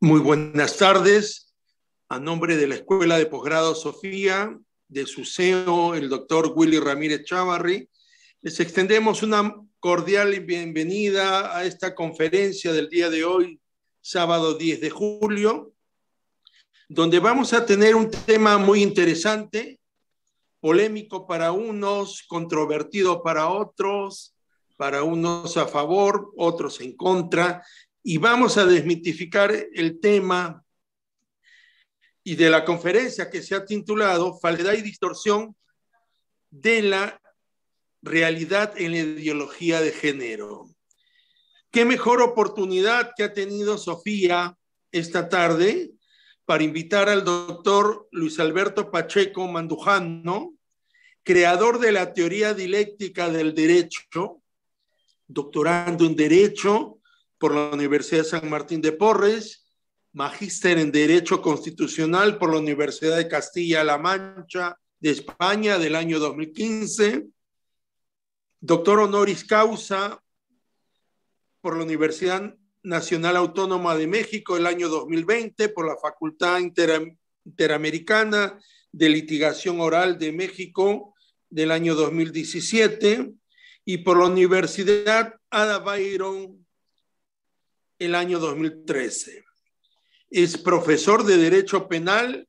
Muy buenas tardes. A nombre de la Escuela de Posgrado Sofía, de su CEO, el doctor Willy Ramírez Chavarri, les extendemos una cordial bienvenida a esta conferencia del día de hoy, sábado 10 de julio, donde vamos a tener un tema muy interesante, polémico para unos, controvertido para otros, para unos a favor, otros en contra, y vamos a desmitificar el tema y de la conferencia que se ha titulado Faledad y distorsión de la realidad en la ideología de género. Qué mejor oportunidad que ha tenido Sofía esta tarde para invitar al doctor Luis Alberto Pacheco Mandujano, creador de la teoría dialéctica del derecho, doctorando en derecho por la Universidad San Martín de Porres, magíster en Derecho Constitucional por la Universidad de Castilla-La Mancha de España del año 2015, doctor honoris causa por la Universidad Nacional Autónoma de México el año 2020, por la Facultad Interamericana de Litigación Oral de México del año 2017 y por la Universidad Ada Byron el año 2013. Es profesor de Derecho Penal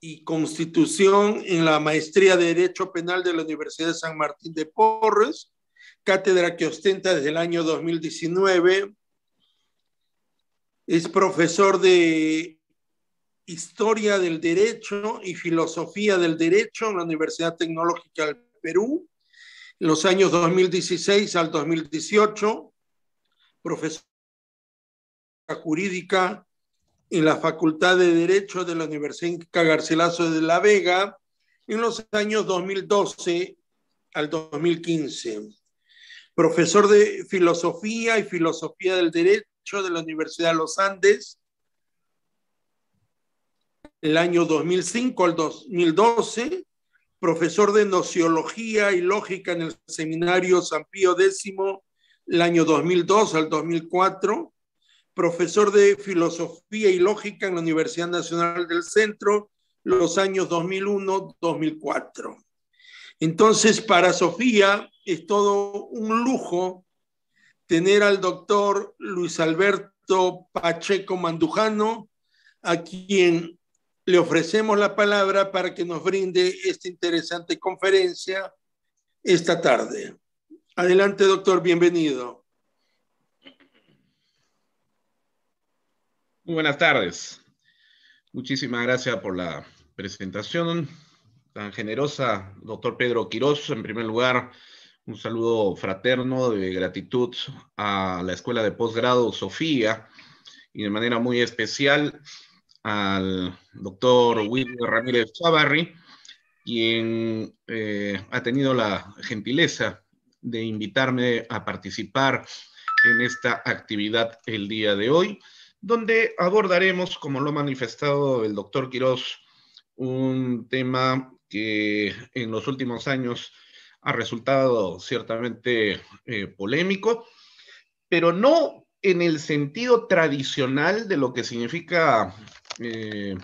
y Constitución en la Maestría de Derecho Penal de la Universidad de San Martín de Porres, cátedra que ostenta desde el año 2019. Es profesor de Historia del Derecho y Filosofía del Derecho en la Universidad Tecnológica del Perú, en los años 2016 al 2018, profesor Jurídica en la Facultad de Derecho de la Universidad Garcilaso de La Vega en los años 2012 al 2015. Profesor de Filosofía y Filosofía del Derecho de la Universidad de los Andes el año 2005 al 2012. Profesor de Nociología y Lógica en el Seminario San Pío X el año 2002 al 2004 profesor de filosofía y lógica en la Universidad Nacional del Centro los años 2001-2004. Entonces, para Sofía es todo un lujo tener al doctor Luis Alberto Pacheco Mandujano, a quien le ofrecemos la palabra para que nos brinde esta interesante conferencia esta tarde. Adelante, doctor, bienvenido. Muy buenas tardes. Muchísimas gracias por la presentación tan generosa, doctor Pedro Quiroz. En primer lugar, un saludo fraterno de gratitud a la Escuela de Postgrado Sofía y de manera muy especial al doctor William Ramírez Chavarri, quien eh, ha tenido la gentileza de invitarme a participar en esta actividad el día de hoy donde abordaremos, como lo ha manifestado el doctor Quirós, un tema que en los últimos años ha resultado ciertamente eh, polémico, pero no en el sentido tradicional de lo que significa eh,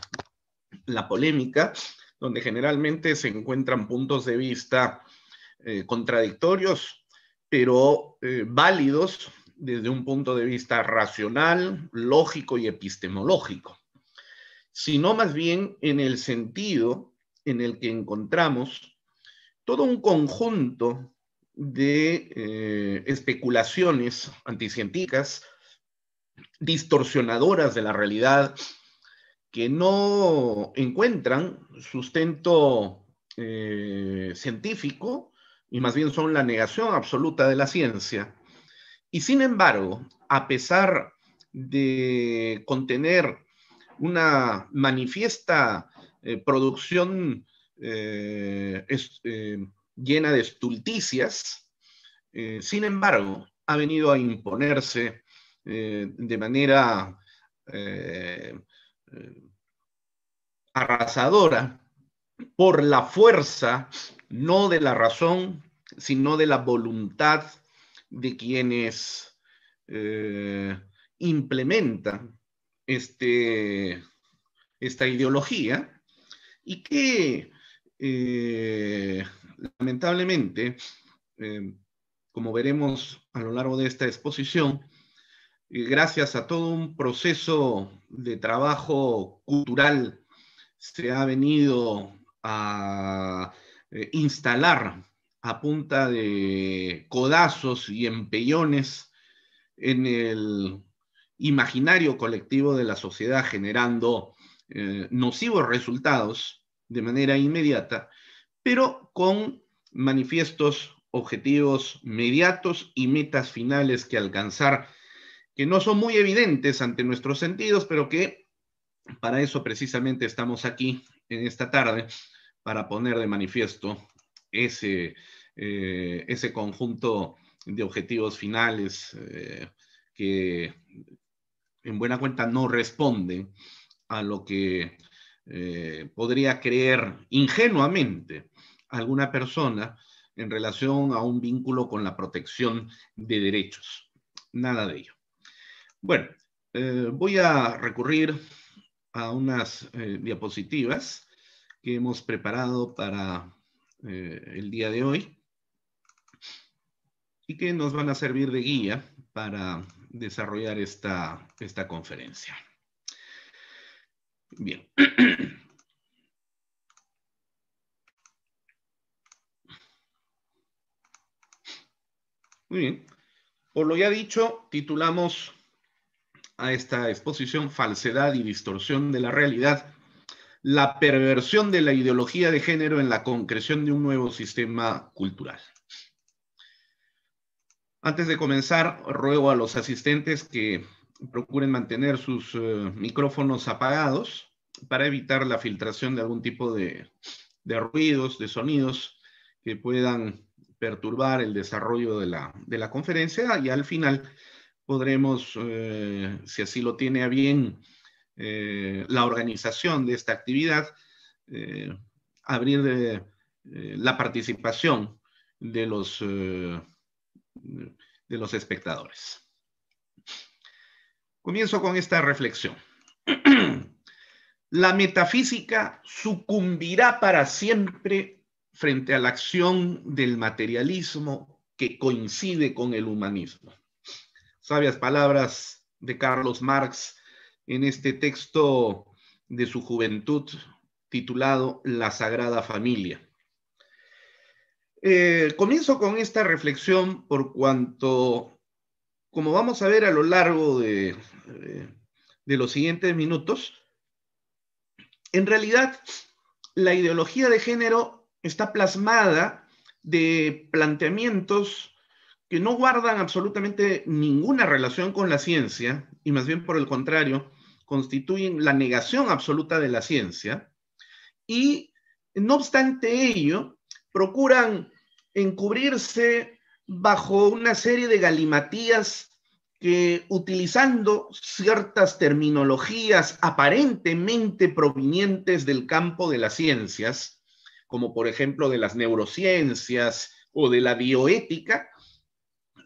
la polémica, donde generalmente se encuentran puntos de vista eh, contradictorios, pero válidos desde un punto de vista racional, lógico y epistemológico, sino más bien en el sentido en el que encontramos todo un conjunto de eh, especulaciones anticientíficas, distorsionadoras de la realidad, que no encuentran sustento eh, científico y más bien son la negación absoluta de la ciencia y sin embargo, a pesar de contener una manifiesta eh, producción eh, eh, llena de estulticias, sin embargo, ha venido a imponerse de manera arrasadora por la fuerza, no de la razón, sino de la voluntad de quienes eh, implementan este, esta ideología y que eh, lamentablemente, eh, como veremos a lo largo de esta exposición, gracias a todo un proceso de trabajo cultural se ha venido a instalar a punta de codazos y empellones en el imaginario colectivo de la sociedad, generando eh, nocivos resultados de manera inmediata, pero con manifiestos objetivos mediatos y metas finales que alcanzar, que no son muy evidentes ante nuestros sentidos, pero que para eso precisamente estamos aquí en esta tarde, para poner de manifiesto ese eh, ese conjunto de objetivos finales eh, que en buena cuenta no responde a lo que eh, podría creer ingenuamente alguna persona en relación a un vínculo con la protección de derechos. Nada de ello. Bueno, voy a recurrir a unas diapositivas que hemos preparado para el día de hoy y que nos van a servir de guía para desarrollar esta, conferencia. Bien. Muy bien. Por lo ya dicho, titulamos a esta exposición Falsedad y distorsión de la realidad, la perversión de la ideología de género en la concreción de un nuevo sistema cultural. Antes de comenzar, ruego a los asistentes que procuren mantener sus eh, micrófonos apagados para evitar la filtración de algún tipo de, ruidos, de sonidos que puedan perturbar el desarrollo de la, conferencia y al final podremos, eh, si así lo tiene a bien eh, la organización de esta actividad, abrir la participación de los de los espectadores. Comienzo con esta reflexión. La metafísica sucumbirá para siempre frente a la acción del materialismo que coincide con el humanismo. Sabias palabras de Carlos Marx en este texto de su juventud titulado La Sagrada Familia. Eh, comienzo con esta reflexión por cuanto, como vamos a ver a lo largo de los siguientes minutos, en realidad la ideología de género está plasmada de planteamientos que no guardan absolutamente ninguna relación con la ciencia, y más bien por el contrario, constituyen la negación absoluta de la ciencia, y no obstante ello, procuran encubrirse bajo una serie de galimatías que utilizando ciertas terminologías aparentemente provenientes del campo de las ciencias, como por ejemplo de las neurociencias o de la bioética,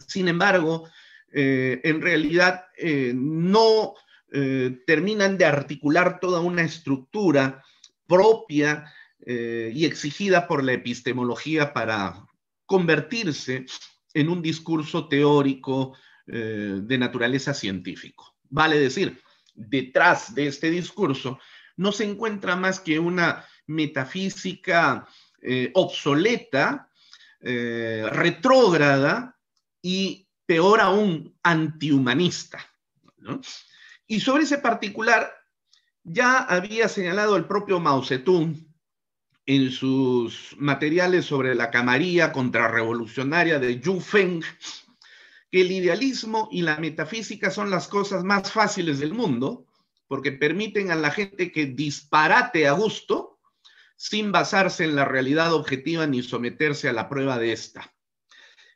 sin embargo, eh, en realidad eh, no eh, terminan de articular toda una estructura propia eh, y exigida por la epistemología para convertirse en un discurso teórico eh, de naturaleza científico. Vale decir, detrás de este discurso no se encuentra más que una metafísica eh, obsoleta, retrógrada y, peor aún, antihumanista. ¿no? Y sobre ese particular ya había señalado el propio Mao en sus materiales sobre la camarilla contrarrevolucionaria de Yu Feng, que el idealismo y la metafísica son las cosas más fáciles del mundo, porque permiten a la gente que disparate a gusto sin basarse en la realidad objetiva ni someterse a la prueba de esta.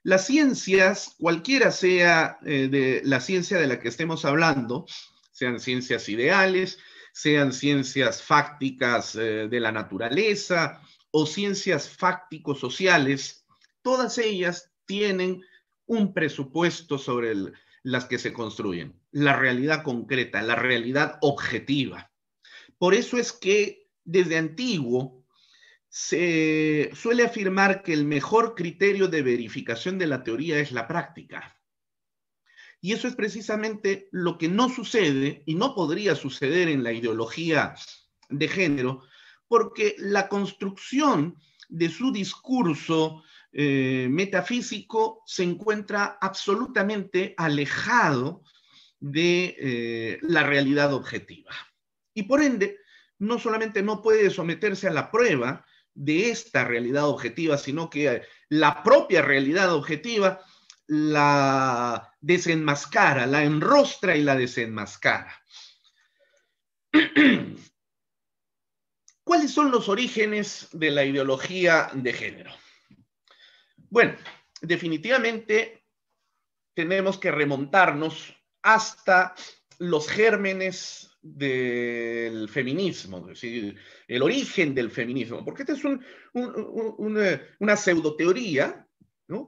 Las ciencias, cualquiera sea eh, de la ciencia de la que estemos hablando, sean ciencias ideales, sean ciencias fácticas eh, de la naturaleza o ciencias fáctico-sociales, todas ellas tienen un presupuesto sobre las que se construyen, la realidad concreta, la realidad objetiva. Por eso es que desde antiguo se suele afirmar que el mejor criterio de verificación de la teoría es la práctica. Y eso es precisamente lo que no sucede y no podría suceder en la ideología de género, porque la construcción de su discurso eh, metafísico se encuentra absolutamente alejado de eh, la realidad objetiva. Y por ende, no solamente no puede someterse a la prueba de esta realidad objetiva, sino que la propia realidad objetiva la desenmascara, la enrostra y la desenmascara. ¿Cuáles son los orígenes de la ideología de género? Bueno, definitivamente tenemos que remontarnos hasta los gérmenes del feminismo, es decir, el origen del feminismo, porque esta es una, eh, una pseudoteoría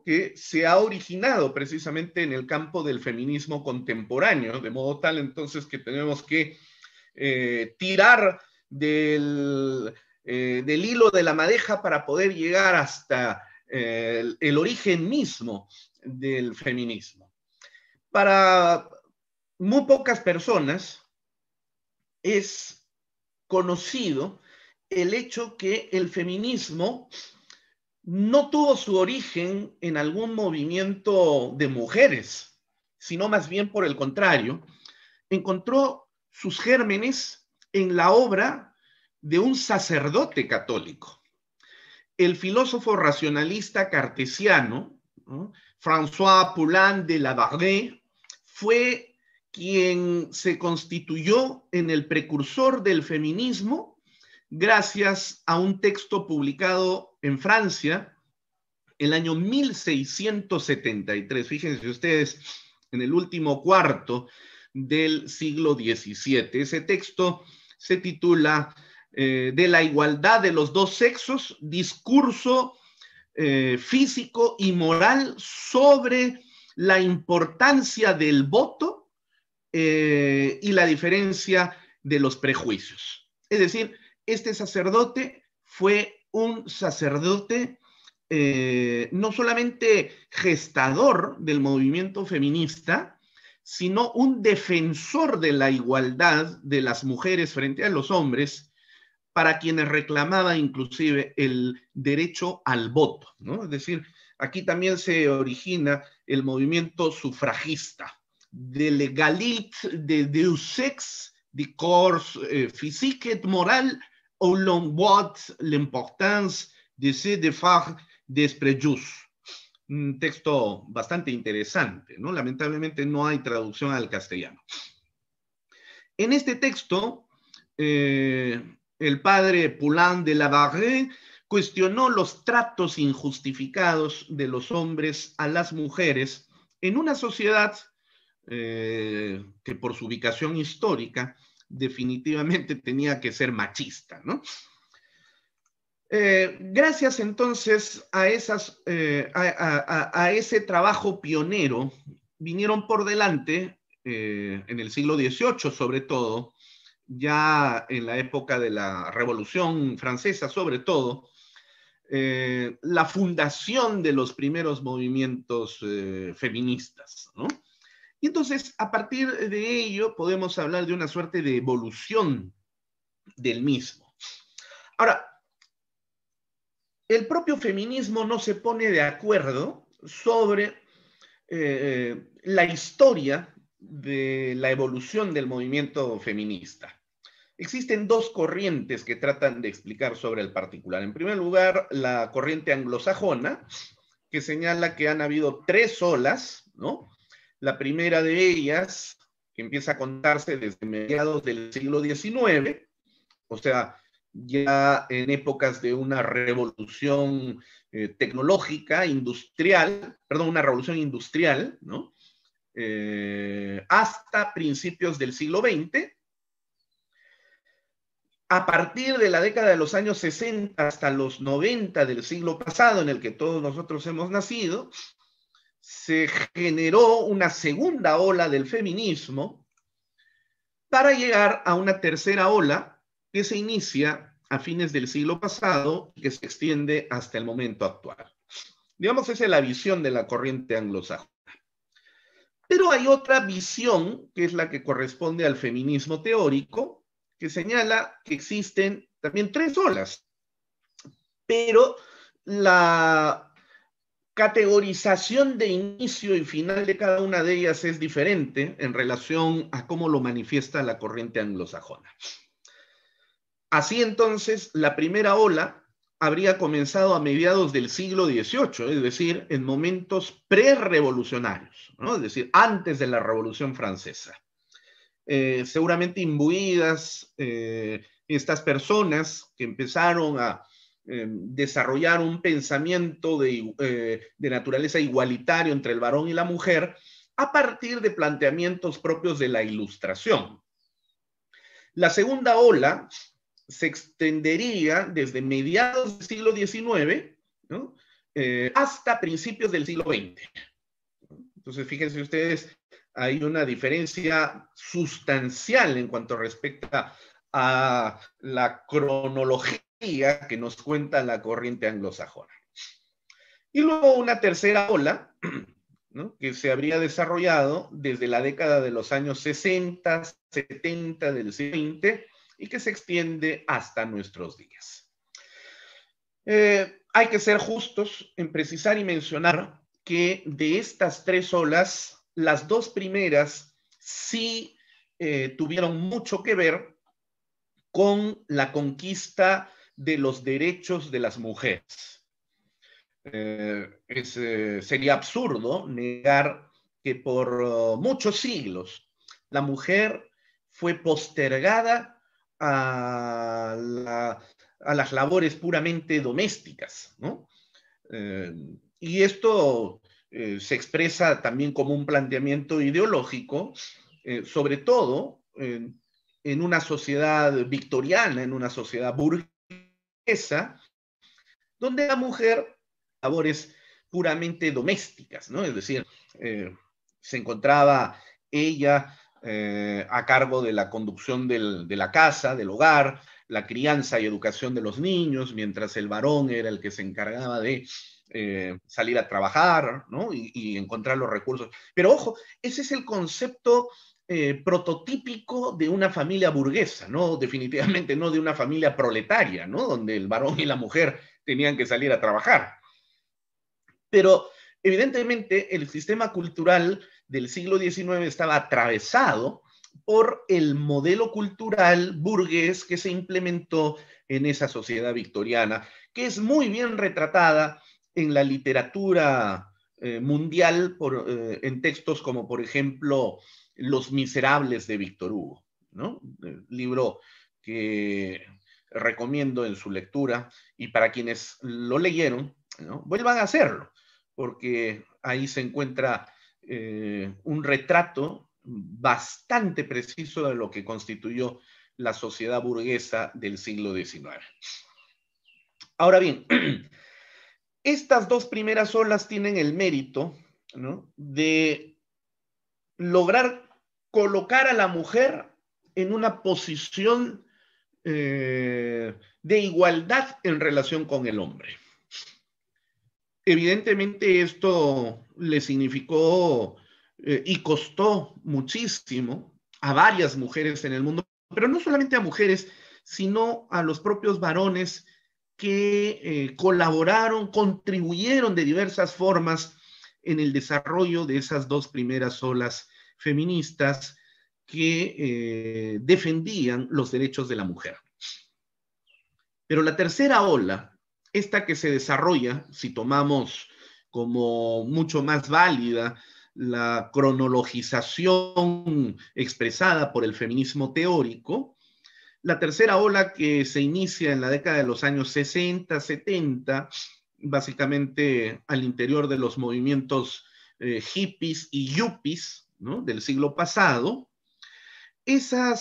que se ha originado precisamente en el campo del feminismo contemporáneo, de modo tal entonces que tenemos que eh, tirar del, eh, del, hilo de la madeja para poder llegar hasta eh, el origen mismo del feminismo. Para muy pocas personas es conocido el hecho que el feminismo no tuvo su origen en algún movimiento de mujeres, sino más bien por el contrario, encontró sus gérmenes en la obra de un sacerdote católico, el filósofo racionalista cartesiano François Poulain de Lavardé fue quien se constituyó en el precursor del feminismo gracias a un texto publicado en Francia, el año 1673, fíjense ustedes, en el último cuarto del siglo XVII. Ese texto se titula eh, De la igualdad de los dos sexos, discurso eh, físico y moral sobre la importancia del voto eh, y la diferencia de los prejuicios. Es decir, este sacerdote fue un sacerdote eh, no solamente gestador del movimiento feminista, sino un defensor de la igualdad de las mujeres frente a los hombres, para quienes reclamaba inclusive el derecho al voto. ¿no? Es decir, aquí también se origina el movimiento sufragista, de legalit, de deus ex, de eh, physique moral, de se des Un texto bastante interesante, ¿no? Lamentablemente no hay traducción al castellano. En este texto, eh, el padre Poulain de Lavarre cuestionó los tratos injustificados de los hombres a las mujeres en una sociedad eh, que por su ubicación histórica definitivamente tenía que ser machista, ¿no? Eh, gracias entonces eh, a, a, ese trabajo pionero, vinieron por delante, eh, en el siglo XVIII sobre todo, ya en la época de la Revolución Francesa sobre todo, la fundación de los primeros movimientos feministas, ¿no? Y entonces, a partir de ello, podemos hablar de una suerte de evolución del mismo. Ahora, el propio feminismo no se pone de acuerdo sobre eh, la historia de la evolución del movimiento feminista. Existen dos corrientes que tratan de explicar sobre el particular. En primer lugar, la corriente anglosajona, que señala que han habido tres olas, ¿no? La primera de ellas, que empieza a contarse desde mediados del siglo XIX, o sea, ya en épocas de una revolución eh, tecnológica, industrial, perdón, una revolución industrial, ¿no? Eh, hasta principios del siglo XX. A partir de la década de los años 60 hasta los 90 del siglo pasado, en el que todos nosotros hemos nacido, se generó una segunda ola del feminismo para llegar a una tercera ola que se inicia a fines del siglo pasado y que se extiende hasta el momento actual. Digamos, esa es la visión de la corriente anglosajona. Pero hay otra visión, que es la que corresponde al feminismo teórico, que señala que existen también tres olas, pero la categorización de inicio y final de cada una de ellas es diferente en relación a cómo lo manifiesta la corriente anglosajona. Así entonces, la primera ola habría comenzado a mediados del siglo XVIII, es decir, en momentos pre-revolucionarios, es decir, antes de la Revolución Francesa. Eh, seguramente imbuidas eh, estas personas que empezaron a, Em, desarrollar un pensamiento eh, de, naturaleza igualitario entre el varón y la mujer a partir de planteamientos propios de la ilustración. La segunda ola se extendería desde mediados del siglo XIX eh, hasta principios del siglo XX. Entonces, fíjense ustedes, hay una diferencia sustancial en cuanto respecta a la cronología que nos cuenta la corriente anglosajona. Y luego una tercera ola, que se habría desarrollado desde la década de los años 60, 70 del siglo XX y que se extiende hasta nuestros días. Eh, hay que ser justos en precisar y mencionar que de estas tres olas, las dos primeras sí eh, tuvieron mucho que ver con la conquista de los derechos de las mujeres. Eh, eh, sería absurdo negar que por uh, muchos siglos la mujer fue postergada a, las labores puramente domésticas. Eh, y esto se expresa también como un planteamiento ideológico, sobre todo en una sociedad victoriana, en una sociedad burguesa donde la mujer labores puramente domésticas, ¿no? Es decir, eh, se encontraba ella eh, a cargo de la conducción de la casa, del hogar, la crianza y educación de los niños, mientras el varón era el que se encargaba de eh, salir a trabajar ¿no? y, y, encontrar los recursos. Pero ojo, ese es el concepto eh, prototípico de una familia burguesa, ¿no? Definitivamente no de una familia proletaria, Donde el varón y la mujer tenían que salir a trabajar. Pero evidentemente el sistema cultural del siglo XIX estaba atravesado por el modelo cultural burgués que se implementó en esa sociedad victoriana, que es muy bien retratada en la literatura eh, mundial por, eh, en textos como, por ejemplo, los Miserables de Víctor Hugo, ¿no? Eh, libro que recomiendo en su lectura y para quienes lo leyeron, ¿no? vuelvan a hacerlo, porque ahí se encuentra eh, un retrato bastante preciso de lo que constituyó la sociedad burguesa del siglo XIX. Ahora bien, estas dos primeras olas tienen el mérito ¿no? de lograr colocar a la mujer en una posición eh, de igualdad en relación con el hombre. Evidentemente esto le significó eh, y costó muchísimo a varias mujeres en el mundo, pero no solamente a mujeres, sino a los propios varones que eh, colaboraron, contribuyeron de diversas formas en el desarrollo de esas dos primeras olas feministas que eh, defendían los derechos de la mujer. Pero la tercera ola, esta que se desarrolla, si tomamos como mucho más válida la cronologización expresada por el feminismo teórico, la tercera ola que se inicia en la década de los años 60, 70, básicamente al interior de los movimientos eh, hippies y yuppies, del siglo pasado, esa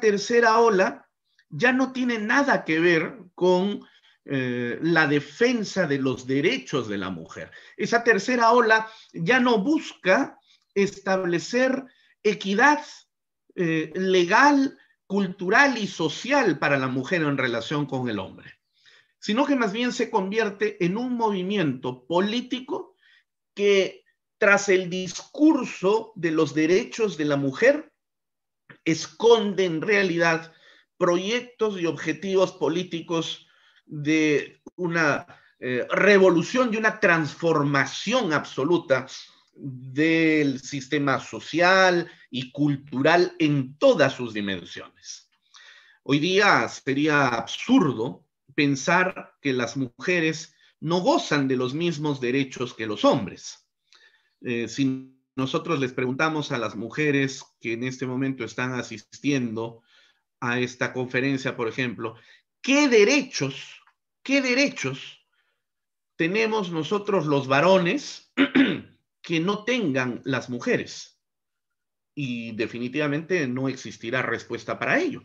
tercera ola ya no tiene nada que ver con eh, la defensa de los derechos de la mujer. Esa tercera ola ya no busca establecer equidad eh, legal, cultural y social para la mujer en relación con el hombre, sino que más bien se convierte en un movimiento político que tras el discurso de los derechos de la mujer, esconde en realidad proyectos y objetivos políticos de una eh, revolución, de una transformación absoluta del sistema social y cultural en todas sus dimensiones. Hoy día sería absurdo pensar que las mujeres no gozan de los mismos derechos que los hombres. Eh, si nosotros les preguntamos a las mujeres que en este momento están asistiendo a esta conferencia, por ejemplo, ¿qué derechos, qué derechos tenemos nosotros los varones que no tengan las mujeres? Y definitivamente no existirá respuesta para ello,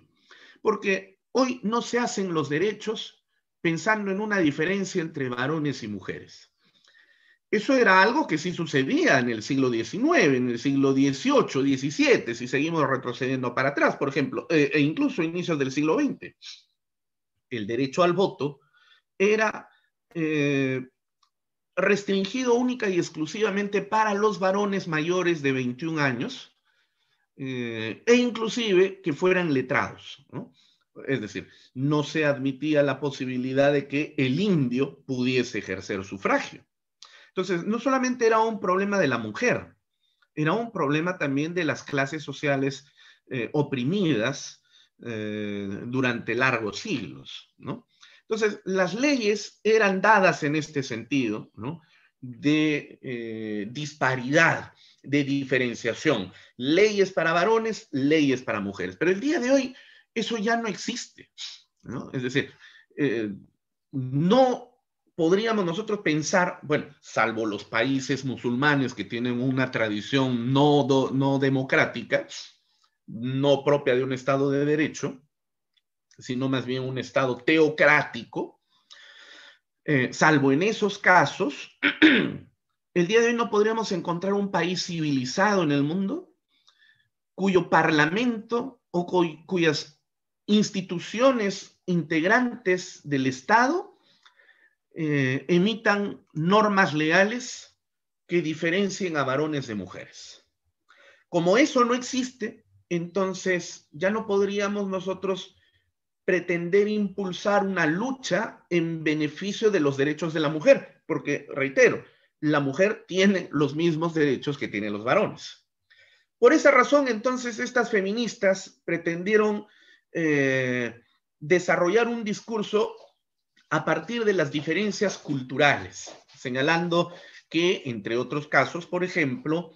porque hoy no se hacen los derechos pensando en una diferencia entre varones y mujeres. Eso era algo que sí sucedía en el siglo XIX, en el siglo XVIII, XVII, si seguimos retrocediendo para atrás, por ejemplo, e, e incluso inicios del siglo XX. El derecho al voto era eh, restringido única y exclusivamente para los varones mayores de 21 años eh, e inclusive que fueran letrados. Es decir, no se admitía la posibilidad de que el indio pudiese ejercer sufragio entonces, no solamente era un problema de la mujer, era un problema también de las clases sociales eh, oprimidas eh, durante largos siglos, ¿no? Entonces, las leyes eran dadas en este sentido, ¿no? De eh, disparidad, de diferenciación. Leyes para varones, leyes para mujeres. Pero el día de hoy, eso ya no existe, ¿no? Es decir, no podríamos nosotros pensar, bueno, salvo los países musulmanes que tienen una tradición no, no democrática, no propia de un Estado de Derecho, sino más bien un Estado teocrático, eh, salvo en esos casos, el día de hoy no podríamos encontrar un país civilizado en el mundo cuyo parlamento o cuyas instituciones integrantes del Estado eh, emitan normas legales que diferencien a varones de mujeres. Como eso no existe, entonces ya no podríamos nosotros pretender impulsar una lucha en beneficio de los derechos de la mujer, porque, reitero, la mujer tiene los mismos derechos que tienen los varones. Por esa razón, entonces, estas feministas pretendieron eh, desarrollar un discurso a partir de las diferencias culturales, señalando que, entre otros casos, por ejemplo,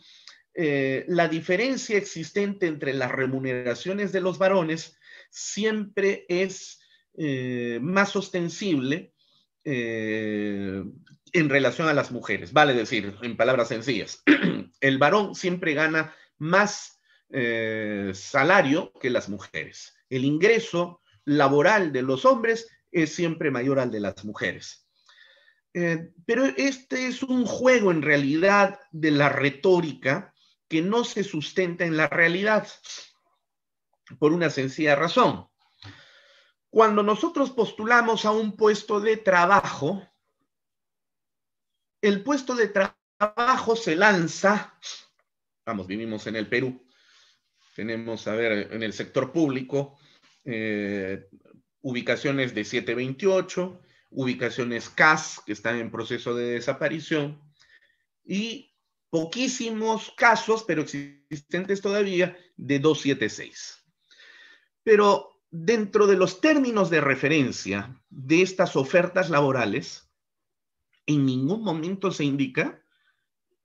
eh, la diferencia existente entre las remuneraciones de los varones siempre es eh, más ostensible eh, en relación a las mujeres. Vale decir, en palabras sencillas, el varón siempre gana más salario que las mujeres. El ingreso laboral de los hombres es siempre mayor al de las mujeres. Eh, pero este es un juego en realidad de la retórica que no se sustenta en la realidad por una sencilla razón. Cuando nosotros postulamos a un puesto de trabajo, el puesto de trabajo se lanza, vamos, vivimos en el Perú, tenemos, a ver, en el sector público, eh, ubicaciones de 728, ubicaciones CAS que están en proceso de desaparición y poquísimos casos, pero existentes todavía, de 276. Pero dentro de los términos de referencia de estas ofertas laborales, en ningún momento se indica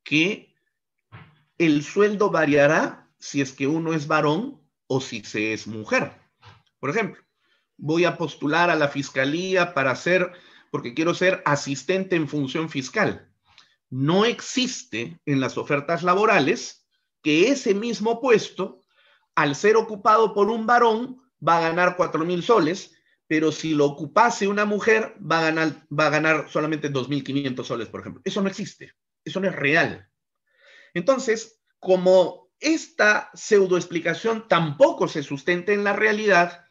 que el sueldo variará si es que uno es varón o si se es mujer. Por ejemplo, voy a postular a la fiscalía para ser, porque quiero ser asistente en función fiscal. No existe en las ofertas laborales que ese mismo puesto, al ser ocupado por un varón, va a ganar cuatro mil soles, pero si lo ocupase una mujer, va a ganar, va a ganar solamente 2.500 soles, por ejemplo. Eso no existe, eso no es real. Entonces, como esta pseudoexplicación tampoco se sustenta en la realidad,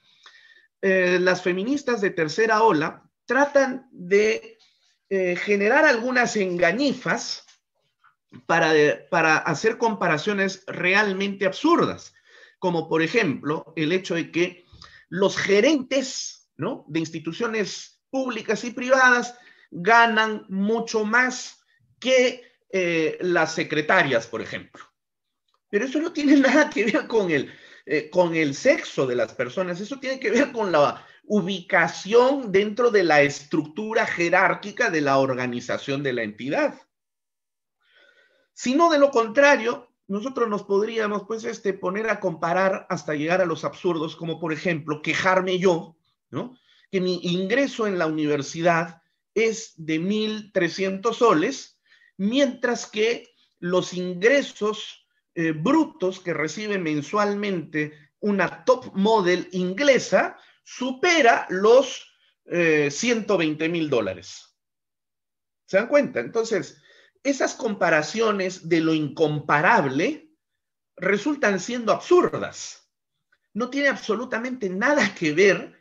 eh, las feministas de tercera ola tratan de eh, generar algunas engañifas para, hacer comparaciones realmente absurdas, como por ejemplo el hecho de que los gerentes de instituciones públicas y privadas ganan mucho más que eh, las secretarias, por ejemplo. Pero eso no tiene nada que ver con el, eh, con el sexo de las personas, eso tiene que ver con la ubicación dentro de la estructura jerárquica de la organización de la entidad. Si no, de lo contrario, nosotros nos podríamos pues este poner a comparar hasta llegar a los absurdos, como por ejemplo quejarme yo, ¿no? Que mi ingreso en la universidad es de 1300 soles, mientras que los ingresos eh, brutos que recibe mensualmente una top model inglesa supera los 120 eh, mil dólares. ¿Se dan cuenta? Entonces, esas comparaciones de lo incomparable resultan siendo absurdas. No tiene absolutamente nada que ver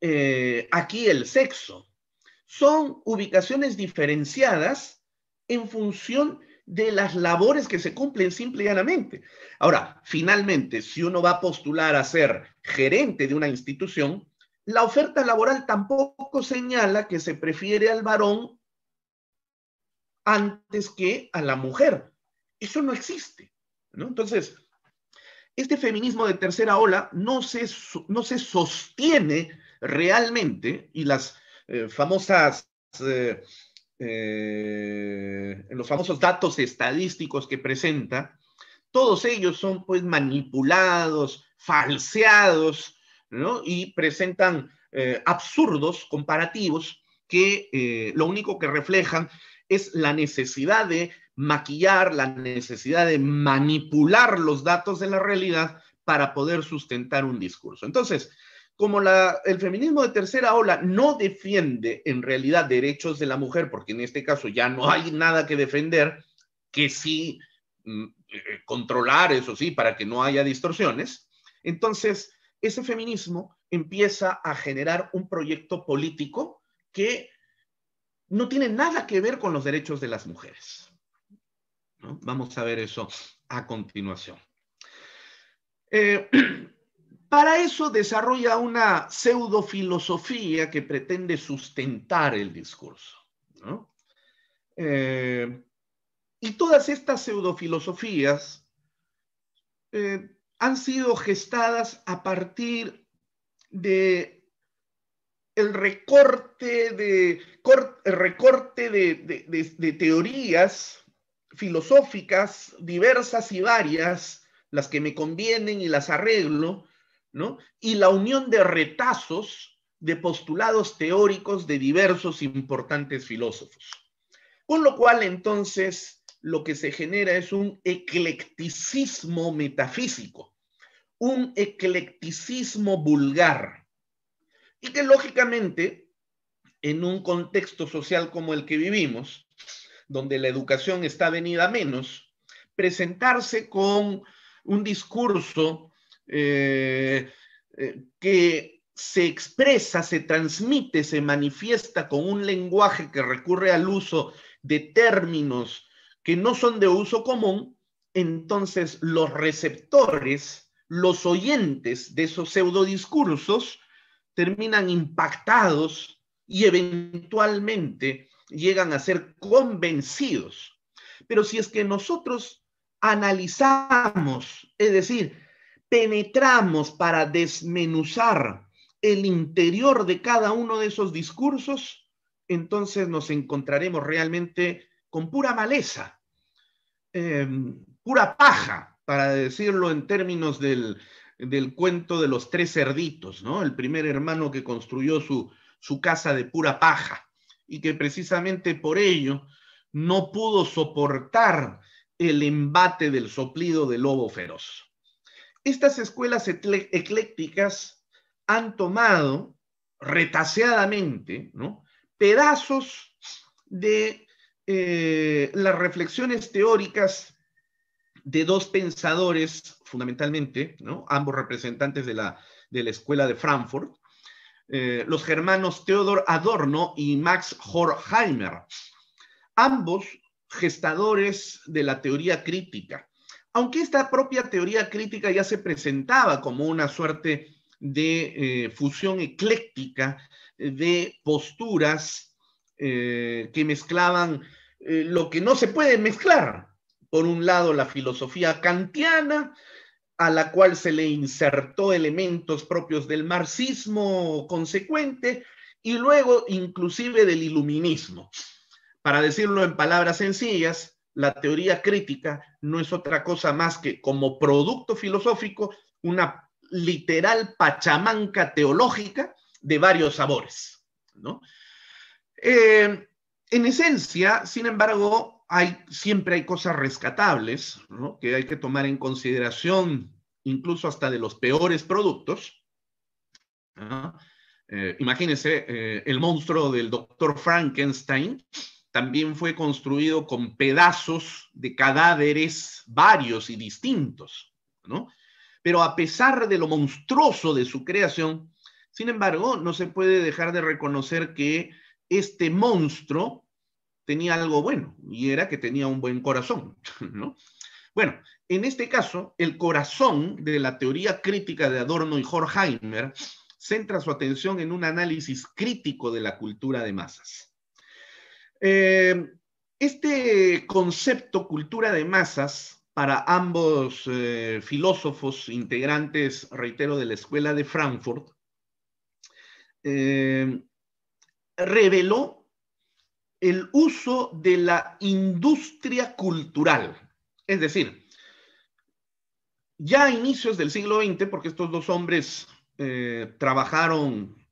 eh, aquí el sexo. Son ubicaciones diferenciadas en función de las labores que se cumplen simple y llanamente. Ahora, finalmente, si uno va a postular a ser gerente de una institución, la oferta laboral tampoco señala que se prefiere al varón antes que a la mujer. Eso no existe. ¿no? Entonces, este feminismo de tercera ola no se, no se sostiene realmente y las eh, famosas eh, eh, los famosos datos estadísticos que presenta, todos ellos son pues manipulados, falseados, ¿no? Y presentan eh, absurdos comparativos que eh, lo único que reflejan es la necesidad de maquillar, la necesidad de manipular los datos de la realidad para poder sustentar un discurso. Entonces, como el feminismo de tercera ola no defiende en realidad derechos de la mujer, porque en este caso ya no hay nada que defender, que sí mm, eh, eh, controlar, eso sí, para que no haya distorsiones, entonces ese feminismo empieza a generar un proyecto político que no tiene nada que ver con los derechos de las mujeres. Vamos a ver eso a continuación. Eh, para eso desarrolla una pseudofilosofía que pretende sustentar el discurso. Eh, y todas estas pseudofilosofías eh, han sido gestadas a partir del recorte de, recorte de teorías filosóficas diversas y varias, las que me convienen y las arreglo, y la unión de retazos de postulados teóricos de diversos importantes filósofos. Con lo cual, entonces, lo que se genera es un eclecticismo metafísico, un eclecticismo vulgar, y que lógicamente, en un contexto social como el que vivimos, donde la educación está venida menos, presentarse con un discurso eh, eh, que se expresa, se transmite, se manifiesta con un lenguaje que recurre al uso de términos que no son de uso común, entonces los receptores, los oyentes de esos pseudodiscursos terminan impactados y eventualmente llegan a ser convencidos. Pero si es que nosotros analizamos, es decir, penetramos para desmenuzar el interior de cada uno de esos discursos, entonces nos encontraremos realmente con pura maleza, em, pura paja, para decirlo en términos del, cuento de los tres cerditos, ¿no? El primer hermano que construyó su, su casa de pura paja y que precisamente por ello no pudo soportar el embate del soplido del lobo feroz. Estas escuelas eclécticas han tomado retaseadamente pedazos de eh, las reflexiones teóricas de dos pensadores, fundamentalmente, ambos representantes de la, escuela de Frankfurt, eh, los germanos Theodor Adorno y Max Horkheimer, ambos gestadores de la teoría crítica, aunque esta propia teoría crítica ya se presentaba como una suerte de eh, fusión ecléctica eh, de posturas eh, que mezclaban lo que no se puede mezclar. Por un lado, la filosofía kantiana, a la cual se le insertó elementos propios del marxismo consecuente y luego inclusive del iluminismo. Para decirlo en palabras sencillas, la teoría crítica no es otra cosa más que como producto filosófico una literal pachamanca teológica de varios sabores. Eh, en esencia, sin embargo, siempre hay cosas rescatables que hay que tomar en consideración, incluso hasta de los peores productos. Eh, imagínense eh, el monstruo del doctor Frankenstein, también fue construido con pedazos de cadáveres varios y distintos, ¿no? Pero a pesar de lo monstruoso de su creación, sin embargo, no se puede dejar de reconocer que este monstruo tenía algo bueno, y era que tenía un buen corazón, Bueno, en este caso, el corazón de la teoría crítica de Adorno y Horkheimer centra su atención en un análisis crítico de la cultura de masas. Eh, este concepto cultura de masas para ambos eh, filósofos integrantes, reitero, de la Escuela de Frankfurt, eh, reveló el uso de la industria cultural. Es decir, ya a inicios del siglo XX, porque estos dos hombres trabajaron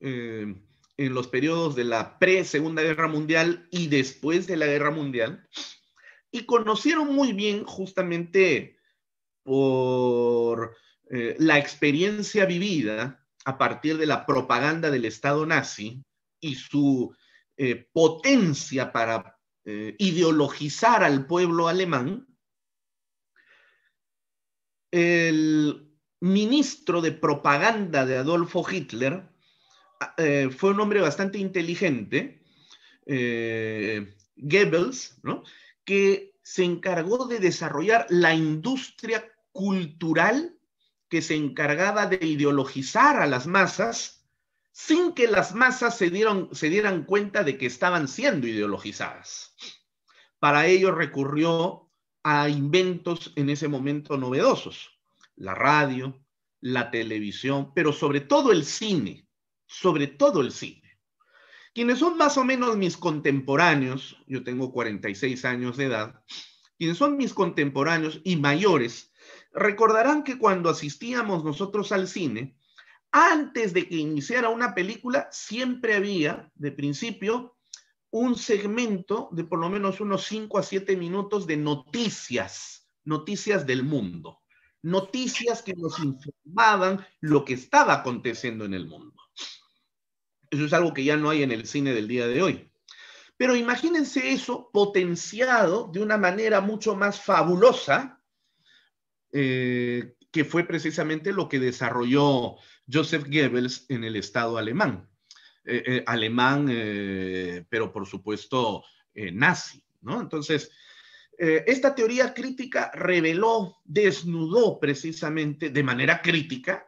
en los periodos de la pre-Segunda Guerra Mundial y después de la Guerra Mundial, y conocieron muy bien justamente por eh, la experiencia vivida a partir de la propaganda del Estado nazi y su eh, potencia para eh, ideologizar al pueblo alemán, el ministro de propaganda de Adolfo Hitler, Ah, eh, fue un hombre bastante inteligente, eh, Goebbels, que se encargó de desarrollar la industria cultural que se encargaba de ideologizar a las masas sin que las masas se, se dieran cuenta de que estaban siendo ideologizadas. Para ello recurrió a inventos en ese momento novedosos, la radio, la televisión, pero sobre todo el cine sobre todo el cine. Quienes son más o menos mis contemporáneos, yo tengo 46 años de edad, quienes son mis contemporáneos y mayores, recordarán que cuando asistíamos nosotros al cine, antes de que iniciara una película, siempre había, de principio, un segmento de por lo menos unos 5 a 7 minutos de noticias, noticias del mundo, noticias que nos informaban lo que estaba aconteciendo en el mundo. Eso es algo que ya no hay en el cine del día de hoy. Pero imagínense eso potenciado de una manera mucho más fabulosa, eh, que fue precisamente lo que desarrolló Joseph Goebbels en el Estado alemán. Eh, eh, alemán, pero por supuesto nazi, Entonces, esta teoría crítica reveló, desnudó precisamente de manera crítica,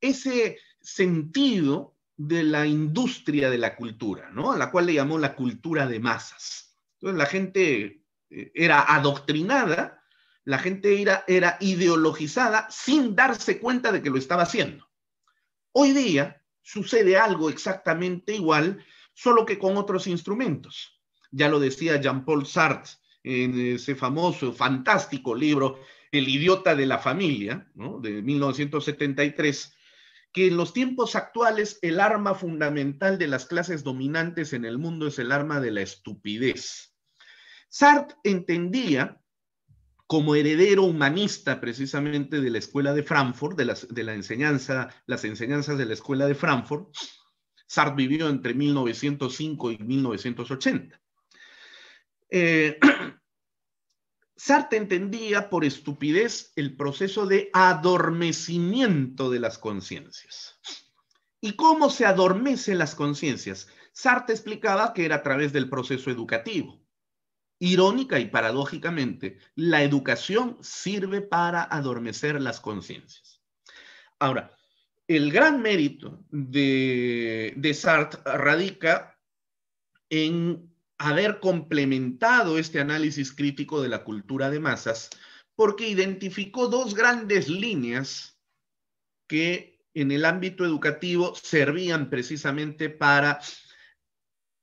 Ese sentido de la industria de la cultura, ¿no? A la cual le llamó la cultura de masas. Entonces la gente eh, era adoctrinada, la gente era, ideologizada sin darse cuenta de que lo estaba haciendo. Hoy día sucede algo exactamente igual, solo que con otros instrumentos. Ya lo decía Jean-Paul Sartre en ese famoso, fantástico libro, El idiota de la familia, ¿no? de 1973 que en los tiempos actuales el arma fundamental de las clases dominantes en el mundo es el arma de la estupidez. Sartre entendía como heredero humanista precisamente de la escuela de Frankfurt, de, las, de la enseñanza, las enseñanzas de la escuela de Frankfurt. Sartre vivió entre 1905 y 1980. Eh, Sartre entendía por estupidez el proceso de adormecimiento de las conciencias. ¿Y cómo se adormecen las conciencias? Sartre explicaba que era a través del proceso educativo. Irónica y paradójicamente, la educación sirve para adormecer las conciencias. Ahora, el gran mérito de, Sartre radica en haber complementado este análisis crítico de la cultura de masas porque identificó dos grandes líneas que en el ámbito educativo servían precisamente para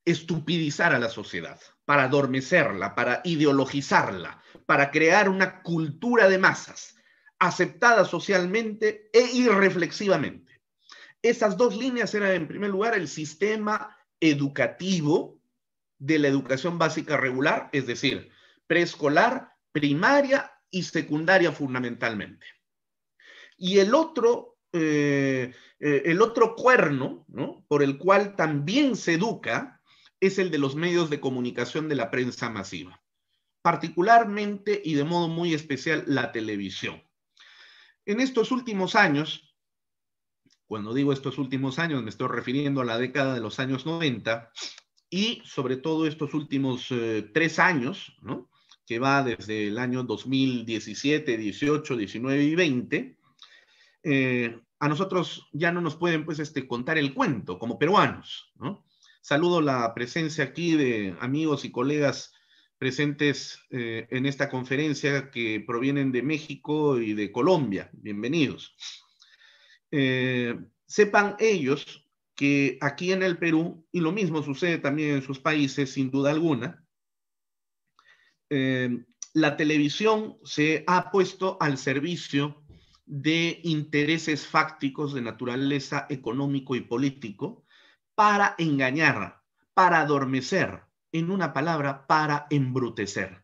estupidizar a la sociedad, para adormecerla, para ideologizarla, para crear una cultura de masas aceptada socialmente e irreflexivamente. Esas dos líneas eran, en primer lugar, el sistema educativo de la educación básica regular, es decir, preescolar, primaria y secundaria fundamentalmente. Y el otro, eh, eh, el otro cuerno por el cual también se educa es el de los medios de comunicación de la prensa masiva, particularmente y de modo muy especial la televisión. En estos últimos años, cuando digo estos últimos años me estoy refiriendo a la década de los años 90, y sobre todo estos últimos eh, tres años, que va desde el año 2017, 18, 19 y 20, eh, a nosotros ya no nos pueden pues, este, contar el cuento como peruanos. Saludo la presencia aquí de amigos y colegas presentes eh, en esta conferencia que provienen de México y de Colombia. Bienvenidos. sepan ellos que aquí en el Perú, y lo mismo sucede también en sus países, sin duda alguna, eh, la televisión se ha puesto al servicio de intereses fácticos de naturaleza económico y político para engañar, para adormecer, en una palabra, para embrutecer.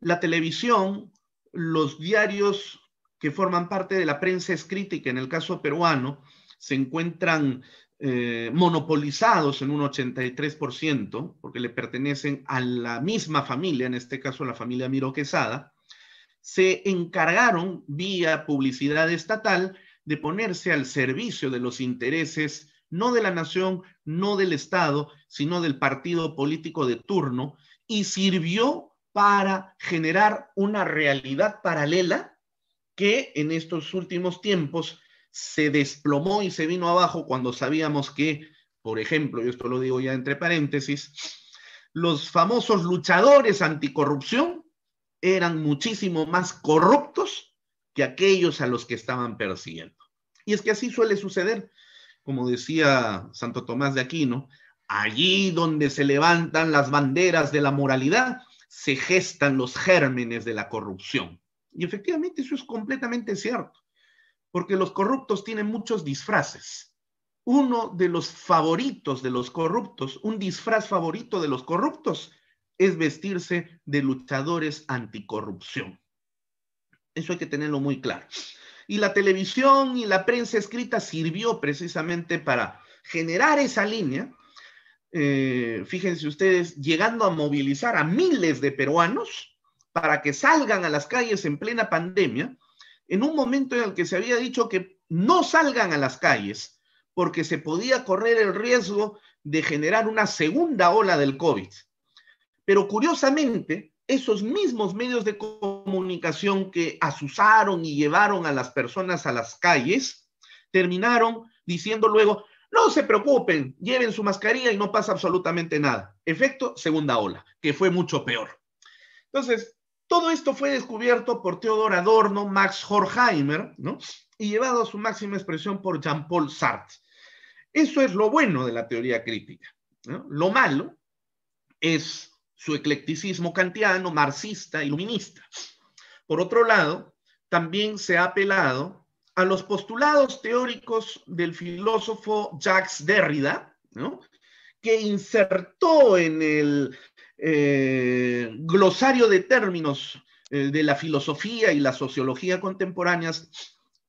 La televisión, los diarios que forman parte de la prensa escrita, en el caso peruano se encuentran eh, monopolizados en un 83%, porque le pertenecen a la misma familia, en este caso la familia Miro Quesada, se encargaron vía publicidad estatal de ponerse al servicio de los intereses no de la nación, no del Estado, sino del partido político de turno, y sirvió para generar una realidad paralela que en estos últimos tiempos se desplomó y se vino abajo cuando sabíamos que, por ejemplo, y esto lo digo ya entre paréntesis, los famosos luchadores anticorrupción eran muchísimo más corruptos que aquellos a los que estaban persiguiendo. Y es que así suele suceder, como decía Santo Tomás de Aquino, allí donde se levantan las banderas de la moralidad, se gestan los gérmenes de la corrupción. Y efectivamente eso es completamente cierto porque los corruptos tienen muchos disfraces. Uno de los favoritos de los corruptos, un disfraz favorito de los corruptos, es vestirse de luchadores anticorrupción. Eso hay que tenerlo muy claro. Y la televisión y la prensa escrita sirvió precisamente para generar esa línea. Eh, fíjense ustedes, llegando a movilizar a miles de peruanos para que salgan a las calles en plena pandemia en un momento en el que se había dicho que no salgan a las calles porque se podía correr el riesgo de generar una segunda ola del COVID. Pero curiosamente, esos mismos medios de comunicación que asusaron y llevaron a las personas a las calles, terminaron diciendo luego, no se preocupen, lleven su mascarilla y no pasa absolutamente nada. Efecto, segunda ola, que fue mucho peor. Entonces, todo esto fue descubierto por Theodor Adorno, Max Horkheimer, ¿no? y llevado a su máxima expresión por Jean-Paul Sartre. Eso es lo bueno de la teoría crítica. Lo malo es su eclecticismo kantiano, marxista, iluminista. Por otro lado, también se ha apelado a los postulados teóricos del filósofo Jacques Derrida, que insertó en el eh, glosario de términos eh, de la filosofía y la sociología contemporáneas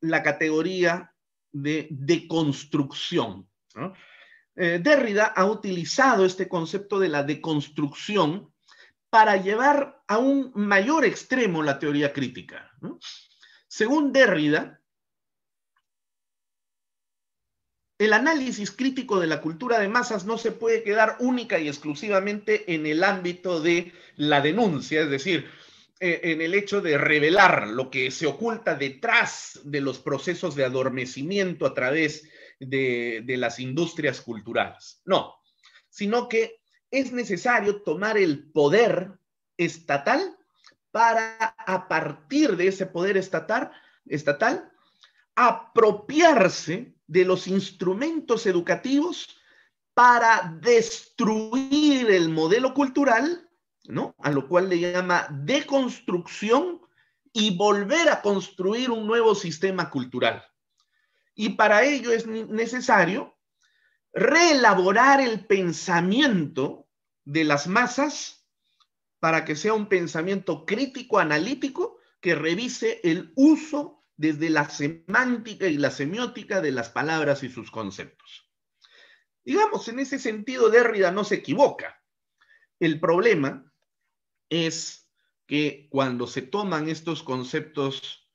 la categoría de deconstrucción. Eh, Derrida ha utilizado este concepto de la deconstrucción para llevar a un mayor extremo la teoría crítica. Según Derrida, el análisis crítico de la cultura de masas no se puede quedar única y exclusivamente en el ámbito de la denuncia, es decir, eh, en el hecho de revelar lo que se oculta detrás de los procesos de adormecimiento a través de, las industrias culturales. No, sino que es necesario tomar el poder estatal para, a partir de ese poder estatal apropiarse de los instrumentos educativos para destruir el modelo cultural, ¿no? A lo cual le llama deconstrucción y volver a construir un nuevo sistema cultural. Y para ello es necesario reelaborar el pensamiento de las masas para que sea un pensamiento crítico, analítico, que revise el uso desde la semántica y la semiótica de las palabras y sus conceptos. Digamos, en ese sentido, Derrida no se equivoca. El problema es que cuando se toman estos conceptos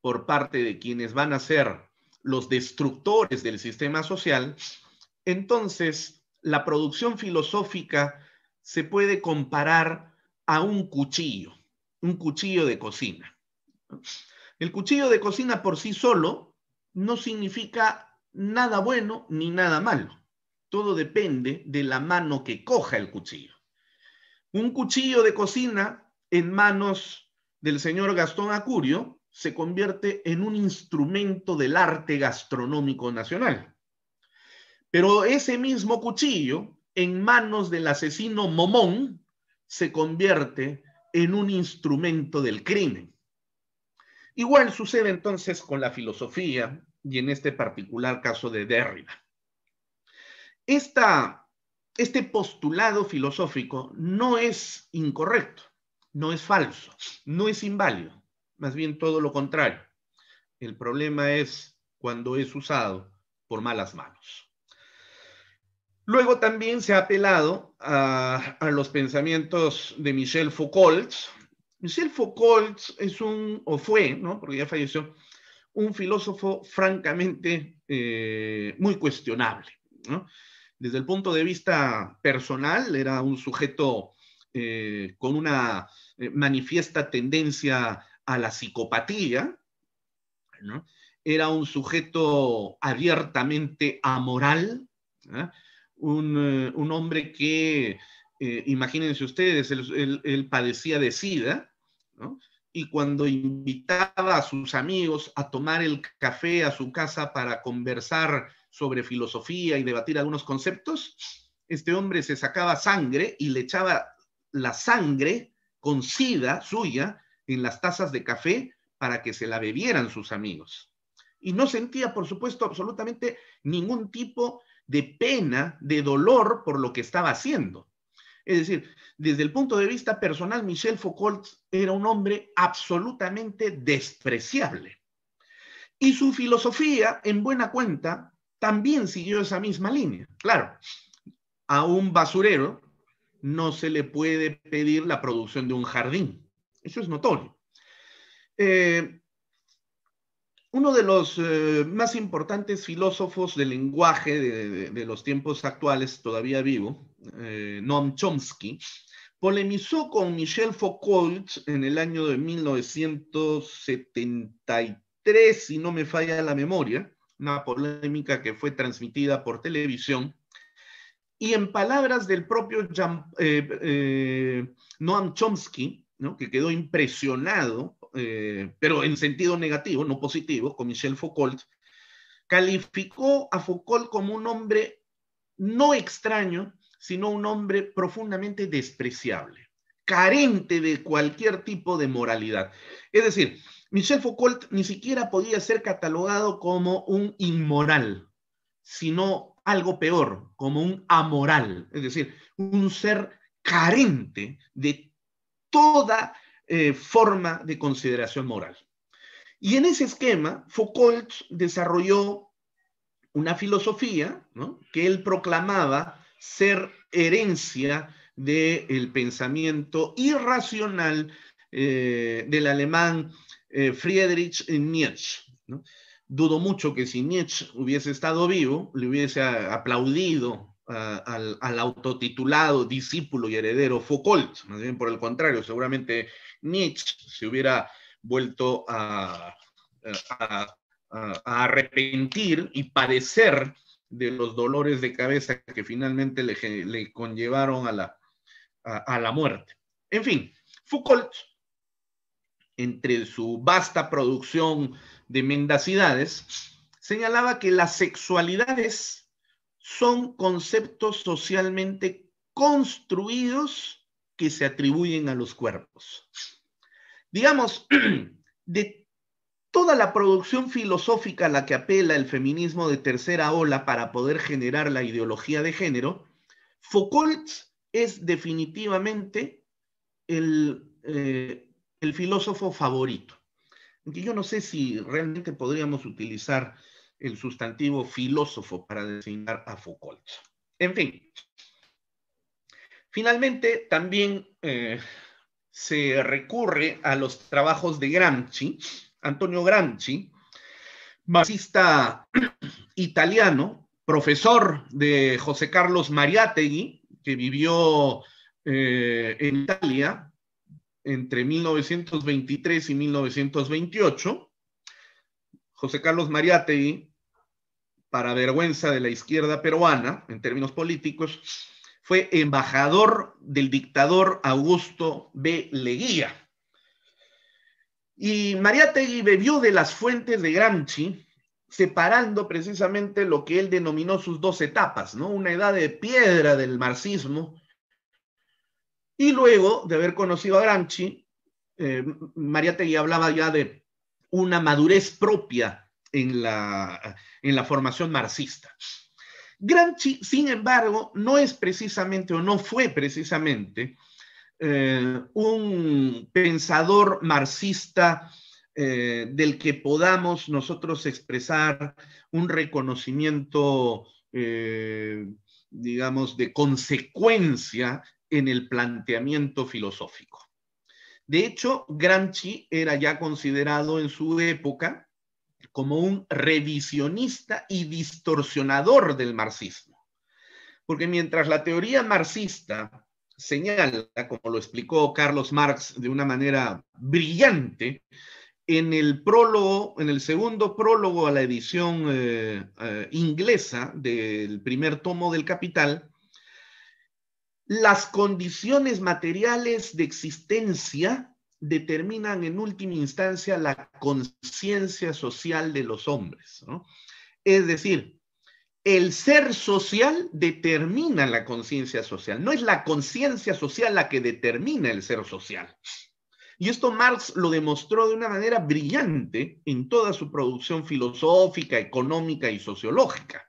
por parte de quienes van a ser los destructores del sistema social, entonces la producción filosófica se puede comparar a un cuchillo, un cuchillo de cocina. El cuchillo de cocina por sí solo no significa nada bueno ni nada malo. Todo depende de la mano que coja el cuchillo. Un cuchillo de cocina en manos del señor Gastón Acurio se convierte en un instrumento del arte gastronómico nacional. Pero ese mismo cuchillo, en manos del asesino Momón, se convierte en un instrumento del crimen. Igual sucede entonces con la filosofía y en este particular caso de Derrida. este postulado filosófico no es incorrecto, no es falso, no es inválido, más bien todo lo contrario. El problema es cuando es usado por malas manos. Luego también se ha apelado a, a los pensamientos de Michel Foucault, Michel Foucault es un, o fue, ¿no? porque ya falleció, un filósofo francamente eh, muy cuestionable. Desde el punto de vista personal, era un sujeto eh, con una eh, manifiesta tendencia a la psicopatía, era un sujeto abiertamente amoral, un, hombre que, imagínense ustedes, él padecía de sida, y cuando invitaba a sus amigos a tomar el café a su casa para conversar sobre filosofía y debatir algunos conceptos, este hombre se sacaba sangre y le echaba la sangre con sida suya en las tazas de café para que se la bebieran sus amigos. Y no sentía, por supuesto, absolutamente ningún tipo de pena, de dolor por lo que estaba haciendo. Es decir, desde el punto de vista personal, Michel Foucault era un hombre absolutamente despreciable. Y su filosofía, en buena cuenta, también siguió esa misma línea. Claro, a un basurero no se le puede pedir la producción de un jardín. Eso es notorio. Eh, uno de los eh, más importantes filósofos del lenguaje de los tiempos actuales, todavía vivo, eh, Noam Chomsky, polemizó con Michel Foucault en el año de 1973, si no me falla la memoria, una polémica que fue transmitida por televisión. Y en palabras del propio eh, eh, Noam Chomsky, que quedó impresionado, pero en sentido negativo, no positivo, con Michel Foucault, calificó a Foucault como un hombre no extraño sino un hombre profundamente despreciable, carente de cualquier tipo de moralidad. Es decir, Michel Foucault ni siquiera podía ser catalogado como un inmoral, sino algo peor, como un amoral, es decir, un ser carente de toda eh, forma de consideración moral. Y en ese esquema, Foucault desarrolló una filosofía que él proclamaba ser herencia del pensamiento irracional eh, del alemán eh, Friedrich Nietzsche. Dudo mucho que si Nietzsche hubiese estado vivo, le hubiese aplaudido al, autotitulado discípulo y heredero Foucault. Más bien por el contrario, seguramente Nietzsche se hubiera vuelto a arrepentir y padecer de los dolores de cabeza que finalmente le, conllevaron a la, a, la muerte. En fin, Foucault, entre su vasta producción de mendacidades, señalaba que las sexualidades son conceptos socialmente construidos que se atribuyen a los cuerpos. Digamos, de toda la producción filosófica a la que apela el feminismo de tercera ola para poder generar la ideología de género, Foucault es definitivamente el, eh, filósofo favorito. yo no sé si realmente podríamos utilizar el sustantivo filósofo para designar a Foucault. En fin. Finalmente, también eh, se recurre a los trabajos de Gramsci, Antonio Gramsci, marxista italiano, profesor de José Carlos Mariátegui, que vivió eh, en Italia entre 1923 y 1928. José Carlos Mariátegui, para vergüenza de la izquierda peruana en términos políticos, fue embajador del dictador Augusto B. Leguía y María Tegui bebió de las fuentes de Gramsci, separando precisamente lo que él denominó sus dos etapas, ¿no? Una edad de piedra del marxismo. Y luego de haber conocido a Gramsci, eh, María Tegui hablaba ya de una madurez propia en la, en la formación marxista. Gramsci, sin embargo, no es precisamente o no fue precisamente eh, un pensador marxista eh, del que podamos nosotros expresar un reconocimiento, eh, digamos, de consecuencia en el planteamiento filosófico. De hecho, Gramsci era ya considerado en su época como un revisionista y distorsionador del marxismo. Porque mientras la teoría marxista señala, como lo explicó Carlos Marx de una manera brillante, en el prólogo, en el segundo prólogo a la edición eh, eh, inglesa del primer tomo del Capital, las condiciones materiales de existencia determinan en última instancia la conciencia social de los hombres. Es decir, el ser social determina la conciencia social, no es la conciencia social la que determina el ser social. Y esto Marx lo demostró de una manera brillante en toda su producción filosófica, económica y sociológica.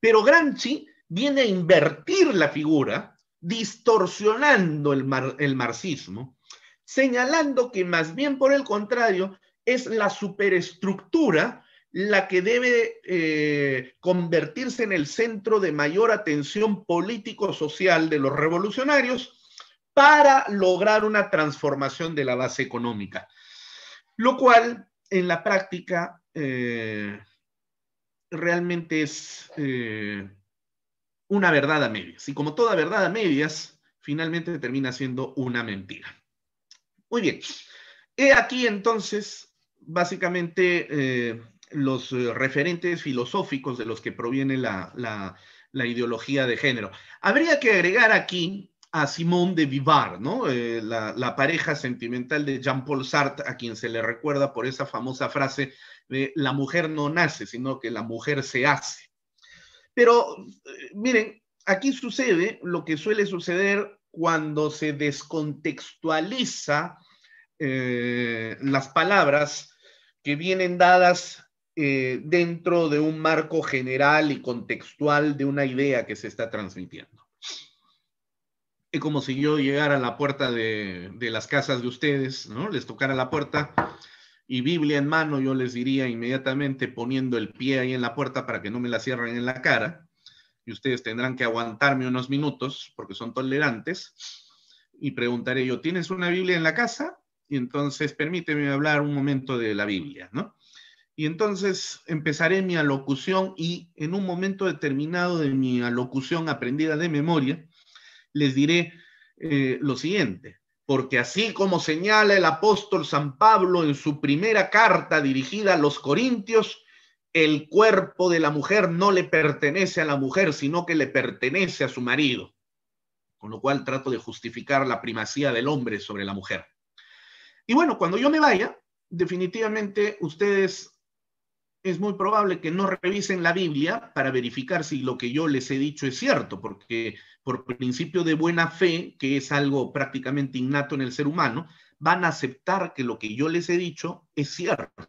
Pero Gramsci viene a invertir la figura, distorsionando el, el marxismo, señalando que más bien por el contrario es la superestructura la que debe eh, convertirse en el centro de mayor atención político-social de los revolucionarios para lograr una transformación de la base económica. Lo cual, en la práctica, eh, realmente es eh, una verdad a medias. Y como toda verdad a medias, finalmente termina siendo una mentira. Muy bien. He aquí entonces, básicamente, los eh, referentes filosóficos de los que proviene la, ideología de género. Habría que agregar aquí a Simón de Vivar, ¿no? Eh, la, pareja sentimental de Jean-Paul Sartre, a quien se le recuerda por esa famosa frase de la mujer no nace, sino que la mujer se hace. Pero eh, miren, aquí sucede lo que suele suceder cuando se descontextualiza las palabras que vienen dadas eh, dentro de un marco general y contextual de una idea que se está transmitiendo. Es como si yo llegara a la puerta de, de las casas de ustedes, ¿no? Les tocara la puerta y Biblia en mano, yo les diría inmediatamente poniendo el pie ahí en la puerta para que no me la cierren en la cara, y ustedes tendrán que aguantarme unos minutos porque son tolerantes, y preguntaré yo, ¿tienes una Biblia en la casa? Y entonces permíteme hablar un momento de la Biblia, ¿no? Y entonces empezaré mi alocución y en un momento determinado de mi alocución aprendida de memoria, les diré eh, lo siguiente, porque así como señala el apóstol San Pablo en su primera carta dirigida a los Corintios, el cuerpo de la mujer no le pertenece a la mujer, sino que le pertenece a su marido. Con lo cual trato de justificar la primacía del hombre sobre la mujer. Y bueno, cuando yo me vaya, definitivamente ustedes es muy probable que no revisen la Biblia para verificar si lo que yo les he dicho es cierto, porque por principio de buena fe, que es algo prácticamente innato en el ser humano, van a aceptar que lo que yo les he dicho es cierto.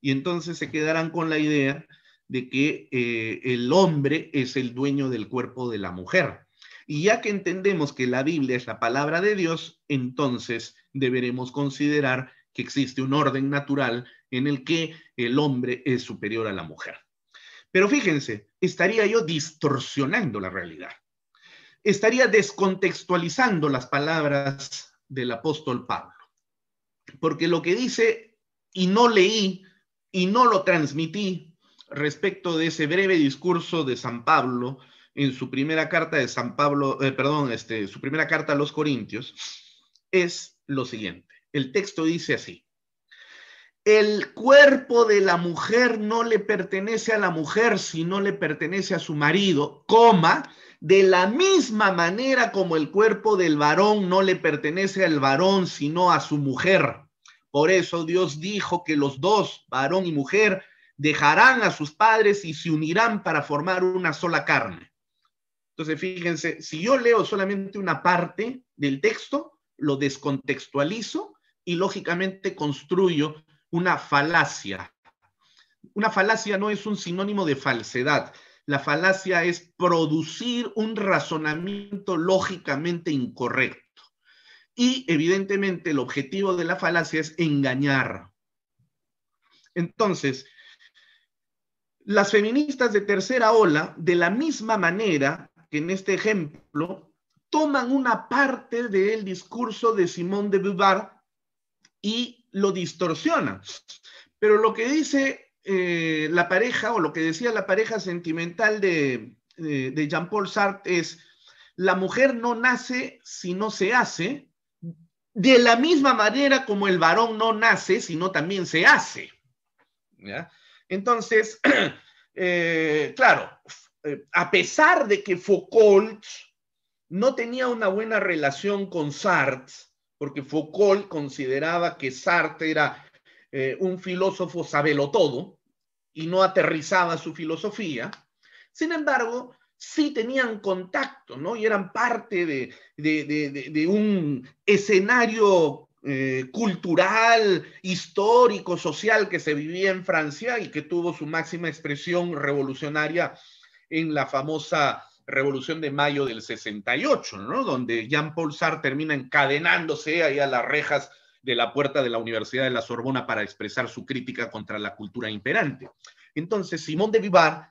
Y entonces se quedarán con la idea de que eh, el hombre es el dueño del cuerpo de la mujer. Y ya que entendemos que la Biblia es la palabra de Dios, entonces deberemos considerar existe un orden natural en el que el hombre es superior a la mujer. Pero fíjense, estaría yo distorsionando la realidad. Estaría descontextualizando las palabras del apóstol Pablo. Porque lo que dice, y no leí, y no lo transmití respecto de ese breve discurso de San Pablo en su primera carta de San Pablo, eh, perdón, este, su primera carta a los Corintios, es lo siguiente. El texto dice así. El cuerpo de la mujer no le pertenece a la mujer, sino le pertenece a su marido, coma, de la misma manera como el cuerpo del varón no le pertenece al varón, sino a su mujer. Por eso Dios dijo que los dos, varón y mujer, dejarán a sus padres y se unirán para formar una sola carne. Entonces, fíjense, si yo leo solamente una parte del texto, lo descontextualizo y lógicamente construyo una falacia. Una falacia no es un sinónimo de falsedad. La falacia es producir un razonamiento lógicamente incorrecto. Y evidentemente el objetivo de la falacia es engañar. Entonces, las feministas de tercera ola, de la misma manera que en este ejemplo, toman una parte del discurso de Simone de Beauvoir y lo distorsiona. Pero lo que dice eh, la pareja o lo que decía la pareja sentimental de, Jean-Paul Sartre es, la mujer no nace si no se hace, de la misma manera como el varón no nace, sino también se hace. Entonces, eh, claro, eh, a pesar de que Foucault no tenía una buena relación con Sartre, porque Foucault consideraba que Sartre era eh, un filósofo sabelotodo y no aterrizaba su filosofía. Sin embargo, sí tenían contacto, ¿no? Y eran parte de, un escenario eh, cultural, histórico, social que se vivía en Francia y que tuvo su máxima expresión revolucionaria en la famosa Revolución de Mayo del 68, ¿no? Donde Jean-Paul Sartre termina encadenándose ahí a las rejas de la puerta de la Universidad de la Sorbona para expresar su crítica contra la cultura imperante. Entonces, Simón de Vivar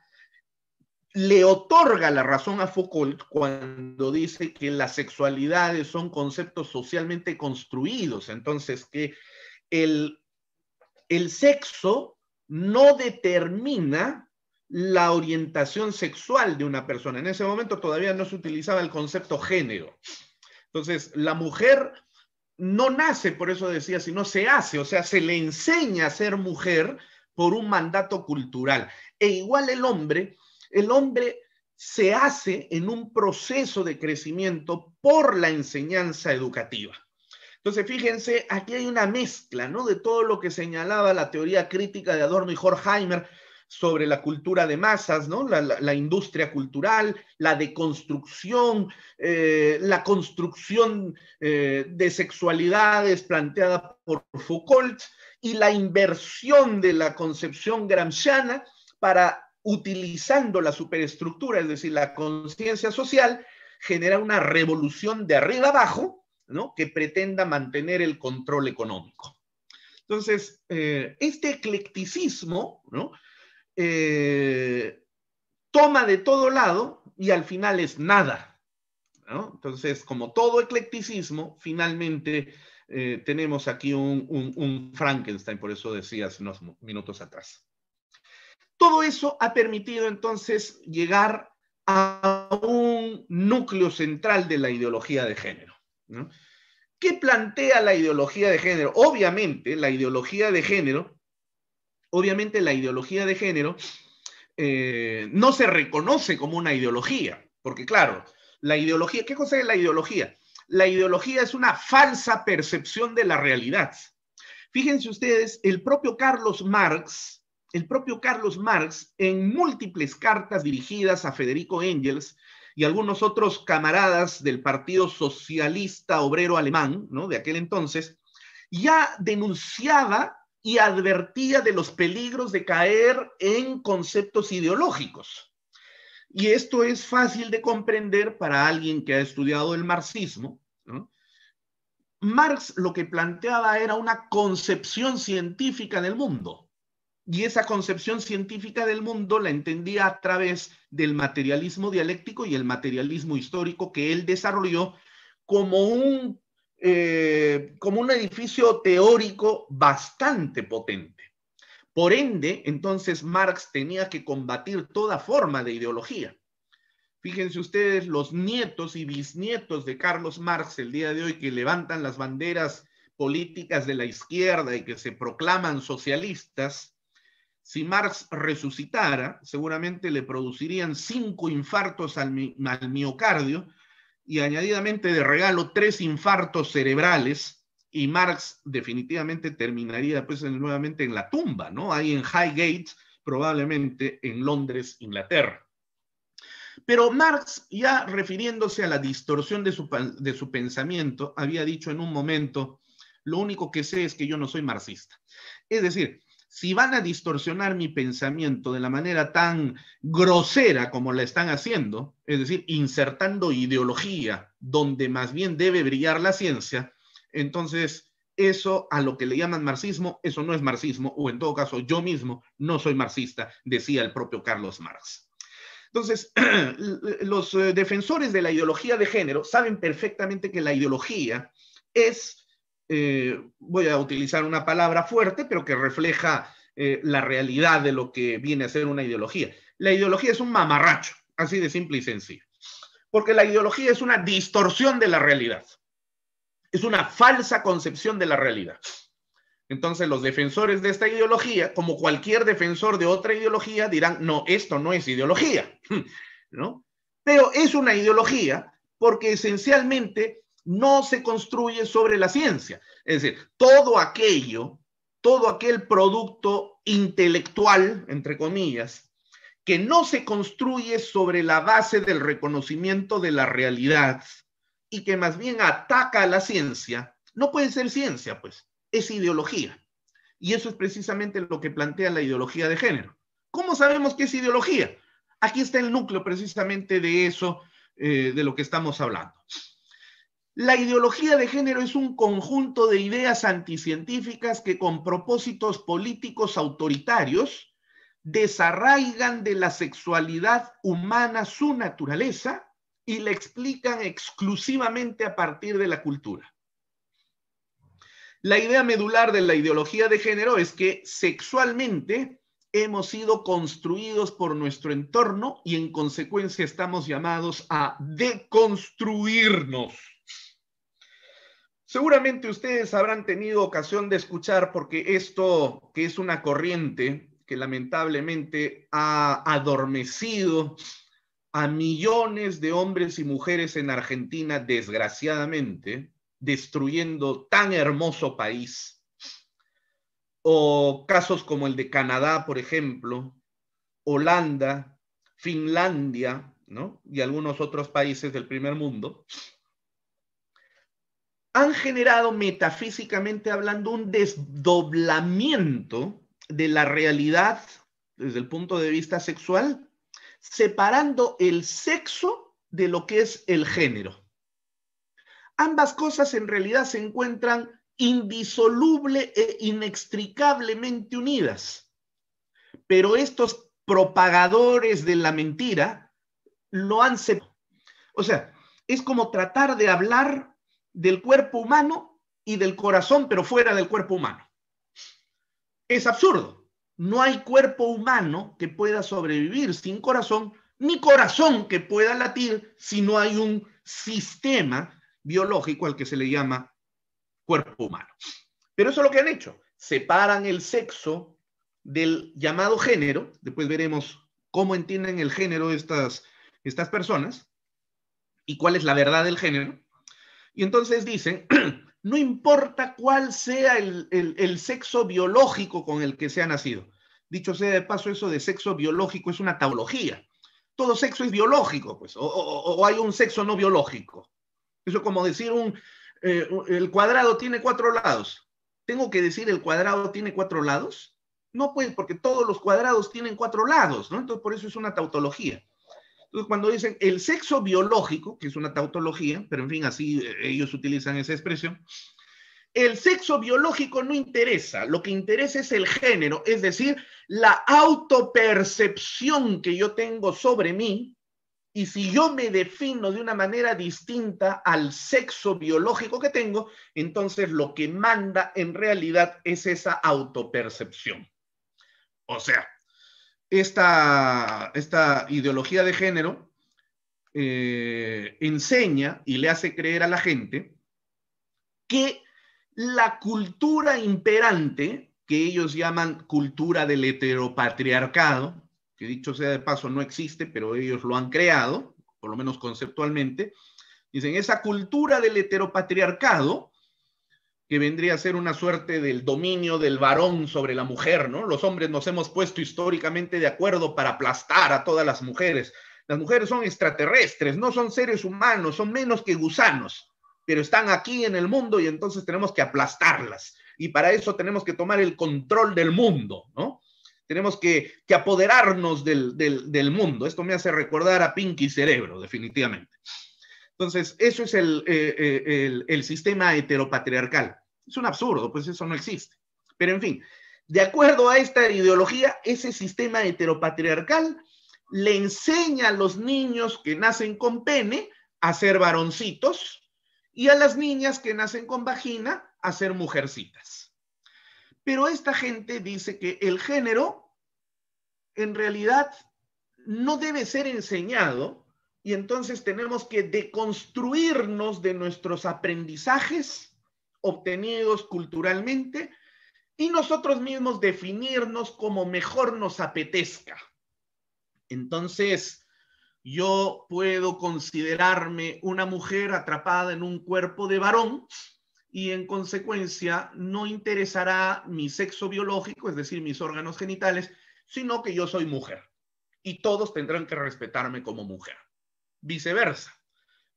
le otorga la razón a Foucault cuando dice que las sexualidades son conceptos socialmente construidos, entonces que el, el sexo no determina la orientación sexual de una persona. En ese momento todavía no se utilizaba el concepto género. Entonces, la mujer no nace, por eso decía, sino se hace, o sea, se le enseña a ser mujer por un mandato cultural. E igual el hombre, el hombre se hace en un proceso de crecimiento por la enseñanza educativa. Entonces, fíjense, aquí hay una mezcla, ¿no? De todo lo que señalaba la teoría crítica de Adorno y Horkheimer, sobre la cultura de masas, ¿no? La, industria cultural, la deconstrucción, eh, la construcción eh, de sexualidades planteada por Foucault y la inversión de la concepción gramsciana para utilizando la superestructura, es decir, la conciencia social, genera una revolución de arriba abajo, ¿no? Que pretenda mantener el control económico. Entonces, eh, este eclecticismo, ¿no? Eh, toma de todo lado y al final es nada. Entonces, como todo eclecticismo, finalmente eh, tenemos aquí un, Frankenstein, por eso decía hace unos minutos atrás. Todo eso ha permitido entonces llegar a un núcleo central de la ideología de género. ¿Qué plantea la ideología de género? Obviamente, la ideología de género obviamente la ideología de género eh, no se reconoce como una ideología, porque claro, la ideología, ¿qué cosa es la ideología? La ideología es una falsa percepción de la realidad. Fíjense ustedes, el propio Carlos Marx, el propio Carlos Marx, en múltiples cartas dirigidas a Federico Engels y algunos otros camaradas del Partido Socialista Obrero Alemán, ¿no? De aquel entonces, ya denunciaba y advertía de los peligros de caer en conceptos ideológicos. Y esto es fácil de comprender para alguien que ha estudiado el marxismo. Marx lo que planteaba era una concepción científica del mundo. Y esa concepción científica del mundo la entendía a través del materialismo dialéctico y el materialismo histórico que él desarrolló como un eh, como un edificio teórico bastante potente. Por ende, entonces Marx tenía que combatir toda forma de ideología. Fíjense ustedes, los nietos y bisnietos de Carlos Marx el día de hoy que levantan las banderas políticas de la izquierda y que se proclaman socialistas, si Marx resucitara, seguramente le producirían cinco infartos al miocardio y añadidamente de regalo tres infartos cerebrales y Marx definitivamente terminaría pues nuevamente en la tumba, ¿no? Ahí en Highgate, probablemente en Londres, Inglaterra. Pero Marx, ya refiriéndose a la distorsión de su, de su pensamiento, había dicho en un momento, lo único que sé es que yo no soy marxista. Es decir, si van a distorsionar mi pensamiento de la manera tan grosera como la están haciendo, es decir, insertando ideología donde más bien debe brillar la ciencia, entonces eso a lo que le llaman marxismo, eso no es marxismo, o en todo caso yo mismo no soy marxista, decía el propio Carlos Marx. Entonces, los eh, defensores de la ideología de género saben perfectamente que la ideología es eh, voy a utilizar una palabra fuerte, pero que refleja eh, la realidad de lo que viene a ser una ideología. La ideología es un mamarracho, así de simple y sencillo. Porque la ideología es una distorsión de la realidad. Es una falsa concepción de la realidad. Entonces los defensores de esta ideología, como cualquier defensor de otra ideología, dirán, no, esto no es ideología, ¿no? Pero es una ideología porque esencialmente no se construye sobre la ciencia. Es decir, todo aquello, todo aquel producto intelectual, entre comillas, que no se construye sobre la base del reconocimiento de la realidad y que más bien ataca a la ciencia, no puede ser ciencia, pues, es ideología. Y eso es precisamente lo que plantea la ideología de género. ¿Cómo sabemos qué es ideología? Aquí está el núcleo precisamente de eso, eh, de lo que estamos hablando. La ideología de género es un conjunto de ideas anticientíficas que con propósitos políticos autoritarios desarraigan de la sexualidad humana su naturaleza y la explican exclusivamente a partir de la cultura. La idea medular de la ideología de género es que sexualmente hemos sido construidos por nuestro entorno y en consecuencia estamos llamados a deconstruirnos Seguramente ustedes habrán tenido ocasión de escuchar porque esto que es una corriente que lamentablemente ha adormecido a millones de hombres y mujeres en Argentina, desgraciadamente, destruyendo tan hermoso país. O casos como el de Canadá, por ejemplo, Holanda, Finlandia, ¿no? Y algunos otros países del primer mundo han generado metafísicamente hablando un desdoblamiento de la realidad desde el punto de vista sexual, separando el sexo de lo que es el género. Ambas cosas en realidad se encuentran indisoluble e inextricablemente unidas, pero estos propagadores de la mentira lo han separado. O sea, es como tratar de hablar del cuerpo humano y del corazón, pero fuera del cuerpo humano. Es absurdo. No hay cuerpo humano que pueda sobrevivir sin corazón, ni corazón que pueda latir si no hay un sistema biológico al que se le llama cuerpo humano. Pero eso es lo que han hecho. Separan el sexo del llamado género. Después veremos cómo entienden el género estas, estas personas y cuál es la verdad del género. Y entonces dicen, no importa cuál sea el, sexo biológico con el que se ha nacido. Dicho sea de paso, eso de sexo biológico es una tautología. Todo sexo es biológico, pues, o, hay un sexo no biológico. Eso es como decir un, eh, el cuadrado tiene cuatro lados. ¿Tengo que decir el cuadrado tiene cuatro lados? No, puede, porque todos los cuadrados tienen cuatro lados, ¿no? Entonces, por eso es una tautología. Entonces, cuando dicen el sexo biológico, que es una tautología, pero en fin, así eh, ellos utilizan esa expresión, el sexo biológico no interesa, lo que interesa es el género, es decir, la autopercepción que yo tengo sobre mí, y si yo me defino de una manera distinta al sexo biológico que tengo, entonces lo que manda en realidad es esa autopercepción. O sea, esta, esta ideología de género eh, enseña y le hace creer a la gente que la cultura imperante, que ellos llaman cultura del heteropatriarcado, que dicho sea de paso no existe, pero ellos lo han creado, por lo menos conceptualmente, dicen, esa cultura del heteropatriarcado que vendría a ser una suerte del dominio del varón sobre la mujer, ¿no? Los hombres nos hemos puesto históricamente de acuerdo para aplastar a todas las mujeres. Las mujeres son extraterrestres, no son seres humanos, son menos que gusanos, pero están aquí en el mundo y entonces tenemos que aplastarlas. Y para eso tenemos que tomar el control del mundo, ¿no? Tenemos que, apoderarnos del mundo. Esto me hace recordar a Pinky Cerebro, definitivamente. Entonces, eso es eh, eh, el, el sistema heteropatriarcal. Es un absurdo, pues eso no existe. Pero en fin, de acuerdo a esta ideología, ese sistema heteropatriarcal le enseña a los niños que nacen con pene a ser varoncitos y a las niñas que nacen con vagina a ser mujercitas. Pero esta gente dice que el género en realidad no debe ser enseñado y entonces tenemos que deconstruirnos de nuestros aprendizajes obtenidos culturalmente y nosotros mismos definirnos como mejor nos apetezca. Entonces, yo puedo considerarme una mujer atrapada en un cuerpo de varón y en consecuencia no interesará mi sexo biológico, es decir, mis órganos genitales, sino que yo soy mujer y todos tendrán que respetarme como mujer. Viceversa,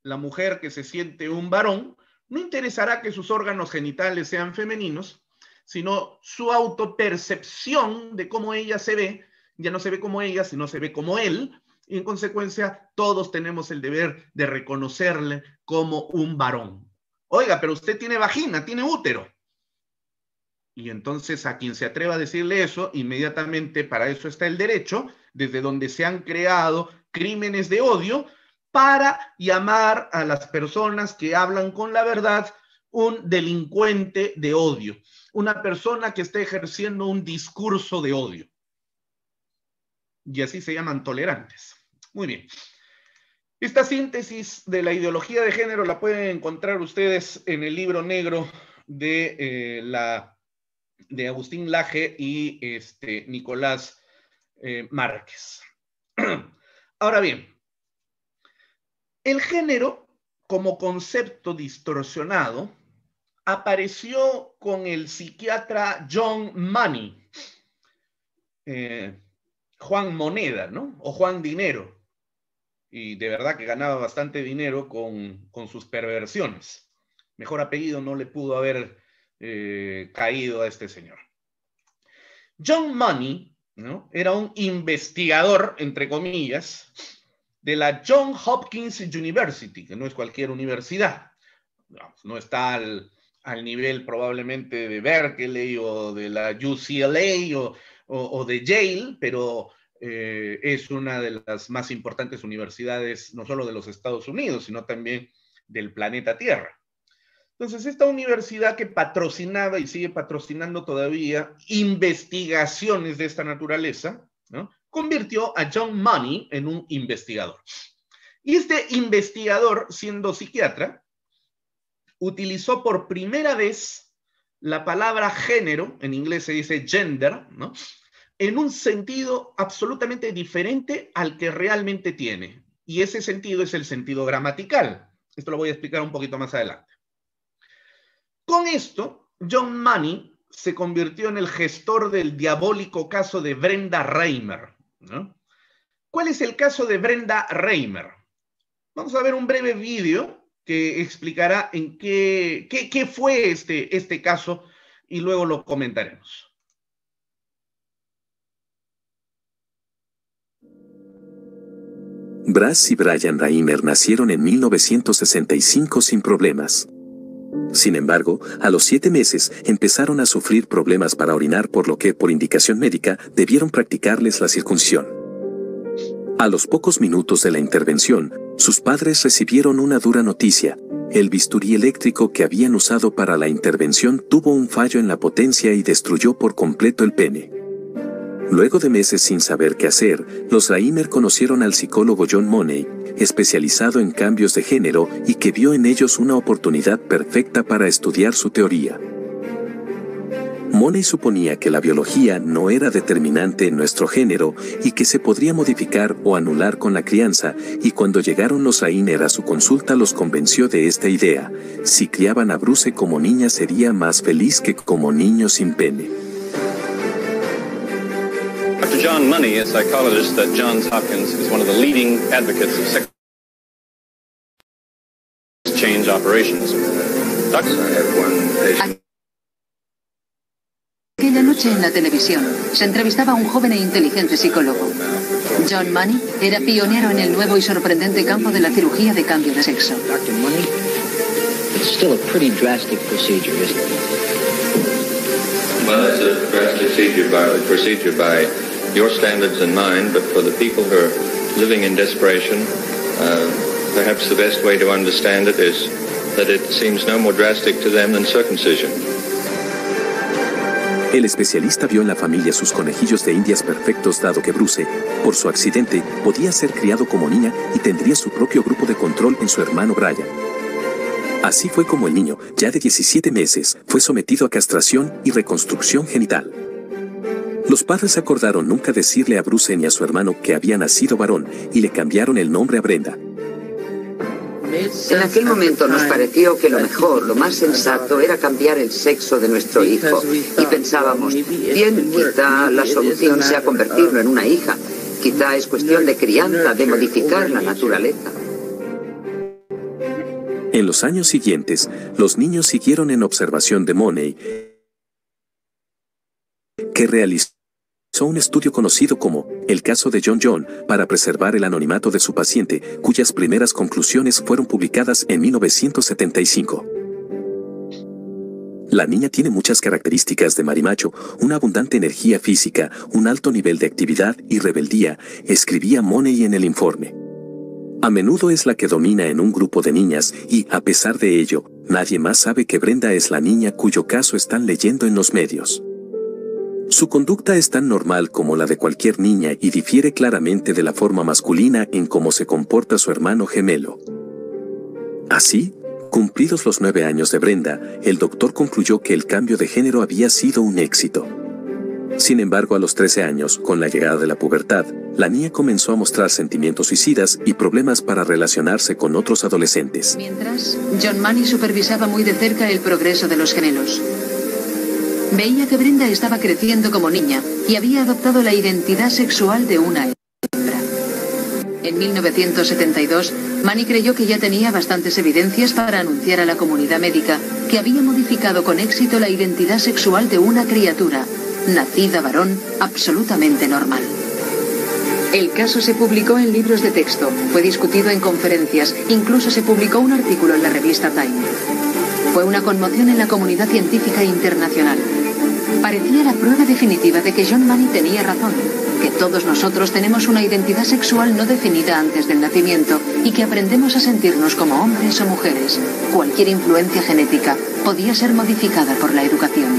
la mujer que se siente un varón no interesará que sus órganos genitales sean femeninos, sino su autopercepción de cómo ella se ve, ya no se ve como ella, sino se ve como él, y en consecuencia todos tenemos el deber de reconocerle como un varón. Oiga, pero usted tiene vagina, tiene útero. Y entonces a quien se atreva a decirle eso, inmediatamente para eso está el derecho, desde donde se han creado crímenes de odio, para llamar a las personas que hablan con la verdad un delincuente de odio, una persona que esté ejerciendo un discurso de odio. Y así se llaman tolerantes. Muy bien. Esta síntesis de la ideología de género la pueden encontrar ustedes en el libro negro de, eh, la, de Agustín Laje y este, Nicolás eh, Márquez. Ahora bien, el género, como concepto distorsionado, apareció con el psiquiatra John Money, eh, Juan Moneda, ¿no? O Juan Dinero. Y de verdad que ganaba bastante dinero con, sus perversiones. Mejor apellido no le pudo haber eh, caído a este señor. John Money ¿no? era un investigador, entre comillas, de la John Hopkins University, que no es cualquier universidad. No está al, nivel probablemente de Berkeley o de la UCLA o, o, de Yale, pero eh, es una de las más importantes universidades, no solo de los Estados Unidos, sino también del planeta Tierra. Entonces, esta universidad que patrocinaba y sigue patrocinando todavía investigaciones de esta naturaleza, ¿no? convirtió a John Money en un investigador. Y este investigador, siendo psiquiatra, utilizó por primera vez la palabra género, en inglés se dice gender, ¿no? en un sentido absolutamente diferente al que realmente tiene. Y ese sentido es el sentido gramatical. Esto lo voy a explicar un poquito más adelante. Con esto, John Money se convirtió en el gestor del diabólico caso de Brenda Reimer. ¿Cuál es el caso de Brenda Reimer? Vamos a ver un breve vídeo que explicará en qué, fue este, este caso y luego lo comentaremos. Brass y Brian Reimer nacieron en 1965 sin problemas. Sin embargo, a los siete meses empezaron a sufrir problemas para orinar por lo que, por indicación médica, debieron practicarles la circuncisión. A los pocos minutos de la intervención, sus padres recibieron una dura noticia. El bisturí eléctrico que habían usado para la intervención tuvo un fallo en la potencia y destruyó por completo el pene. Luego de meses sin saber qué hacer, los Raimer conocieron al psicólogo John Money, especializado en cambios de género y que vio en ellos una oportunidad perfecta para estudiar su teoría. Money suponía que la biología no era determinante en nuestro género y que se podría modificar o anular con la crianza, y cuando llegaron los Ainer a su consulta los convenció de esta idea, si criaban a Bruce como niña sería más feliz que como niño sin pene. Dr. John Money, a psychologist at Johns Hopkins, is one of the leading advocates of sex change operations. Doctor, I have one patient. Aquella noche en la televisión se entrevistaba a un joven e inteligente psicólogo. John Money era pionero en el nuevo y sorprendente campo de la cirugía de cambio de sexo. Dr. Money, it's still a pretty drastic procedure, isn't it? Well, it's a drastic procedure by, procedure by El especialista vio en la familia sus conejillos de indias perfectos dado que Bruce, por su accidente, podía ser criado como niña y tendría su propio grupo de control en su hermano Brian. Así fue como el niño, ya de 17 meses, fue sometido a castración y reconstrucción genital. Los padres acordaron nunca decirle a Bruce ni a su hermano que había nacido varón y le cambiaron el nombre a Brenda. En aquel momento nos pareció que lo mejor, lo más sensato era cambiar el sexo de nuestro hijo. Y pensábamos, bien, quizá la solución sea convertirlo en una hija. Quizá es cuestión de crianza, de modificar la naturaleza. En los años siguientes, los niños siguieron en observación de Money, que realizó Hizo un estudio conocido como el caso de John John para preservar el anonimato de su paciente, cuyas primeras conclusiones fueron publicadas en 1975. La niña tiene muchas características de marimacho, una abundante energía física, un alto nivel de actividad y rebeldía, escribía Money en el informe. A menudo es la que domina en un grupo de niñas y, a pesar de ello, nadie más sabe que Brenda es la niña cuyo caso están leyendo en los medios. Su conducta es tan normal como la de cualquier niña y difiere claramente de la forma masculina en cómo se comporta su hermano gemelo. Así, cumplidos los nueve años de Brenda, el doctor concluyó que el cambio de género había sido un éxito. Sin embargo, a los 13 años, con la llegada de la pubertad, la niña comenzó a mostrar sentimientos suicidas y problemas para relacionarse con otros adolescentes. Mientras, John Manny supervisaba muy de cerca el progreso de los gemelos. Veía que Brenda estaba creciendo como niña y había adoptado la identidad sexual de una hembra. En 1972, Manny creyó que ya tenía bastantes evidencias para anunciar a la comunidad médica que había modificado con éxito la identidad sexual de una criatura, nacida varón, absolutamente normal. El caso se publicó en libros de texto, fue discutido en conferencias, incluso se publicó un artículo en la revista Time. Fue una conmoción en la comunidad científica internacional. Parecía la prueba definitiva de que John Manny tenía razón, que todos nosotros tenemos una identidad sexual no definida antes del nacimiento y que aprendemos a sentirnos como hombres o mujeres. Cualquier influencia genética podía ser modificada por la educación.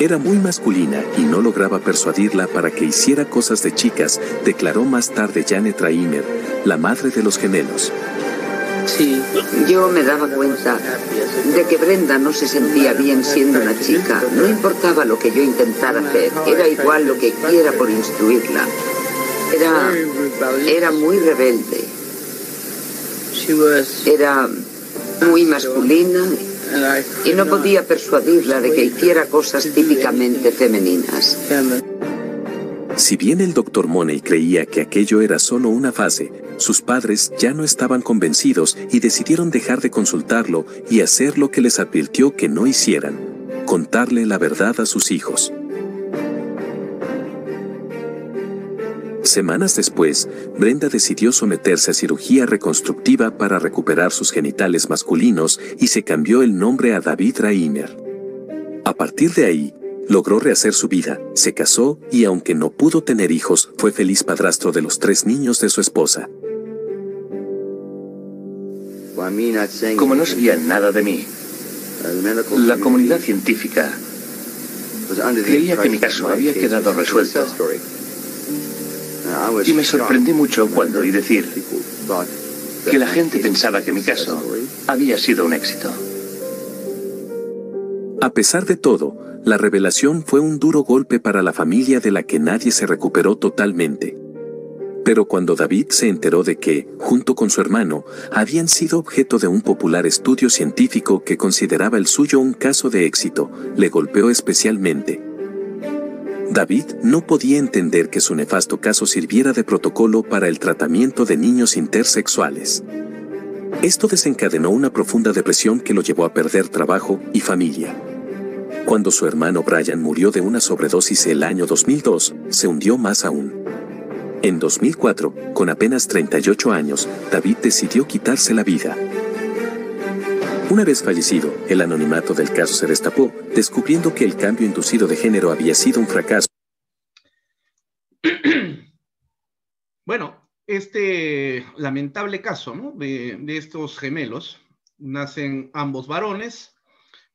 Era muy masculina y no lograba persuadirla para que hiciera cosas de chicas, declaró más tarde Janet Reimer, la madre de los gemelos yo me daba cuenta de que Brenda no se sentía bien siendo una chica. No importaba lo que yo intentara hacer, era igual lo que quiera por instruirla. Era, era muy rebelde. Era muy masculina y no podía persuadirla de que hiciera cosas típicamente femeninas. Si bien el Dr. Money creía que aquello era solo una fase, sus padres ya no estaban convencidos y decidieron dejar de consultarlo y hacer lo que les advirtió que no hicieran, contarle la verdad a sus hijos. Semanas después, Brenda decidió someterse a cirugía reconstructiva para recuperar sus genitales masculinos y se cambió el nombre a David Reimer. A partir de ahí, logró rehacer su vida, se casó y aunque no pudo tener hijos, fue feliz padrastro de los tres niños de su esposa. Como no sabían nada de mí, la comunidad científica creía que mi caso había quedado resuelto. Y me sorprendí mucho cuando oí decir que la gente pensaba que mi caso había sido un éxito. A pesar de todo, la revelación fue un duro golpe para la familia de la que nadie se recuperó totalmente. Pero cuando David se enteró de que, junto con su hermano, habían sido objeto de un popular estudio científico que consideraba el suyo un caso de éxito, le golpeó especialmente. David no podía entender que su nefasto caso sirviera de protocolo para el tratamiento de niños intersexuales. Esto desencadenó una profunda depresión que lo llevó a perder trabajo y familia. Cuando su hermano Brian murió de una sobredosis el año 2002, se hundió más aún. En 2004, con apenas 38 años, David decidió quitarse la vida. Una vez fallecido, el anonimato del caso se destapó, descubriendo que el cambio inducido de género había sido un fracaso. Bueno, este lamentable caso de, estos gemelos. Nacen ambos varones.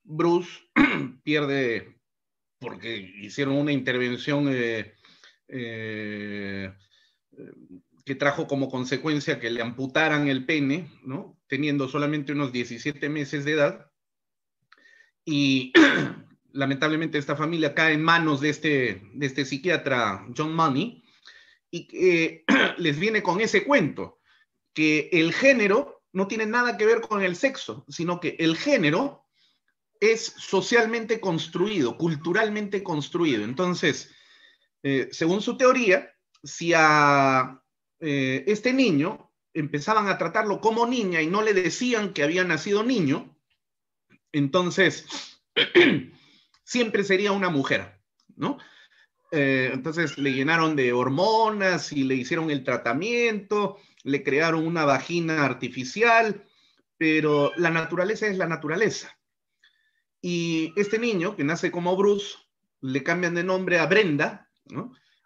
Bruce pierde porque hicieron una intervención eh, eh, que trajo como consecuencia que le amputaran el pene, ¿no? teniendo solamente unos 17 meses de edad. Y lamentablemente esta familia cae en manos de este, de este psiquiatra John Money, y que eh, les viene con ese cuento, que el género no tiene nada que ver con el sexo, sino que el género es socialmente construido, culturalmente construido. Entonces, eh, según su teoría, si a eh, este niño empezaban a tratarlo como niña y no le decían que había nacido niño, entonces siempre sería una mujer, ¿no? Eh, entonces le llenaron de hormonas y le hicieron el tratamiento, le crearon una vagina artificial, pero la naturaleza es la naturaleza. Y este niño, que nace como Bruce, le cambian de nombre a Brenda,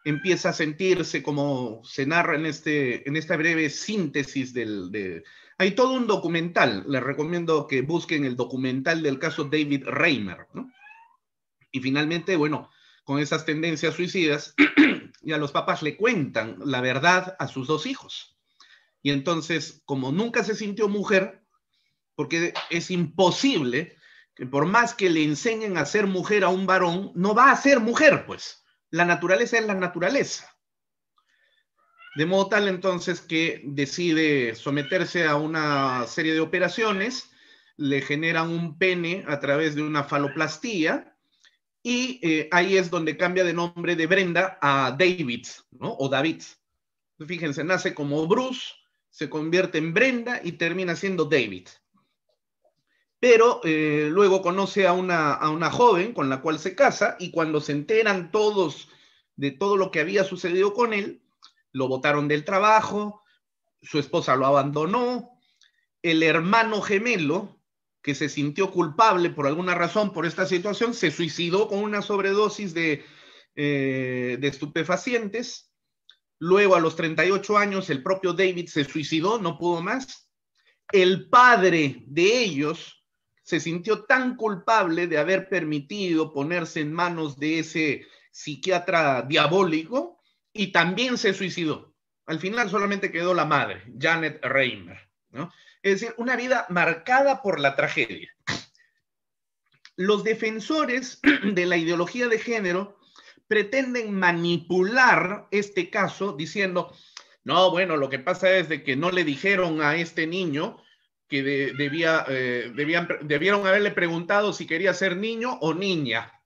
empieza a sentirse como se narra en, este, en esta breve síntesis del... Hay todo un documental, les recomiendo que busquen el documental del caso David Reimer. Y finalmente, bueno, con esas tendencias suicidas y a los papás le cuentan la verdad a sus dos hijos. Y entonces, como nunca se sintió mujer, porque es imposible que por más que le enseñen a ser mujer a un varón, no va a ser mujer, pues. La naturaleza es la naturaleza. De modo tal entonces que decide someterse a una serie de operaciones, le generan un pene a través de una faloplastía, y eh, ahí es donde cambia de nombre de Brenda a David, ¿no? O Davids. Fíjense, nace como Bruce, se convierte en Brenda y termina siendo David. Pero eh, luego conoce a una, a una joven con la cual se casa y cuando se enteran todos de todo lo que había sucedido con él, lo botaron del trabajo, su esposa lo abandonó, el hermano gemelo, que se sintió culpable por alguna razón por esta situación, se suicidó con una sobredosis de, eh, de estupefacientes. Luego, a los 38 años, el propio David se suicidó, no pudo más. El padre de ellos se sintió tan culpable de haber permitido ponerse en manos de ese psiquiatra diabólico y también se suicidó. Al final solamente quedó la madre, Janet Reimer. ¿no? Es decir, una vida marcada por la tragedia. Los defensores de la ideología de género pretenden manipular este caso diciendo, no, bueno, lo que pasa es de que no le dijeron a este niño que debía, eh, debían, debieron haberle preguntado si quería ser niño o niña,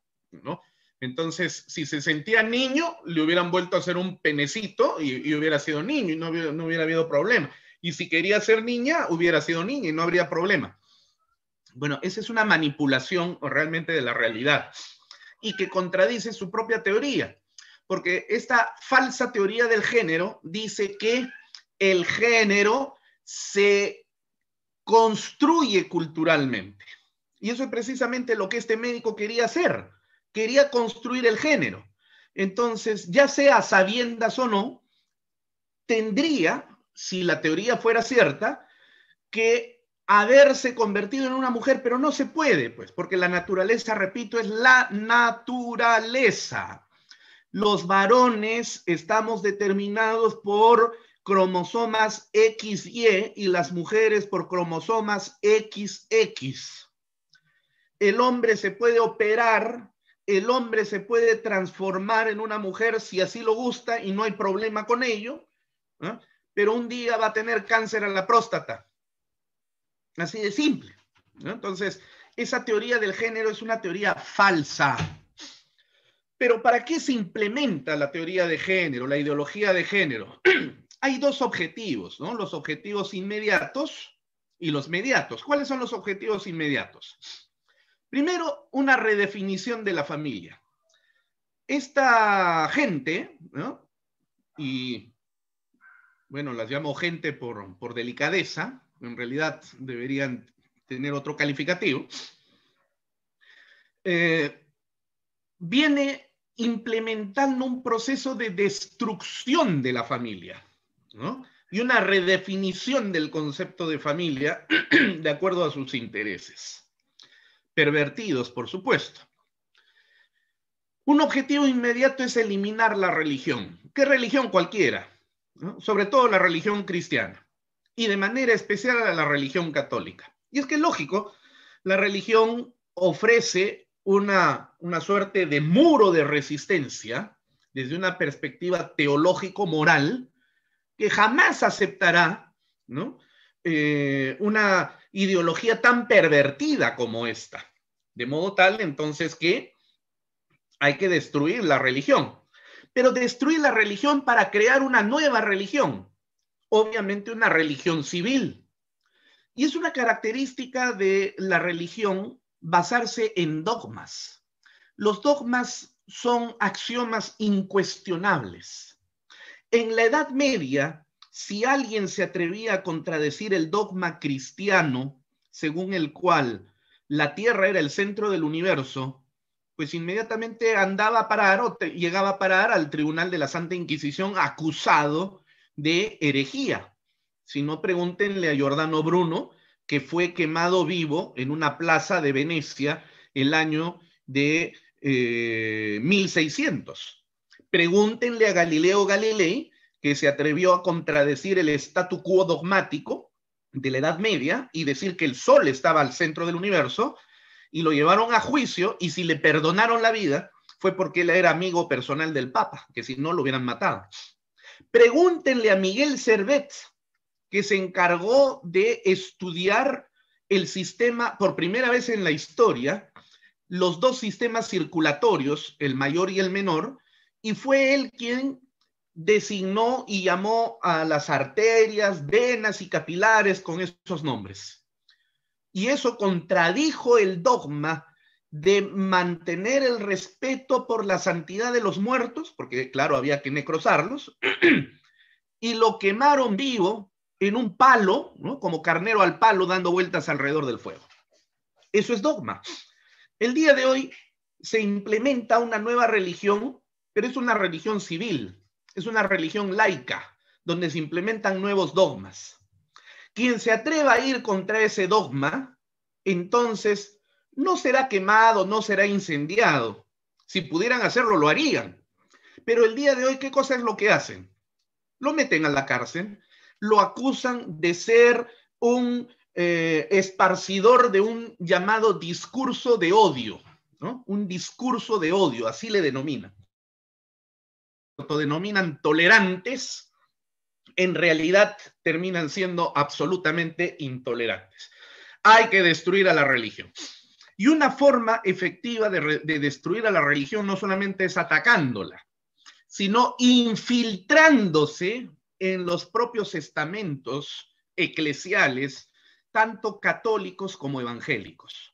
Entonces, si se sentía niño, le hubieran vuelto a hacer un penecito y, hubiera sido niño y no hubiera habido problema. Y si quería ser niña, hubiera sido niña y no habría problema. Bueno, esa es una manipulación realmente de la realidad y que contradice su propia teoría, porque esta falsa teoría del género dice que el género se construye culturalmente. Y eso es precisamente lo que este médico quería hacer, quería construir el género. Entonces, ya sea sabiendas o no, tendría si la teoría fuera cierta, que haberse convertido en una mujer, pero no se puede, pues, porque la naturaleza, repito, es la naturaleza. Los varones estamos determinados por cromosomas XY y las mujeres por cromosomas XX. El hombre se puede operar, el hombre se puede transformar en una mujer si así lo gusta y no hay problema con ello pero un día va a tener cáncer a la próstata. Así de simple. Entonces, esa teoría del género es una teoría falsa. Pero ¿para qué se implementa la teoría de género, la ideología de género? Hay dos objetivos, ¿no? Los objetivos inmediatos y los mediatos. ¿Cuáles son los objetivos inmediatos? Primero, una redefinición de la familia. Esta gente, ¿no? Y bueno, las llamo gente por, por delicadeza, en realidad deberían tener otro calificativo, eh, viene implementando un proceso de destrucción de la familia, ¿no? Y una redefinición del concepto de familia de acuerdo a sus intereses, pervertidos, por supuesto. Un objetivo inmediato es eliminar la religión. ¿Qué religión cualquiera? sobre todo la religión cristiana y de manera especial a la religión católica. Y es que lógico, la religión ofrece una, una suerte de muro de resistencia desde una perspectiva teológico-moral que jamás aceptará eh, una ideología tan pervertida como esta. De modo tal, entonces, que hay que destruir la religión pero destruir la religión para crear una nueva religión, obviamente una religión civil. Y es una característica de la religión basarse en dogmas. Los dogmas son axiomas incuestionables. En la Edad Media, si alguien se atrevía a contradecir el dogma cristiano, según el cual la Tierra era el centro del universo, pues inmediatamente andaba a parar o llegaba a parar al Tribunal de la Santa Inquisición acusado de herejía. Si no, pregúntenle a Giordano Bruno, que fue quemado vivo en una plaza de Venecia el año de 1600. Eh, pregúntenle a Galileo Galilei, que se atrevió a contradecir el statu quo dogmático de la Edad Media y decir que el Sol estaba al centro del universo y lo llevaron a juicio y si le perdonaron la vida fue porque él era amigo personal del Papa, que si no lo hubieran matado. Pregúntenle a Miguel Servet, que se encargó de estudiar el sistema por primera vez en la historia, los dos sistemas circulatorios, el mayor y el menor, y fue él quien designó y llamó a las arterias, venas y capilares con esos nombres y eso contradijo el dogma de mantener el respeto por la santidad de los muertos, porque claro, había que necrosarlos, y lo quemaron vivo en un palo, como carnero al palo dando vueltas alrededor del fuego. Eso es dogma. El día de hoy se implementa una nueva religión, pero es una religión civil, es una religión laica, donde se implementan nuevos dogmas. Quien se atreva a ir contra ese dogma, entonces no será quemado, no será incendiado. Si pudieran hacerlo, lo harían. Pero el día de hoy, ¿qué cosa es lo que hacen? Lo meten a la cárcel, lo acusan de ser un eh, esparcidor de un llamado discurso de odio, ¿no? Un discurso de odio, así le denominan. Lo denominan tolerantes en realidad terminan siendo absolutamente intolerantes. Hay que destruir a la religión. Y una forma efectiva de, destruir a la religión no solamente es atacándola, sino infiltrándose en los propios estamentos eclesiales, tanto católicos como evangélicos.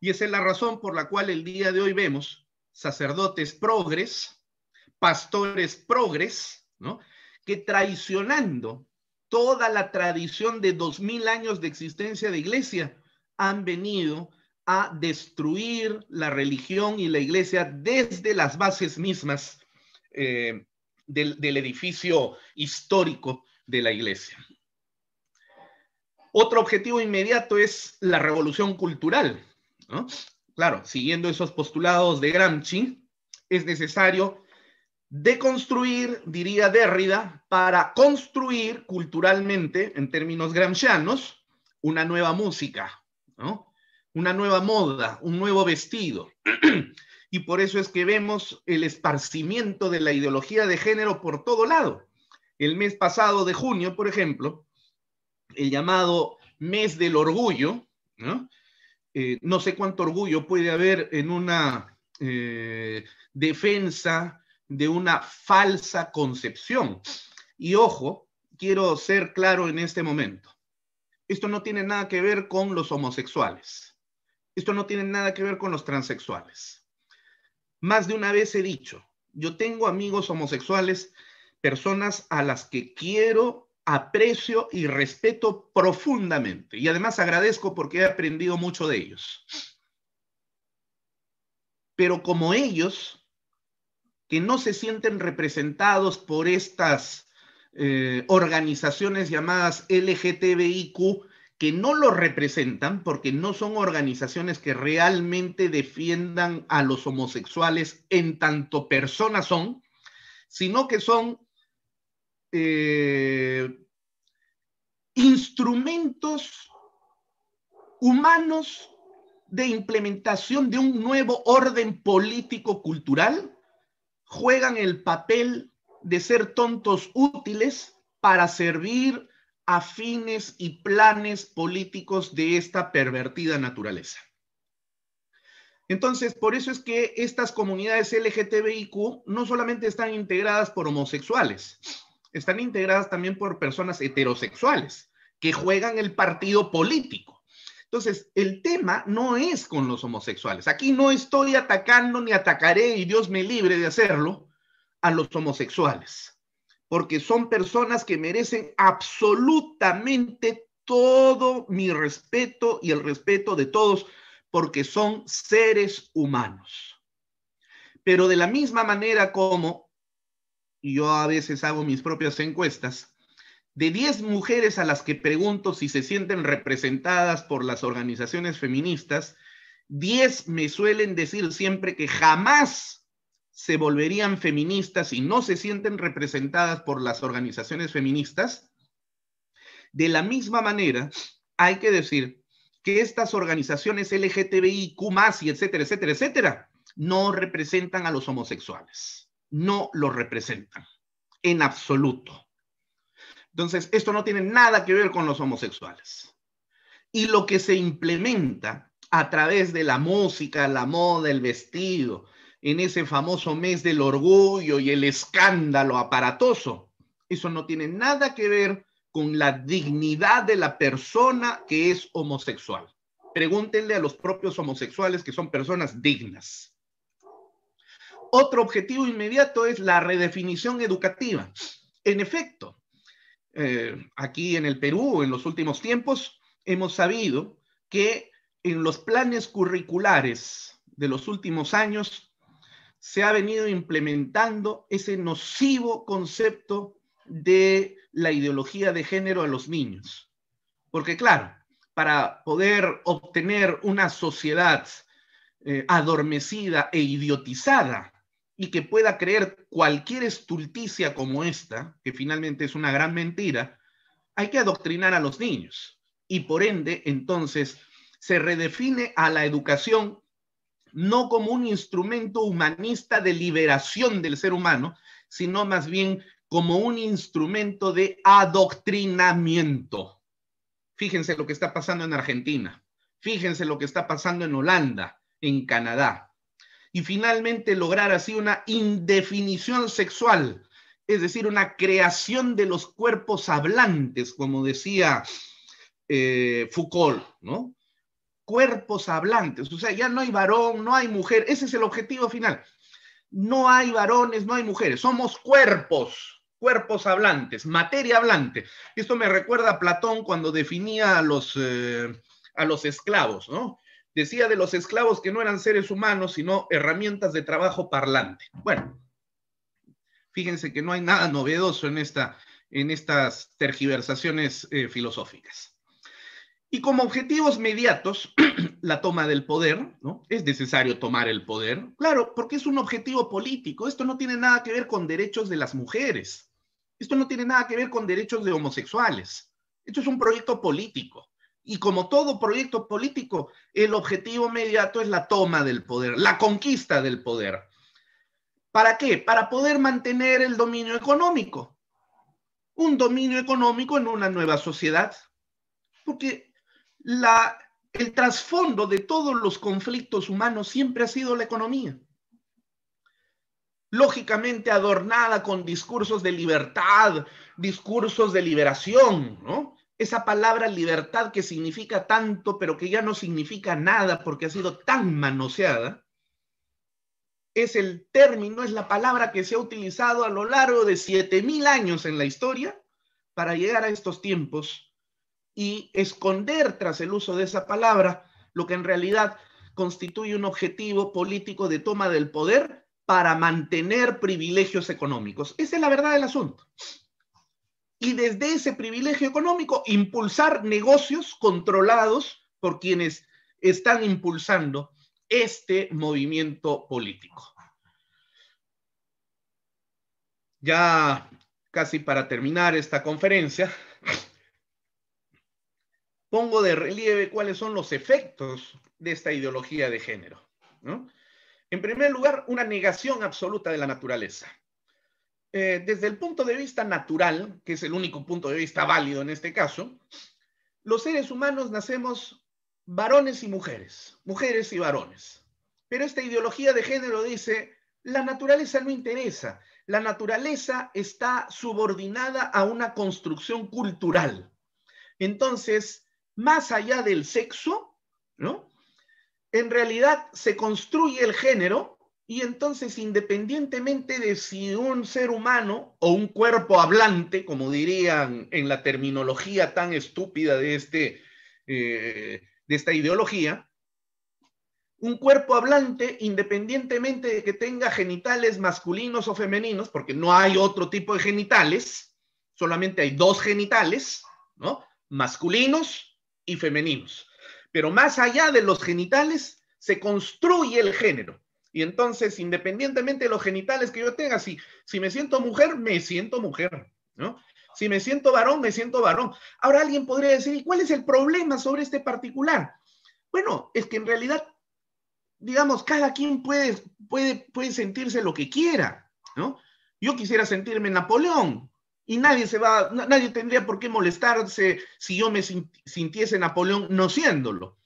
Y esa es la razón por la cual el día de hoy vemos sacerdotes progres, pastores progres, ¿no? que traicionando toda la tradición de dos mil años de existencia de iglesia, han venido a destruir la religión y la iglesia desde las bases mismas eh, del, edificio histórico de la iglesia. Otro objetivo inmediato es la revolución cultural. Claro, siguiendo esos postulados de Gramsci, es necesario de construir, diría Derrida, para construir culturalmente, en términos gramscianos, una nueva música, una nueva moda, un nuevo vestido. y por eso es que vemos el esparcimiento de la ideología de género por todo lado. El mes pasado de junio, por ejemplo, el llamado mes del orgullo, ¿no? Eh, sé cuánto orgullo puede haber en una eh, defensa de una falsa concepción. Y ojo, quiero ser claro en este momento. Esto no tiene nada que ver con los homosexuales. Esto no tiene nada que ver con los transexuales. Más de una vez he dicho, yo tengo amigos homosexuales, personas a las que quiero, aprecio y respeto profundamente. Y además agradezco porque he aprendido mucho de ellos. Pero como ellos, que no se sienten representados por estas eh, organizaciones llamadas LGTBIQ, que no lo representan porque no son organizaciones que realmente defiendan a los homosexuales en tanto personas son, sino que son eh, instrumentos humanos de implementación de un nuevo orden político-cultural juegan el papel de ser tontos útiles para servir a fines y planes políticos de esta pervertida naturaleza. Entonces, por eso es que estas comunidades LGTBIQ no solamente están integradas por homosexuales, están integradas también por personas heterosexuales que juegan el partido político. Entonces, el tema no es con los homosexuales. Aquí no estoy atacando ni atacaré, y Dios me libre de hacerlo, a los homosexuales, porque son personas que merecen absolutamente todo mi respeto y el respeto de todos, porque son seres humanos. Pero de la misma manera como, yo a veces hago mis propias encuestas, de 10 mujeres a las que pregunto si se sienten representadas por las organizaciones feministas, 10 me suelen decir siempre que jamás se volverían feministas y no se sienten representadas por las organizaciones feministas. De la misma manera, hay que decir que estas organizaciones LGTBI, y etcétera, etcétera, etcétera, no representan a los homosexuales. No los representan en absoluto. Entonces, esto no tiene nada que ver con los homosexuales. Y lo que se implementa a través de la música, la moda, el vestido, en ese famoso mes del orgullo y el escándalo aparatoso, eso no tiene nada que ver con la dignidad de la persona que es homosexual. Pregúntenle a los propios homosexuales que son personas dignas. Otro objetivo inmediato es la redefinición educativa. En efecto, eh, aquí en el Perú en los últimos tiempos, hemos sabido que en los planes curriculares de los últimos años se ha venido implementando ese nocivo concepto de la ideología de género a los niños. Porque claro, para poder obtener una sociedad eh, adormecida e idiotizada y que pueda creer cualquier estulticia como esta, que finalmente es una gran mentira, hay que adoctrinar a los niños. Y por ende, entonces, se redefine a la educación no como un instrumento humanista de liberación del ser humano, sino más bien como un instrumento de adoctrinamiento. Fíjense lo que está pasando en Argentina, fíjense lo que está pasando en Holanda, en Canadá y finalmente lograr así una indefinición sexual, es decir, una creación de los cuerpos hablantes, como decía eh, Foucault, ¿no? Cuerpos hablantes, o sea, ya no hay varón, no hay mujer, ese es el objetivo final. No hay varones, no hay mujeres, somos cuerpos, cuerpos hablantes, materia hablante. Esto me recuerda a Platón cuando definía a los, eh, a los esclavos, ¿no? decía de los esclavos que no eran seres humanos, sino herramientas de trabajo parlante. Bueno, fíjense que no hay nada novedoso en, esta, en estas tergiversaciones eh, filosóficas. Y como objetivos mediatos, la toma del poder, ¿no? Es necesario tomar el poder, claro, porque es un objetivo político. Esto no tiene nada que ver con derechos de las mujeres. Esto no tiene nada que ver con derechos de homosexuales. Esto es un proyecto político. Y como todo proyecto político, el objetivo inmediato es la toma del poder, la conquista del poder. ¿Para qué? Para poder mantener el dominio económico. Un dominio económico en una nueva sociedad. Porque la, el trasfondo de todos los conflictos humanos siempre ha sido la economía. Lógicamente adornada con discursos de libertad, discursos de liberación, ¿no? esa palabra libertad que significa tanto, pero que ya no significa nada porque ha sido tan manoseada, es el término, es la palabra que se ha utilizado a lo largo de 7.000 años en la historia para llegar a estos tiempos y esconder tras el uso de esa palabra lo que en realidad constituye un objetivo político de toma del poder para mantener privilegios económicos. Esa es la verdad del asunto y desde ese privilegio económico impulsar negocios controlados por quienes están impulsando este movimiento político. Ya casi para terminar esta conferencia, pongo de relieve cuáles son los efectos de esta ideología de género. En primer lugar, una negación absoluta de la naturaleza. Eh, desde el punto de vista natural, que es el único punto de vista válido en este caso, los seres humanos nacemos varones y mujeres, mujeres y varones. Pero esta ideología de género dice, la naturaleza no interesa, la naturaleza está subordinada a una construcción cultural. Entonces, más allá del sexo, ¿no? En realidad se construye el género y entonces, independientemente de si un ser humano o un cuerpo hablante, como dirían en la terminología tan estúpida de, este, eh, de esta ideología, un cuerpo hablante, independientemente de que tenga genitales masculinos o femeninos, porque no hay otro tipo de genitales, solamente hay dos genitales, ¿no? Masculinos y femeninos. Pero más allá de los genitales, se construye el género. Y entonces, independientemente de los genitales que yo tenga, si, si me siento mujer, me siento mujer, ¿no? Si me siento varón, me siento varón. Ahora alguien podría decir, ¿y cuál es el problema sobre este particular? Bueno, es que en realidad, digamos, cada quien puede, puede, puede sentirse lo que quiera, ¿no? Yo quisiera sentirme Napoleón y nadie se va, nadie tendría por qué molestarse si yo me sintiese Napoleón no siéndolo.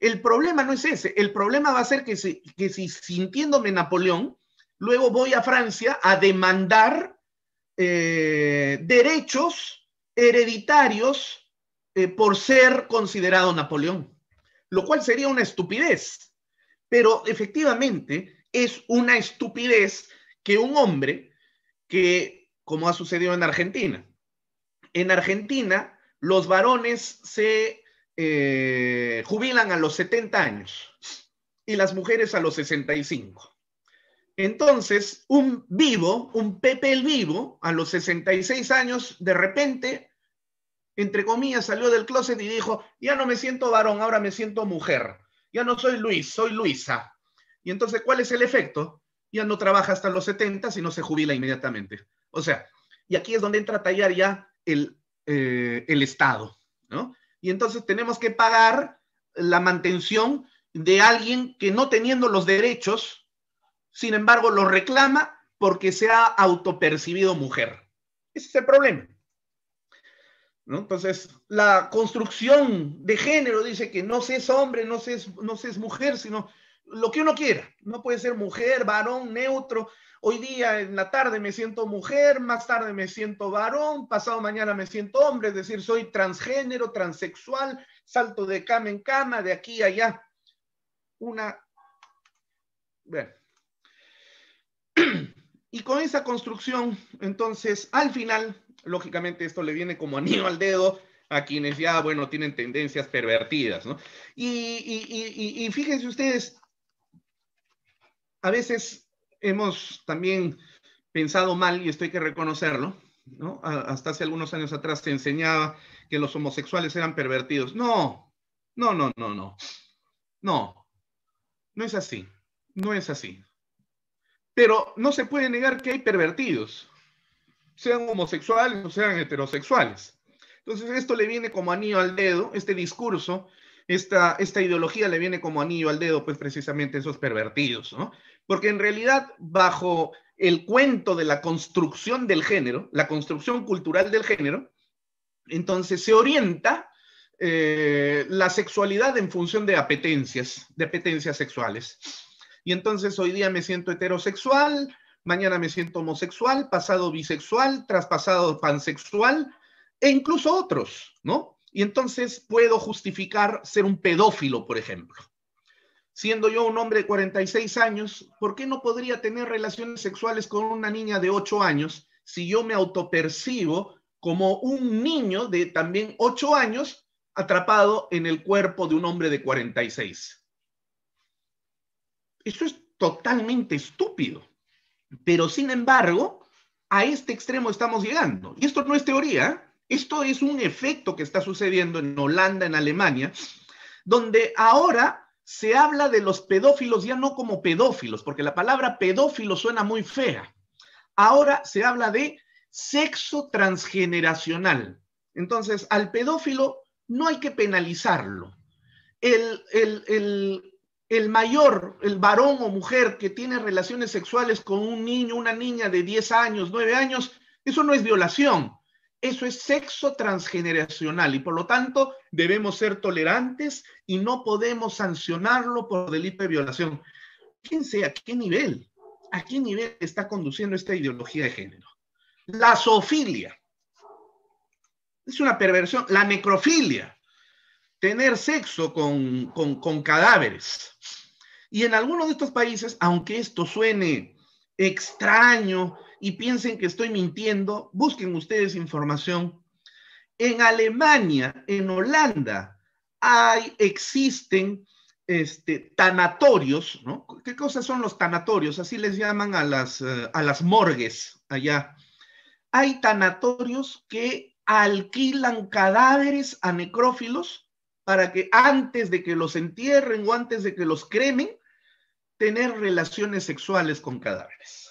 El problema no es ese, el problema va a ser que si, sintiéndome Napoleón, luego voy a Francia a demandar eh, derechos hereditarios eh, por ser considerado Napoleón, lo cual sería una estupidez, pero efectivamente es una estupidez que un hombre que, como ha sucedido en Argentina, en Argentina los varones se eh, jubilan a los 70 años y las mujeres a los 65. Entonces, un vivo, un Pepe el vivo, a los 66 años, de repente, entre comillas, salió del closet y dijo, ya no me siento varón, ahora me siento mujer. Ya no soy Luis, soy Luisa. Y entonces, ¿cuál es el efecto? Ya no trabaja hasta los 70, sino se jubila inmediatamente. O sea, y aquí es donde entra a tallar ya el, eh, el Estado, ¿no? y entonces tenemos que pagar la mantención de alguien que no teniendo los derechos, sin embargo, lo reclama porque se ha autopercibido mujer. Ese es el problema. Entonces, la construcción de género dice que no se es hombre, no se no se es mujer, sino lo que uno quiera. No puede ser mujer, varón, neutro hoy día en la tarde me siento mujer, más tarde me siento varón, pasado mañana me siento hombre, es decir, soy transgénero, transexual, salto de cama en cama, de aquí a allá. Una... Bueno. Y con esa construcción, entonces, al final, lógicamente esto le viene como anillo al dedo a quienes ya, bueno, tienen tendencias pervertidas, ¿no? y fíjense ustedes, a veces hemos también pensado mal, y esto hay que reconocerlo, Hasta hace algunos años atrás se enseñaba que los homosexuales eran pervertidos. No, no, no, no, no. No, no es así, no es así. Pero no se puede negar que hay pervertidos, sean homosexuales o sean heterosexuales. Entonces esto le viene como anillo al dedo, este discurso esta, ideología le viene como anillo al dedo, pues precisamente esos pervertidos, ¿no? Porque en realidad, bajo el cuento de la construcción del género, la construcción cultural del género, entonces se orienta eh, la sexualidad en función de apetencias, de apetencias sexuales. Y entonces hoy día me siento heterosexual, mañana me siento homosexual, pasado bisexual, traspasado pansexual e incluso otros, ¿no? Y entonces puedo justificar ser un pedófilo, por ejemplo. Siendo yo un hombre de 46 años, ¿por qué no podría tener relaciones sexuales con una niña de 8 años si yo me autopercibo como un niño de también 8 años atrapado en el cuerpo de un hombre de 46? Esto es totalmente estúpido. Pero sin embargo, a este extremo estamos llegando. Y esto no es teoría, ¿eh? Esto es un efecto que está sucediendo en Holanda, en Alemania, donde ahora se habla de los pedófilos ya no como pedófilos, porque la palabra pedófilo suena muy fea. Ahora se habla de sexo transgeneracional. Entonces, al pedófilo no hay que penalizarlo. El, mayor, el varón o mujer que tiene relaciones sexuales con un niño, una niña de 10 años, 9 años, eso no es violación. Eso es sexo transgeneracional y por lo tanto debemos ser tolerantes y no podemos sancionarlo por delito de violación. sea, a qué nivel, a qué nivel está conduciendo esta ideología de género. La zoofilia es una perversión, la necrofilia, tener sexo con, con cadáveres. Y en algunos de estos países, aunque esto suene extraño, y piensen que estoy mintiendo, busquen ustedes información. En Alemania, en Holanda, hay, existen este, tanatorios, ¿no? ¿Qué cosas son los tanatorios? Así les llaman a las, eh, a las morgues allá. Hay tanatorios que alquilan cadáveres a necrófilos para que antes de que los entierren o antes de que los cremen, tener relaciones sexuales con cadáveres.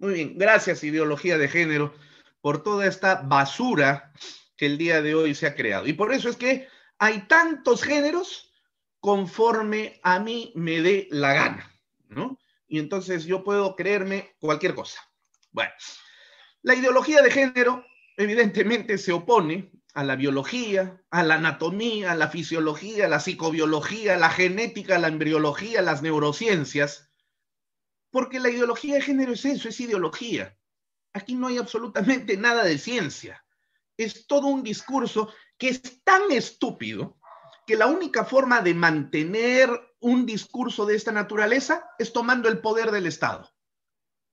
Muy bien, gracias ideología de género por toda esta basura que el día de hoy se ha creado. Y por eso es que hay tantos géneros conforme a mí me dé la gana, ¿no? Y entonces yo puedo creerme cualquier cosa. Bueno, la ideología de género evidentemente se opone a la biología, a la anatomía, a la fisiología, a la psicobiología, a la genética, a la embriología, a las neurociencias, porque la ideología de género es eso, es ideología. Aquí no hay absolutamente nada de ciencia. Es todo un discurso que es tan estúpido que la única forma de mantener un discurso de esta naturaleza es tomando el poder del Estado.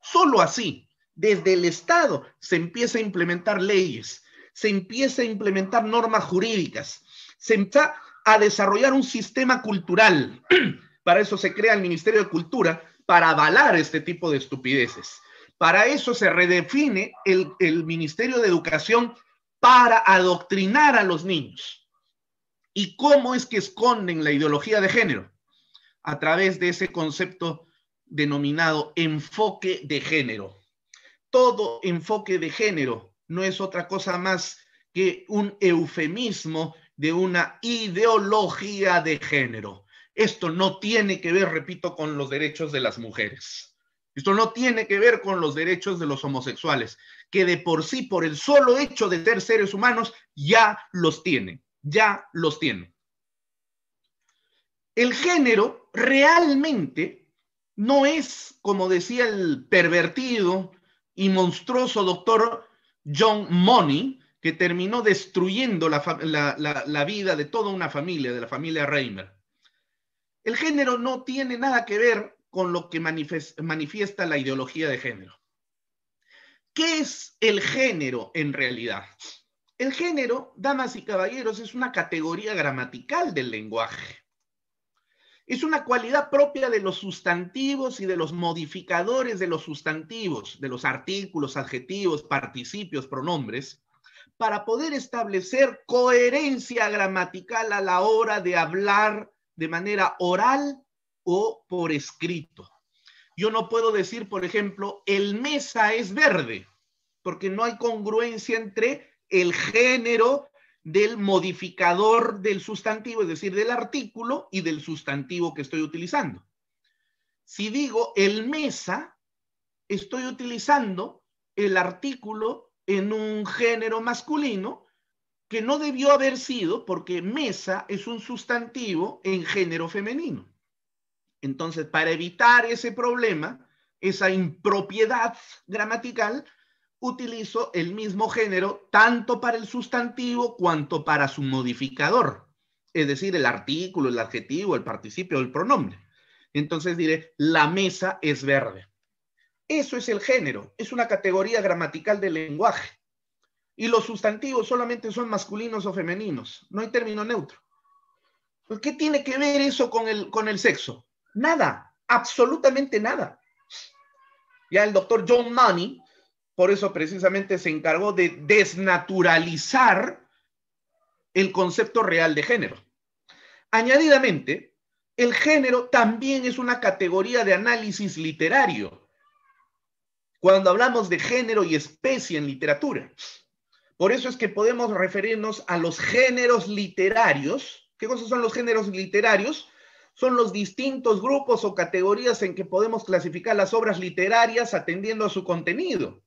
Solo así, desde el Estado se empieza a implementar leyes, se empieza a implementar normas jurídicas, se empieza a desarrollar un sistema cultural. Para eso se crea el Ministerio de Cultura, para avalar este tipo de estupideces. Para eso se redefine el, el Ministerio de Educación para adoctrinar a los niños. ¿Y cómo es que esconden la ideología de género? A través de ese concepto denominado enfoque de género. Todo enfoque de género no es otra cosa más que un eufemismo de una ideología de género. Esto no tiene que ver, repito, con los derechos de las mujeres. Esto no tiene que ver con los derechos de los homosexuales, que de por sí, por el solo hecho de ser seres humanos, ya los tienen, ya los tienen. El género realmente no es, como decía el pervertido y monstruoso doctor John Money, que terminó destruyendo la, la vida de toda una familia, de la familia Reimer. El género no tiene nada que ver con lo que manifiesta la ideología de género. ¿Qué es el género en realidad? El género, damas y caballeros, es una categoría gramatical del lenguaje. Es una cualidad propia de los sustantivos y de los modificadores de los sustantivos, de los artículos, adjetivos, participios, pronombres, para poder establecer coherencia gramatical a la hora de hablar de manera oral o por escrito. Yo no puedo decir, por ejemplo, el mesa es verde, porque no hay congruencia entre el género del modificador del sustantivo, es decir, del artículo y del sustantivo que estoy utilizando. Si digo el mesa, estoy utilizando el artículo en un género masculino que no debió haber sido porque mesa es un sustantivo en género femenino. Entonces, para evitar ese problema, esa impropiedad gramatical, utilizo el mismo género tanto para el sustantivo cuanto para su modificador, es decir, el artículo, el adjetivo, el participio, el pronombre. Entonces diré, la mesa es verde. Eso es el género, es una categoría gramatical del lenguaje y los sustantivos solamente son masculinos o femeninos. No hay término neutro. Pues, ¿Qué tiene que ver eso con el, con el sexo? Nada, absolutamente nada. Ya el doctor John Money, por eso precisamente se encargó de desnaturalizar el concepto real de género. Añadidamente, el género también es una categoría de análisis literario. Cuando hablamos de género y especie en literatura, por eso es que podemos referirnos a los géneros literarios. ¿Qué cosas son los géneros literarios? Son los distintos grupos o categorías en que podemos clasificar las obras literarias atendiendo a su contenido.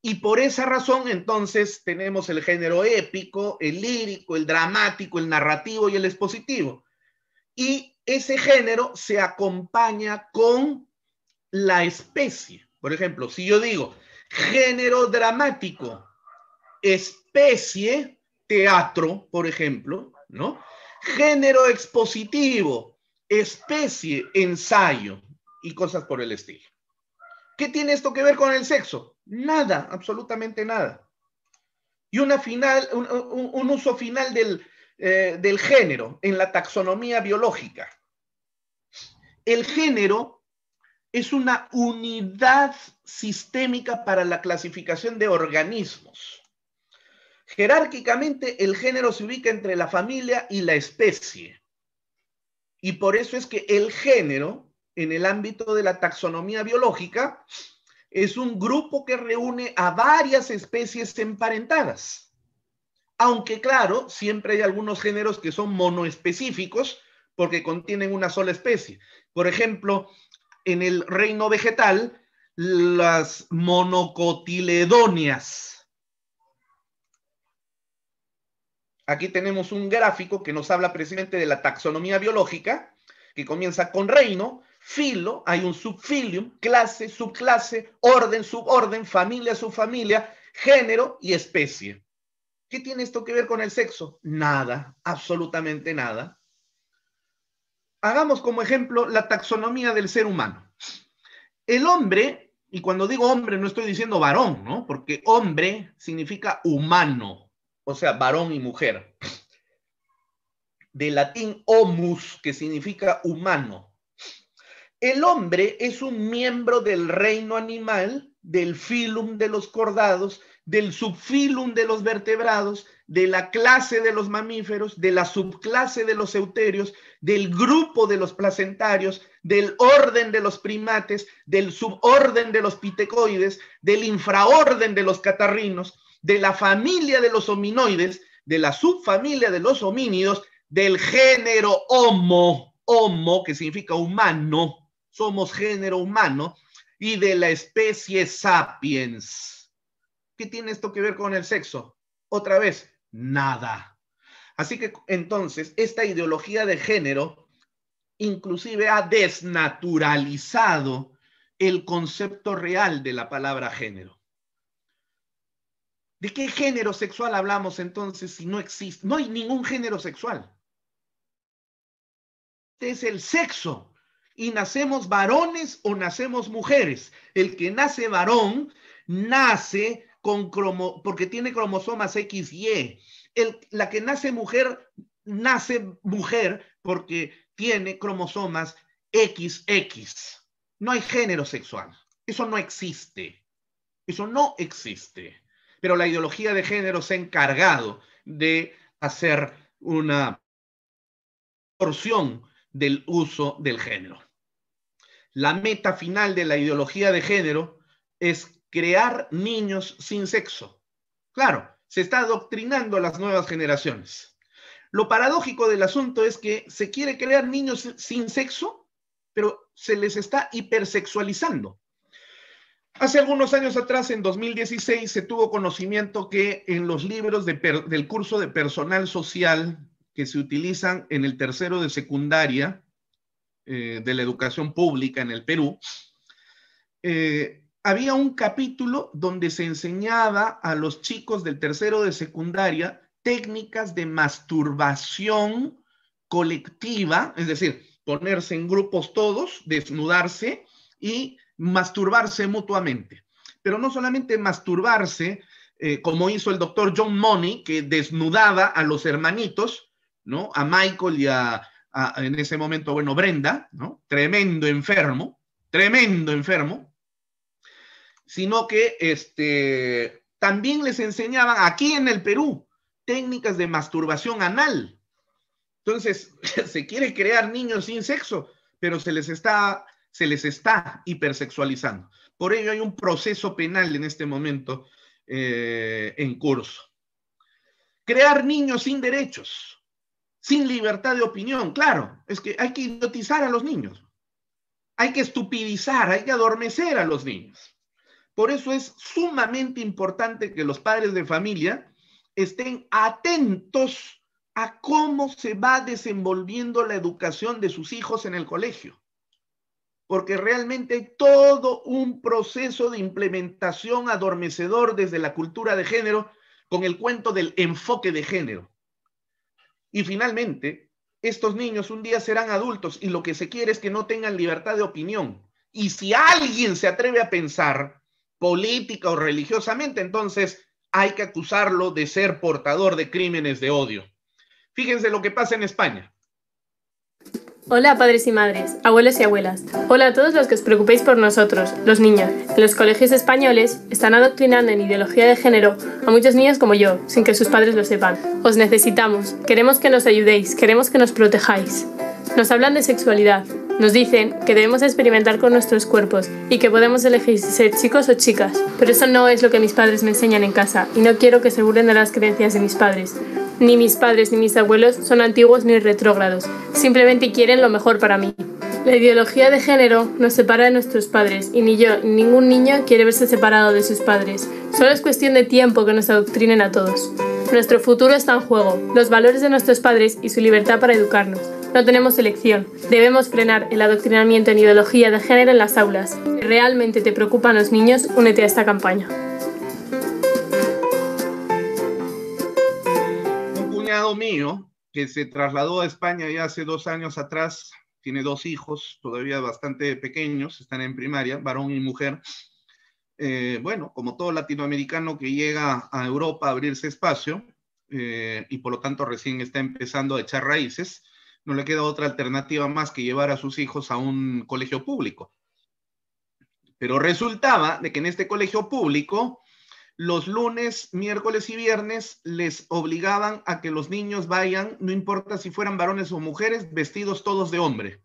Y por esa razón, entonces, tenemos el género épico, el lírico, el dramático, el narrativo y el expositivo. Y ese género se acompaña con la especie. Por ejemplo, si yo digo género dramático, especie, teatro, por ejemplo, ¿no? Género expositivo, especie, ensayo y cosas por el estilo. ¿Qué tiene esto que ver con el sexo? Nada, absolutamente nada. Y una final, un, uso final eh, del género en la taxonomía biológica. El género es una unidad sistémica para la clasificación de organismos. Jerárquicamente, el género se ubica entre la familia y la especie. Y por eso es que el género, en el ámbito de la taxonomía biológica, es un grupo que reúne a varias especies emparentadas. Aunque claro, siempre hay algunos géneros que son monoespecíficos porque contienen una sola especie. Por ejemplo, en el reino vegetal, las monocotiledonias Aquí tenemos un gráfico que nos habla precisamente de la taxonomía biológica, que comienza con reino, filo, hay un subfilium, clase, subclase, orden, suborden, familia, subfamilia, género y especie. ¿Qué tiene esto que ver con el sexo? Nada, absolutamente nada. Hagamos como ejemplo la taxonomía del ser humano. El hombre, y cuando digo hombre no estoy diciendo varón, ¿no? Porque hombre significa humano o sea, varón y mujer. Del latín homus, que significa humano. El hombre es un miembro del reino animal, del filum de los cordados, del subfilum de los vertebrados, de la clase de los mamíferos, de la subclase de los euterios, del grupo de los placentarios, del orden de los primates, del suborden de los pitecoides, del infraorden de los catarrinos de la familia de los hominoides, de la subfamilia de los homínidos, del género Homo, Homo, que significa humano, somos género humano, y de la especie sapiens. ¿Qué tiene esto que ver con el sexo? Otra vez, nada. Así que entonces, esta ideología de género inclusive ha desnaturalizado el concepto real de la palabra género. ¿De qué género sexual hablamos entonces si no existe? No hay ningún género sexual. Este es el sexo. Y nacemos varones o nacemos mujeres. El que nace varón nace con cromo, porque tiene cromosomas XY. E. El, la que nace mujer nace mujer porque tiene cromosomas XX. No hay género sexual. Eso no existe. Eso no existe pero la ideología de género se ha encargado de hacer una porción del uso del género. La meta final de la ideología de género es crear niños sin sexo. Claro, se está adoctrinando a las nuevas generaciones. Lo paradójico del asunto es que se quiere crear niños sin sexo, pero se les está hipersexualizando. Hace algunos años atrás, en 2016, se tuvo conocimiento que en los libros del curso de personal social que se utilizan en el tercero de secundaria eh, de la educación pública en el Perú, eh, había un capítulo donde se enseñaba a los chicos del tercero de secundaria técnicas de masturbación colectiva, es decir, ponerse en grupos todos, desnudarse y masturbarse mutuamente. Pero no solamente masturbarse, eh, como hizo el doctor John Money, que desnudaba a los hermanitos, ¿no? A Michael y a, en ese momento, bueno, Brenda, ¿no? Tremendo enfermo, tremendo enfermo, sino que este, también les enseñaban aquí en el Perú técnicas de masturbación anal. Entonces, se quiere crear niños sin sexo, pero se les está se les está hipersexualizando. Por ello hay un proceso penal en este momento eh, en curso. Crear niños sin derechos, sin libertad de opinión, claro, es que hay que idiotizar a los niños, hay que estupidizar, hay que adormecer a los niños. Por eso es sumamente importante que los padres de familia estén atentos a cómo se va desenvolviendo la educación de sus hijos en el colegio porque realmente todo un proceso de implementación adormecedor desde la cultura de género con el cuento del enfoque de género. Y finalmente, estos niños un día serán adultos y lo que se quiere es que no tengan libertad de opinión. Y si alguien se atreve a pensar política o religiosamente, entonces hay que acusarlo de ser portador de crímenes de odio. Fíjense lo que pasa en España. Hola padres y madres, abuelos y abuelas. Hola a todos los que os preocupéis por nosotros, los niños. En los colegios españoles están adoctrinando en ideología de género a muchos niños como yo, sin que sus padres lo sepan. Os necesitamos, queremos que nos ayudéis, queremos que nos protejáis. Nos hablan de sexualidad, nos dicen que debemos experimentar con nuestros cuerpos y que podemos elegir ser chicos o chicas, pero eso no es lo que mis padres me enseñan en casa y no quiero que se burlen de las creencias de mis padres. Ni mis padres ni mis abuelos son antiguos ni retrógrados, simplemente quieren lo mejor para mí. La ideología de género nos separa de nuestros padres y ni yo ni ningún niño quiere verse separado de sus padres. Solo es cuestión de tiempo que nos adoctrinen a todos. Nuestro futuro está en juego, los valores de nuestros padres y su libertad para educarnos. No tenemos elección. Debemos frenar el adoctrinamiento en ideología de género en las aulas. Si realmente te preocupan los niños, únete a esta campaña. Un cuñado mío que se trasladó a España ya hace dos años atrás, tiene dos hijos, todavía bastante pequeños, están en primaria, varón y mujer. Eh, bueno, como todo latinoamericano que llega a Europa a abrirse espacio eh, y por lo tanto recién está empezando a echar raíces, no le queda otra alternativa más que llevar a sus hijos a un colegio público. Pero resultaba de que en este colegio público, los lunes, miércoles y viernes les obligaban a que los niños vayan, no importa si fueran varones o mujeres, vestidos todos de hombre.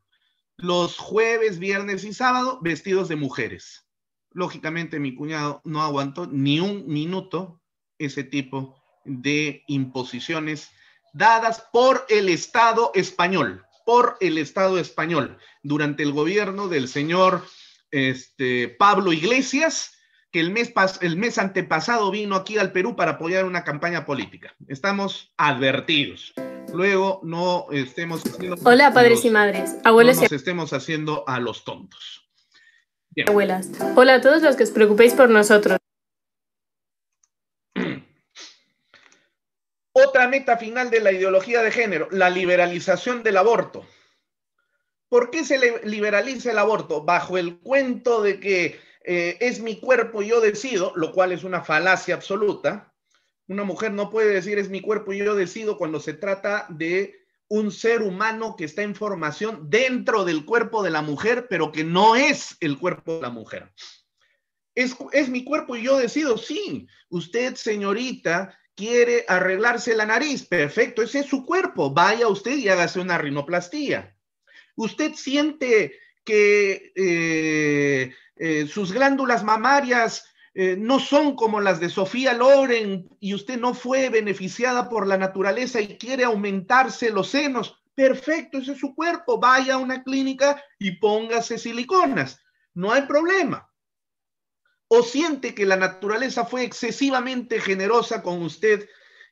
Los jueves, viernes y sábado, vestidos de mujeres. Lógicamente, mi cuñado no aguantó ni un minuto ese tipo de imposiciones dadas por el Estado español, por el Estado español, durante el gobierno del señor este, Pablo Iglesias, que el mes, pas el mes antepasado vino aquí al Perú para apoyar una campaña política. Estamos advertidos. Luego no estemos Hola, padres y madres. Abuelos no nos estemos haciendo a los tontos. Abuelas. Hola a todos los que os preocupéis por nosotros. Otra meta final de la ideología de género, la liberalización del aborto. ¿Por qué se liberaliza el aborto? Bajo el cuento de que eh, es mi cuerpo y yo decido, lo cual es una falacia absoluta. Una mujer no puede decir es mi cuerpo y yo decido cuando se trata de un ser humano que está en formación dentro del cuerpo de la mujer, pero que no es el cuerpo de la mujer. Es, es mi cuerpo y yo decido, sí. Usted, señorita, quiere arreglarse la nariz, perfecto, ese es su cuerpo, vaya usted y hágase una rinoplastía. Usted siente que eh, eh, sus glándulas mamarias eh, no son como las de Sofía Loren y usted no fue beneficiada por la naturaleza y quiere aumentarse los senos, perfecto, ese es su cuerpo, vaya a una clínica y póngase siliconas, no hay problema o siente que la naturaleza fue excesivamente generosa con usted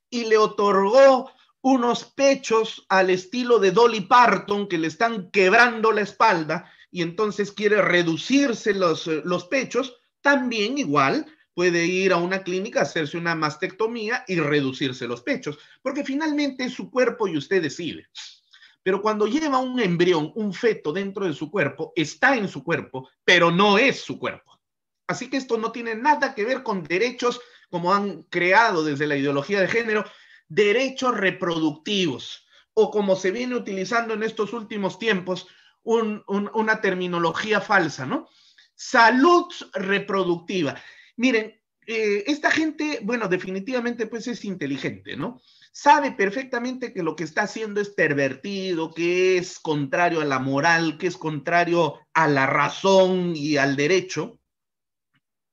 y le otorgó unos pechos al estilo de Dolly Parton que le están quebrando la espalda y entonces quiere reducirse los, eh, los pechos, también igual puede ir a una clínica, hacerse una mastectomía y reducirse los pechos, porque finalmente es su cuerpo y usted decide. Pero cuando lleva un embrión, un feto dentro de su cuerpo, está en su cuerpo, pero no es su cuerpo. Así que esto no tiene nada que ver con derechos como han creado desde la ideología de género, derechos reproductivos, o como se viene utilizando en estos últimos tiempos, una terminología falsa, ¿no? Salud reproductiva. Miren, eh, esta gente, bueno, definitivamente pues es inteligente, ¿no? Sabe perfectamente que lo que está haciendo es pervertido, que es contrario a la moral, que es contrario a la razón y al derecho,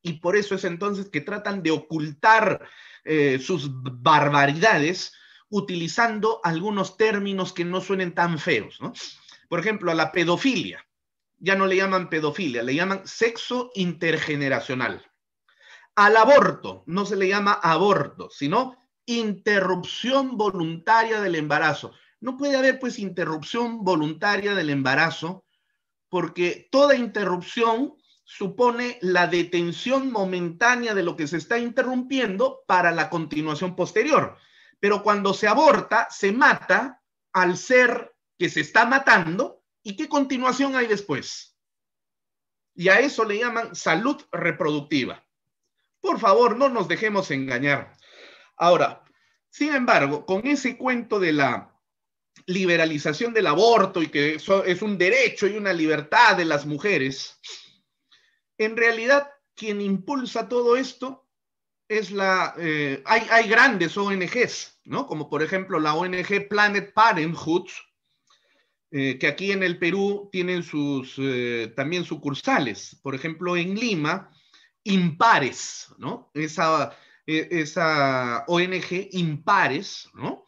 y por eso es entonces que tratan de ocultar eh, sus barbaridades utilizando algunos términos que no suenen tan feos, ¿no? Por ejemplo, a la pedofilia, ya no le llaman pedofilia, le llaman sexo intergeneracional. Al aborto, no se le llama aborto, sino interrupción voluntaria del embarazo. No puede haber pues interrupción voluntaria del embarazo porque toda interrupción supone la detención momentánea de lo que se está interrumpiendo para la continuación posterior. Pero cuando se aborta, se mata al ser que se está matando y qué continuación hay después. Y a eso le llaman salud reproductiva. Por favor, no nos dejemos engañar. Ahora, sin embargo, con ese cuento de la liberalización del aborto y que eso es un derecho y una libertad de las mujeres, en realidad, quien impulsa todo esto es la... Eh, hay, grandes ONGs, ¿no? Como por ejemplo la ONG Planet Parenthood, eh, que aquí en el Perú tienen sus, eh, también sucursales. Por ejemplo, en Lima, Impares, ¿no? Esa, e, esa ONG Impares, ¿no?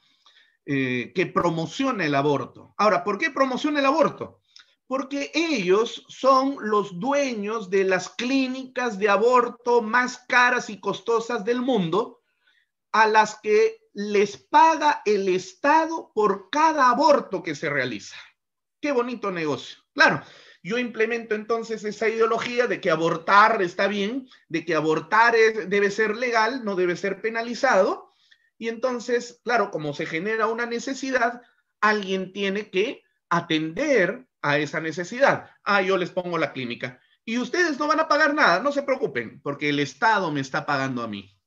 que promociona el aborto. Ahora, ¿por qué promociona el aborto? porque ellos son los dueños de las clínicas de aborto más caras y costosas del mundo, a las que les paga el Estado por cada aborto que se realiza. Qué bonito negocio. Claro, yo implemento entonces esa ideología de que abortar está bien, de que abortar debe ser legal, no debe ser penalizado. Y entonces, claro, como se genera una necesidad, alguien tiene que atender a esa necesidad. Ah, yo les pongo la clínica. Y ustedes no van a pagar nada, no se preocupen, porque el Estado me está pagando a mí.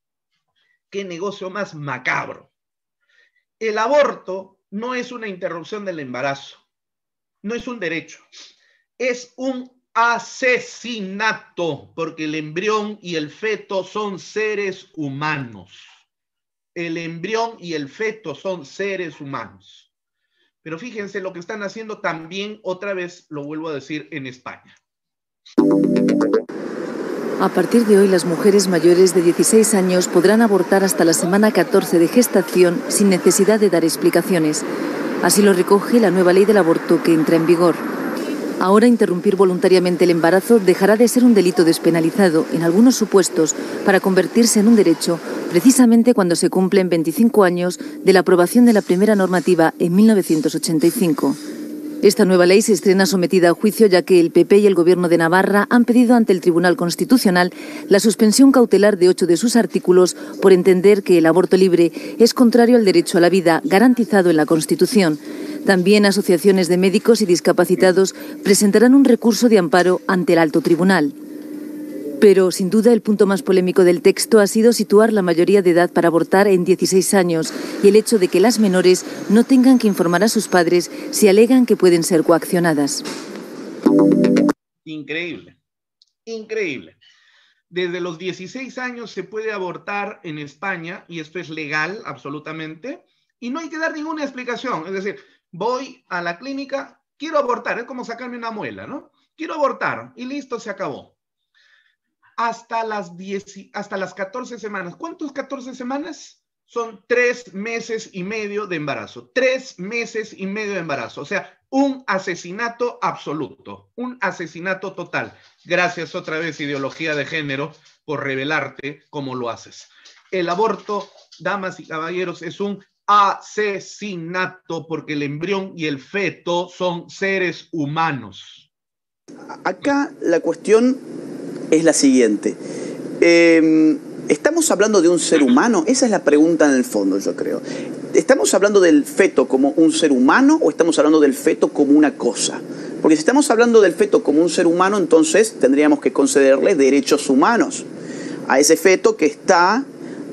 Qué negocio más macabro. El aborto no es una interrupción del embarazo, no es un derecho, es un asesinato, porque el embrión y el feto son seres humanos. El embrión y el feto son seres humanos. Pero fíjense lo que están haciendo también, otra vez lo vuelvo a decir, en España. A partir de hoy, las mujeres mayores de 16 años podrán abortar hasta la semana 14 de gestación sin necesidad de dar explicaciones. Así lo recoge la nueva ley del aborto que entra en vigor. Ahora interrumpir voluntariamente el embarazo dejará de ser un delito despenalizado en algunos supuestos para convertirse en un derecho precisamente cuando se cumplen 25 años de la aprobación de la primera normativa en 1985. Esta nueva ley se estrena sometida a juicio ya que el PP y el Gobierno de Navarra han pedido ante el Tribunal Constitucional la suspensión cautelar de ocho de sus artículos por entender que el aborto libre es contrario al derecho a la vida garantizado en la Constitución. También asociaciones de médicos y discapacitados presentarán un recurso de amparo ante el alto tribunal. Pero sin duda el punto más polémico del texto ha sido situar la mayoría de edad para abortar en 16 años y el hecho de que las menores no tengan que informar a sus padres si alegan que pueden ser coaccionadas. Increíble, increíble. Desde los 16 años se puede abortar en España y esto es legal absolutamente y no hay que dar ninguna explicación. Es decir, voy a la clínica, quiero abortar, es como sacarme una muela, ¿no? Quiero abortar y listo, se acabó. Hasta las, 10, hasta las 14 semanas. ¿Cuántos 14 semanas? Son tres meses y medio de embarazo. Tres meses y medio de embarazo. O sea, un asesinato absoluto, un asesinato total. Gracias otra vez, ideología de género, por revelarte cómo lo haces. El aborto, damas y caballeros, es un asesinato porque el embrión y el feto son seres humanos. Acá la cuestión es la siguiente. Em, ¿Estamos hablando de un ser humano? Esa es la pregunta en el fondo, yo creo. ¿Estamos hablando del feto como un ser humano o estamos hablando del feto como una cosa? Porque si estamos hablando del feto como un ser humano, entonces tendríamos que concederle derechos humanos a ese feto que está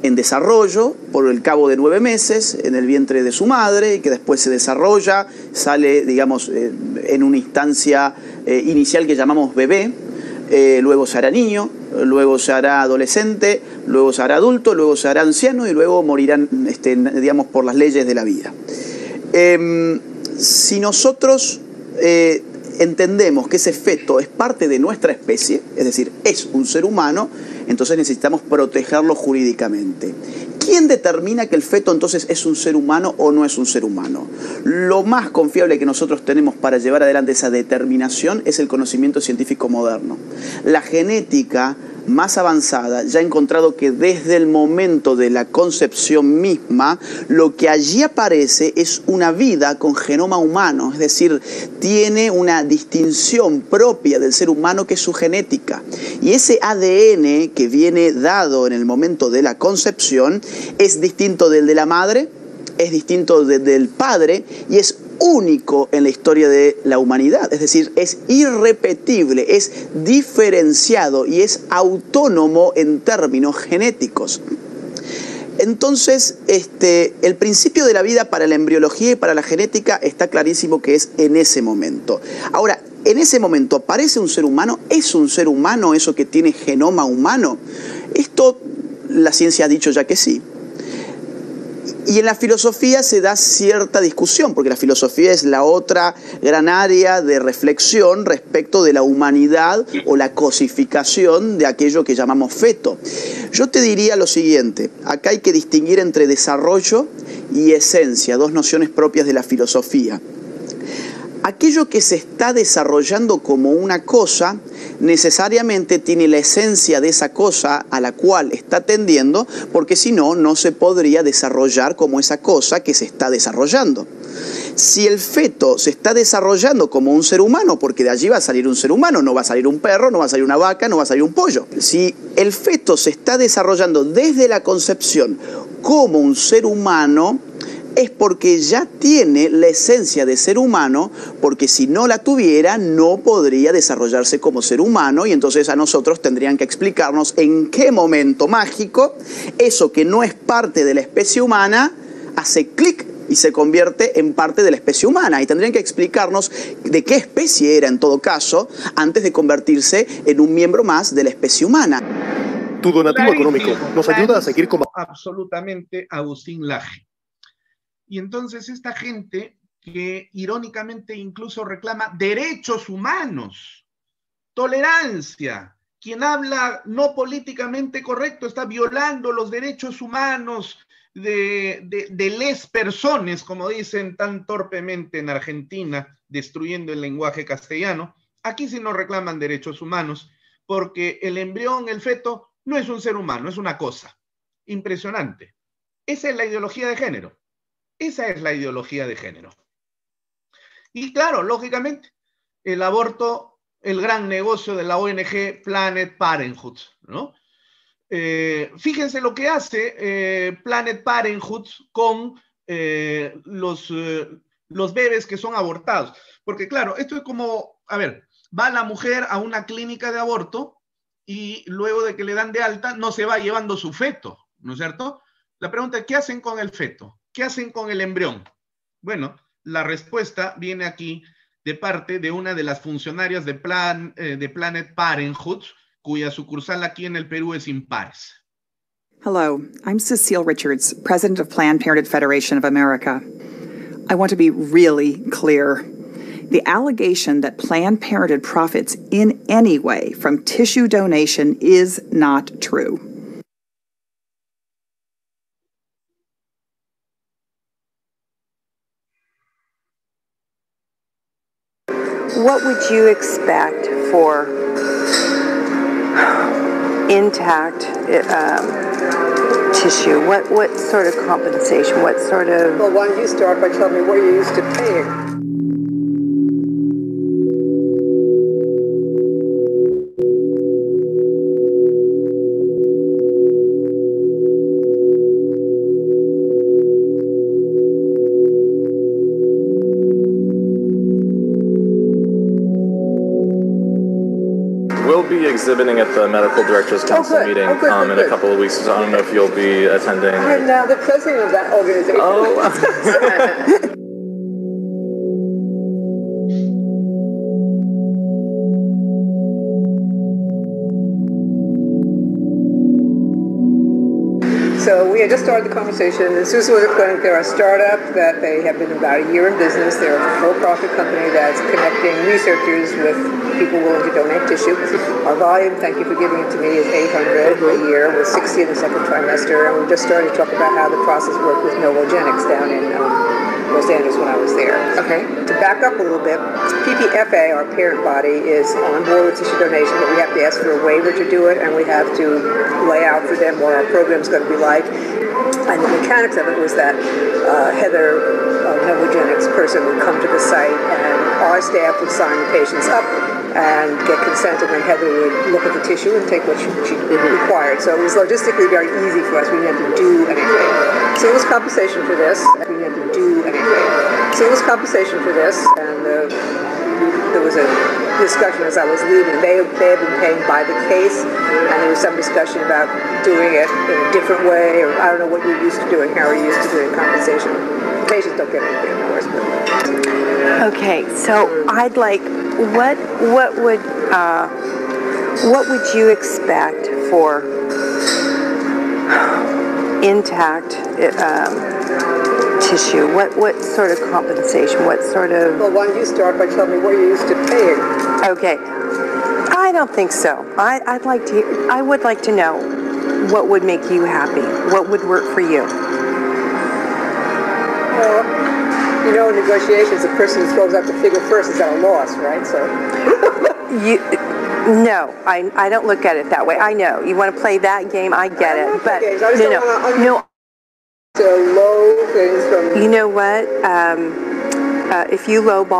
en desarrollo por el cabo de nueve meses en el vientre de su madre que después se desarrolla, sale, digamos, eh, en una instancia eh, inicial que llamamos bebé, eh, luego se hará niño, luego se hará adolescente, luego se hará adulto, luego se hará anciano y luego morirán, este, digamos, por las leyes de la vida. Em, si nosotros entendemos que ese feto es parte de nuestra especie, es decir, es un ser humano, entonces necesitamos protegerlo jurídicamente. ¿Quién determina que el feto entonces es un ser humano o no es un ser humano? Lo más confiable que nosotros tenemos para llevar adelante esa determinación es el conocimiento científico moderno. La genética más avanzada ya ha encontrado que desde el momento de la concepción misma, lo que allí aparece es una vida con genoma humano, es decir, tiene una distinción propia del ser humano que es su genética. Y ese ADN que viene dado en el momento de la concepción es distinto del de la madre, es distinto del del padre y es único en la historia de la humanidad, es decir, es irrepetible, es diferenciado y es autónomo en términos genéticos. Entonces, este, el principio de la vida para la embriología y para la genética está clarísimo que es en ese momento. Ahora, en ese momento aparece un ser humano, es un ser humano eso que tiene genoma humano. Esto la ciencia ha dicho ya que sí. Y en la filosofía se da cierta discusión, porque la filosofía es la otra gran área de reflexión respecto de la humanidad o la cosificación de aquello que llamamos feto. Yo te diría lo siguiente, acá hay que distinguir entre desarrollo y esencia, dos nociones propias de la filosofía. Aquello que se está desarrollando como una cosa necesariamente tiene la esencia de esa cosa a la cual está tendiendo, porque si no, no se podría desarrollar como esa cosa que se está desarrollando. Si el feto se está desarrollando como un ser humano, porque de allí va a salir un ser humano, no va a salir un perro, no va a salir una vaca, no va a salir un pollo. Si el feto se está desarrollando desde la concepción como un ser humano, es porque ya tiene la esencia de ser humano, porque si no la tuviera no podría desarrollarse como ser humano y entonces a nosotros tendrían que explicarnos en qué momento mágico eso que no es parte de la especie humana hace clic y se convierte en parte de la especie humana. Y tendrían que explicarnos de qué especie era en todo caso antes de convertirse en un miembro más de la especie humana. Tu donativo económico nos ayuda a seguir como... Absolutamente, Agustín Laje. Y entonces esta gente que irónicamente incluso reclama derechos humanos, tolerancia, quien habla no políticamente correcto está violando los derechos humanos de, les personas, como dicen tan torpemente en Argentina, destruyendo el lenguaje castellano. Aquí sí no reclaman derechos humanos, porque el embrión, el feto, no es un ser humano, es una cosa. Impresionante. Esa es la ideología de género. Esa es la ideología de género. Y claro, lógicamente, el aborto, el gran negocio de la ONG Planet Parenthood, ¿no? Eh, fíjense lo que hace eh, Planet Parenthood con eh, los, los bebés que son abortados. Porque claro, esto es como, a ver, va la mujer a una clínica de aborto y luego de que le dan de alta no se va llevando su feto, ¿no es cierto? La pregunta es, ¿qué hacen con el feto? ¿Qué hacen con el embrión? Bueno, la respuesta viene aquí de parte de una de las funcionarias de, Plan, eh, de Planet Parenthood, cuya sucursal aquí en el Perú es Impares. Hello, I'm Cecile Richards, president of Planned Parenthood Federation of America. I want to be really clear. The allegation that Planned Parenthood profits in any way from tissue donation is not true. what would you expect for intact um, tissue? What, what sort of compensation? What sort of. Well, why don't you start by telling me what you used to pay? exhibiting at the Medical Directors oh, Council oh, meeting oh, good, um, good, in a couple of weeks, so I don't know if you'll be attending. I'm now the president of that organization. Oh. So we had just started the conversation, and Susan was explaining they're a startup that they have been about a year in business. They're a for-profit company that's connecting researchers with people willing to donate tissue. Our volume, thank you for giving it to me, is 800 a year. We're 60 in the second trimester, and we just started to talk about how the process worked with Novogenics down in um, Los Angeles when I was there. Okay. To back up a little bit, PPFA, our parent body, is on board with tissue donation, but we have to ask for a waiver to do it, and we have to lay out for them what our program is going to be like. And the mechanics of it was that uh, Heather, a uh, Novogenics person, would come to the site, and our staff would sign the patients up and get consent, and then Heather would look at the tissue and take what she, she mm-hmm. required. So it was logistically very easy for us. We didn't have to do anything. So it was compensation for this. We didn't have to do anything. So it was compensation for this, and the there was a discussion as I was leaving. They, they had been paying by the case, and there was some discussion about doing it in a different way, or I don't know what you're used to doing, how are you used to doing compensation. Patients don't get anything, of course. But. Okay, so I'd like, what, what would, uh, what would you expect for intact um, tissue? What what sort of compensation? What sort of? Well, why don't you start by telling me what you used to pay? Okay, I don't think so. I, I'd like to. Hear, I would like to know what would make you happy. What would work for you? Well, you know, in negotiations, the person who throws out the figure first is at a loss, right? So. you. No, I, I don't look at it that way. I know you want to play that game. I get I it, but no, no, no. You know what? Um, uh, if you lowball,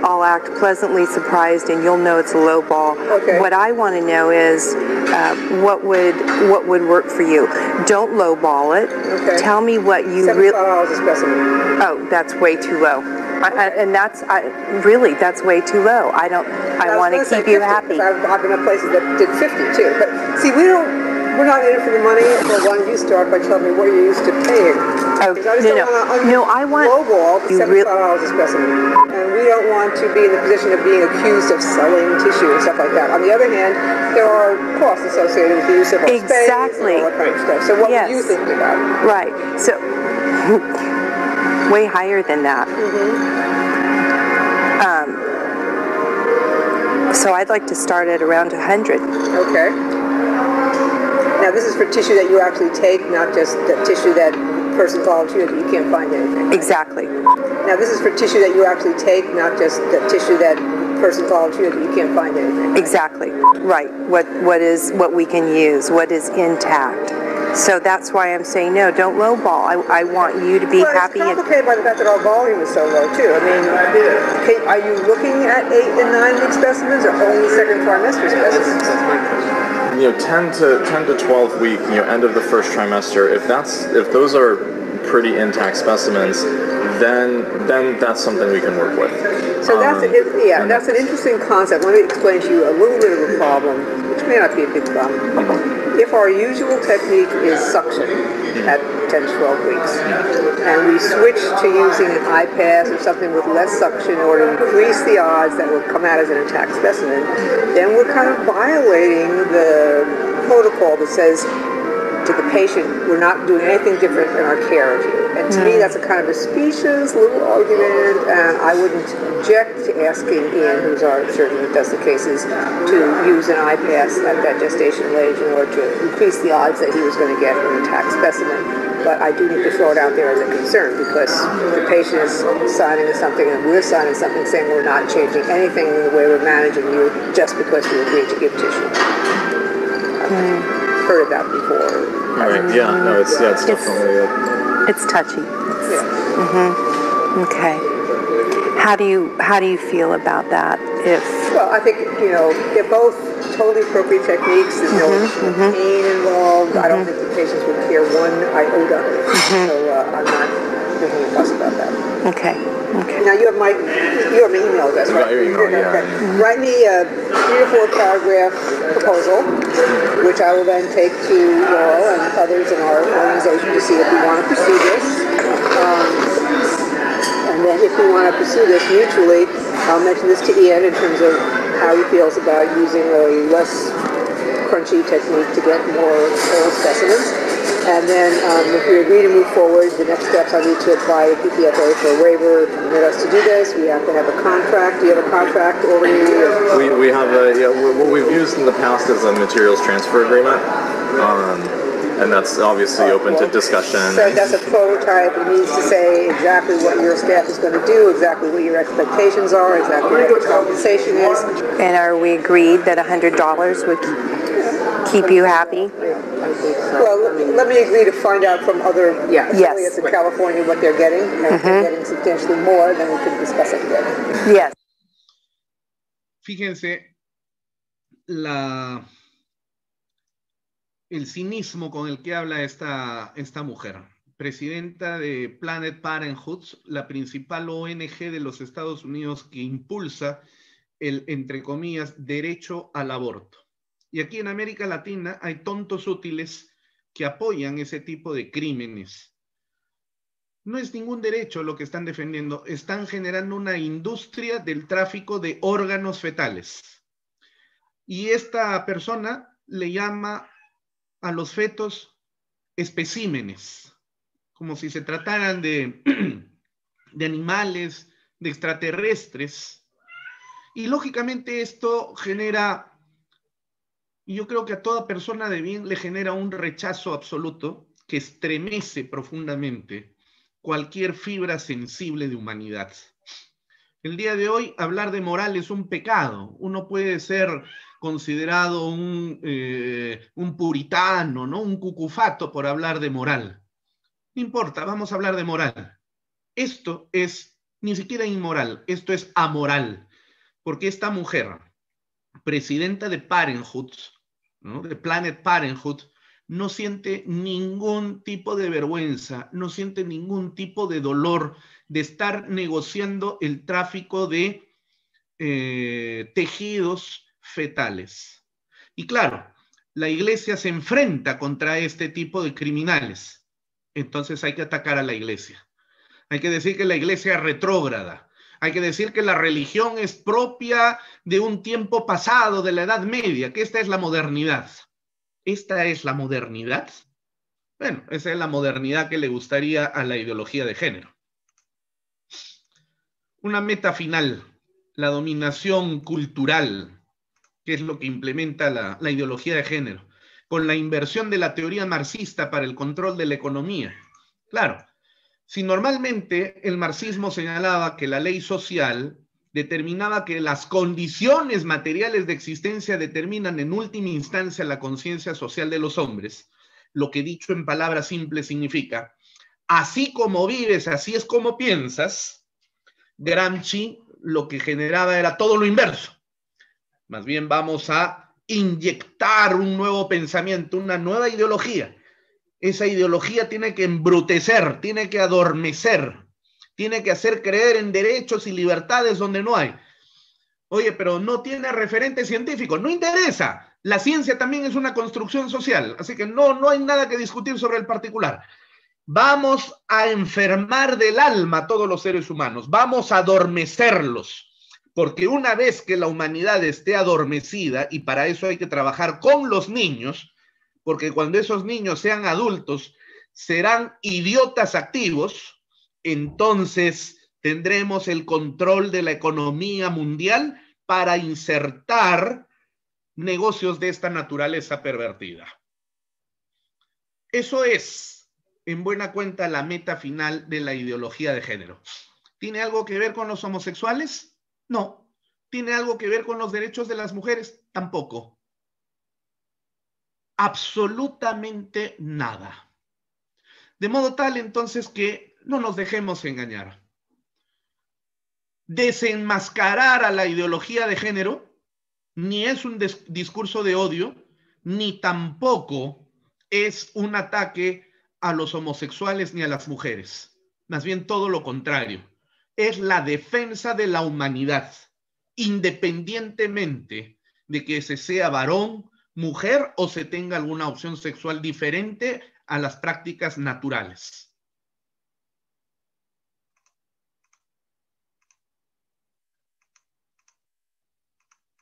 I'll, I'll act pleasantly surprised, and you'll know it's a lowball. Okay. What I want to know is uh, what would what would work for you. Don't lowball it. Okay. Tell me what you really. Oh, that's way too low. I, I, and that's I, really that's way too low. I don't. I, want to keep you happy. I've, I've been at places that did 50 too, but see, we don't we're not in it for the money, so why don't you start by telling me what you used to pay? Oh, I no, no. no, I want lowball $75 a specimen. And we don't want to be in the position of being accused of selling tissue and stuff like that. On the other hand, there are costs associated with the use of our exactly. space and all that kind of stuff. So what yes. were you thinking about? Right. So, way higher than that. Mm-hmm. Um, so I'd like to start at around 100. Okay. Now, this is for tissue that you actually take, not just the tissue that person volunteered that you can't find anything. Exactly. Now, this is for tissue that you actually take, not just the tissue that person volunteered that you can't find anything. Exactly. Right. What what is what we can use? What is intact? So that's why I'm saying no. Don't lowball. I, I want you to be well, happy. It's complicated and, by the fact that our volume is so low too. I mean, are you looking at eight and nine week specimens or only second trimester specimens? you know, 10 to 10 to 12 week, you know, end of the first trimester, if that's if those are pretty intact specimens, then then that's something we can work with. So um, that's it, yeah, that's an interesting concept. Let me explain to you a little bit of a problem, which may not be a big problem. If our usual technique is suction at 10 to 12 weeks, and we switch to using an iPass or something with less suction in order to increase the odds that will come out as an intact specimen, then we're kind of violating the protocol that says to the patient, we're not doing anything different in our care of you. And to mm. me, that's a kind of a specious little argument, and I wouldn't object to asking Ian, who's our surgeon who does the cases, to use an eye pass at that gestational age in order to increase the odds that he was going to get an intact specimen but I do need to throw it out there as a concern because the patient is signing something and we're signing something saying we're not changing anything in the way we're managing you just because you agreed to give tissue. Okay. Hmm heard that before. Right. Mm-hmm. Yeah. No. It's yeah. It's, it's definitely. A, it's touchy. Yeah. Mm-hmm. Okay. How do you how do you feel about that? If well, I think you know they're both totally appropriate techniques. There's no mm-hmm. mm-hmm. pain involved. I don't mm-hmm. think the patients would care one iota. Mm-hmm. So uh, I'm not fuss about that. Okay. Okay. Now you have my you have my email address, right? Your email, yeah. Okay. Mm-hmm. Write me a three or four paragraph proposal, which I will then take to Laurel and others in our organization to see if we want to pursue this. Um, and then if we want to pursue this mutually, I'll mention this to Ian in terms of how he feels about using a less crunchy technique to get more oil specimens. And then um, if we agree to move forward, the next steps I need to apply to PPFA for a waiver to permit us to do this. We have to have a contract. Do you have a contract already? We, we have a, yeah, what we've used in the past is a materials transfer agreement. Um, and that's obviously open to discussion. So that's a prototype. It needs to say exactly what your staff is going to do, exactly what your expectations are, exactly what your compensation is. And are we agreed that $100 would keep you happy? Well, let me agree to find out from other Yeah. Yes. in California what they're getting, and they're mm-hmm. getting substantially more, then we can discuss it again. Yes. Fíjense la, el cinismo con el que habla esta, esta mujer, presidenta de Planet Parenthood, la principal ONG de los Estados Unidos que impulsa el, entre comillas, derecho al aborto. Y aquí en América Latina hay tontos útiles que apoyan ese tipo de crímenes. No es ningún derecho lo que están defendiendo, están generando una industria del tráfico de órganos fetales. Y esta persona le llama a los fetos especímenes, como si se trataran de, de animales, de extraterrestres. Y lógicamente esto genera y yo creo que a toda persona de bien le genera un rechazo absoluto que estremece profundamente cualquier fibra sensible de humanidad. El día de hoy hablar de moral es un pecado. Uno puede ser considerado un, eh, puritano, ¿no? un cucufato por hablar de moral. No importa, vamos a hablar de moral. Esto es ni siquiera inmoral, esto es amoral, porque esta mujer, presidenta de Parenthood, de Planet Parenthood, no siente ningún tipo de vergüenza, no siente ningún tipo de dolor de estar negociando el tráfico de eh, tejidos fetales. Y claro, la iglesia se enfrenta contra este tipo de criminales. Entonces hay que atacar a la iglesia. Hay que decir que la iglesia es retrógrada hay que decir que la religión es propia de un tiempo pasado, de la Edad Media, que esta es la modernidad. ¿Esta es la modernidad? Bueno, esa es la modernidad que le gustaría a la ideología de género. Una meta final, la dominación cultural, que es lo que implementa la, ideología de género, con la inversión de la teoría marxista para el control de la economía. Claro, si normalmente el marxismo señalaba que la ley social determinaba que las condiciones materiales de existencia determinan en última instancia la conciencia social de los hombres, lo que dicho en palabras simples significa, así como vives, así es como piensas, Gramsci lo que generaba era todo lo inverso. Más bien vamos a inyectar un nuevo pensamiento, una nueva ideología, esa ideología tiene que embrutecer, tiene que adormecer, tiene que hacer creer en derechos y libertades donde no hay. Oye, pero no tiene referente científico, no interesa. La ciencia también es una construcción social, así que no, no hay nada que discutir sobre el particular. Vamos a enfermar del alma a todos los seres humanos, vamos a adormecerlos, porque una vez que la humanidad esté adormecida, y para eso hay que trabajar con los niños, porque cuando esos niños sean adultos, serán idiotas activos, entonces tendremos el control de la economía mundial para insertar negocios de esta naturaleza pervertida. Eso es, en buena cuenta, la meta final de la ideología de género. ¿Tiene algo que ver con los homosexuales? No. ¿Tiene algo que ver con los derechos de las mujeres? Tampoco absolutamente nada. De modo tal entonces que no nos dejemos engañar. Desenmascarar a la ideología de género ni es un discurso de odio, ni tampoco es un ataque a los homosexuales ni a las mujeres. Más bien todo lo contrario. Es la defensa de la humanidad, independientemente de que se sea varón, mujer o se tenga alguna opción sexual diferente a las prácticas naturales.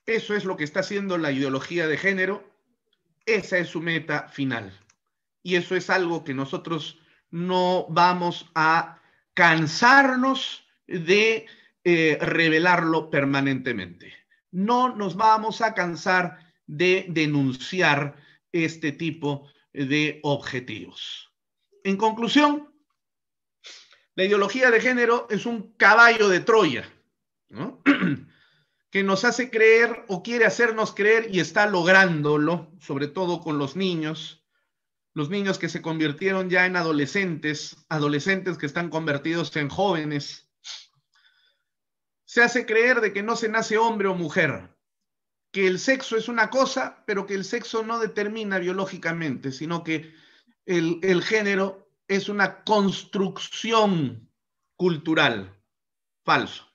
Eso es lo que está haciendo la ideología de género. Esa es su meta final. Y eso es algo que nosotros no vamos a cansarnos de eh, revelarlo permanentemente. No nos vamos a cansar de denunciar este tipo de objetivos. En conclusión, la ideología de género es un caballo de Troya, que nos hace creer o quiere hacernos creer y está lográndolo, sobre todo con los niños, los niños que se convirtieron ya en adolescentes, adolescentes que están convertidos en jóvenes. Se hace creer de que no se nace hombre o mujer, que el sexo es una cosa, pero que el sexo no determina biológicamente, sino que el, género es una construcción cultural. Falso.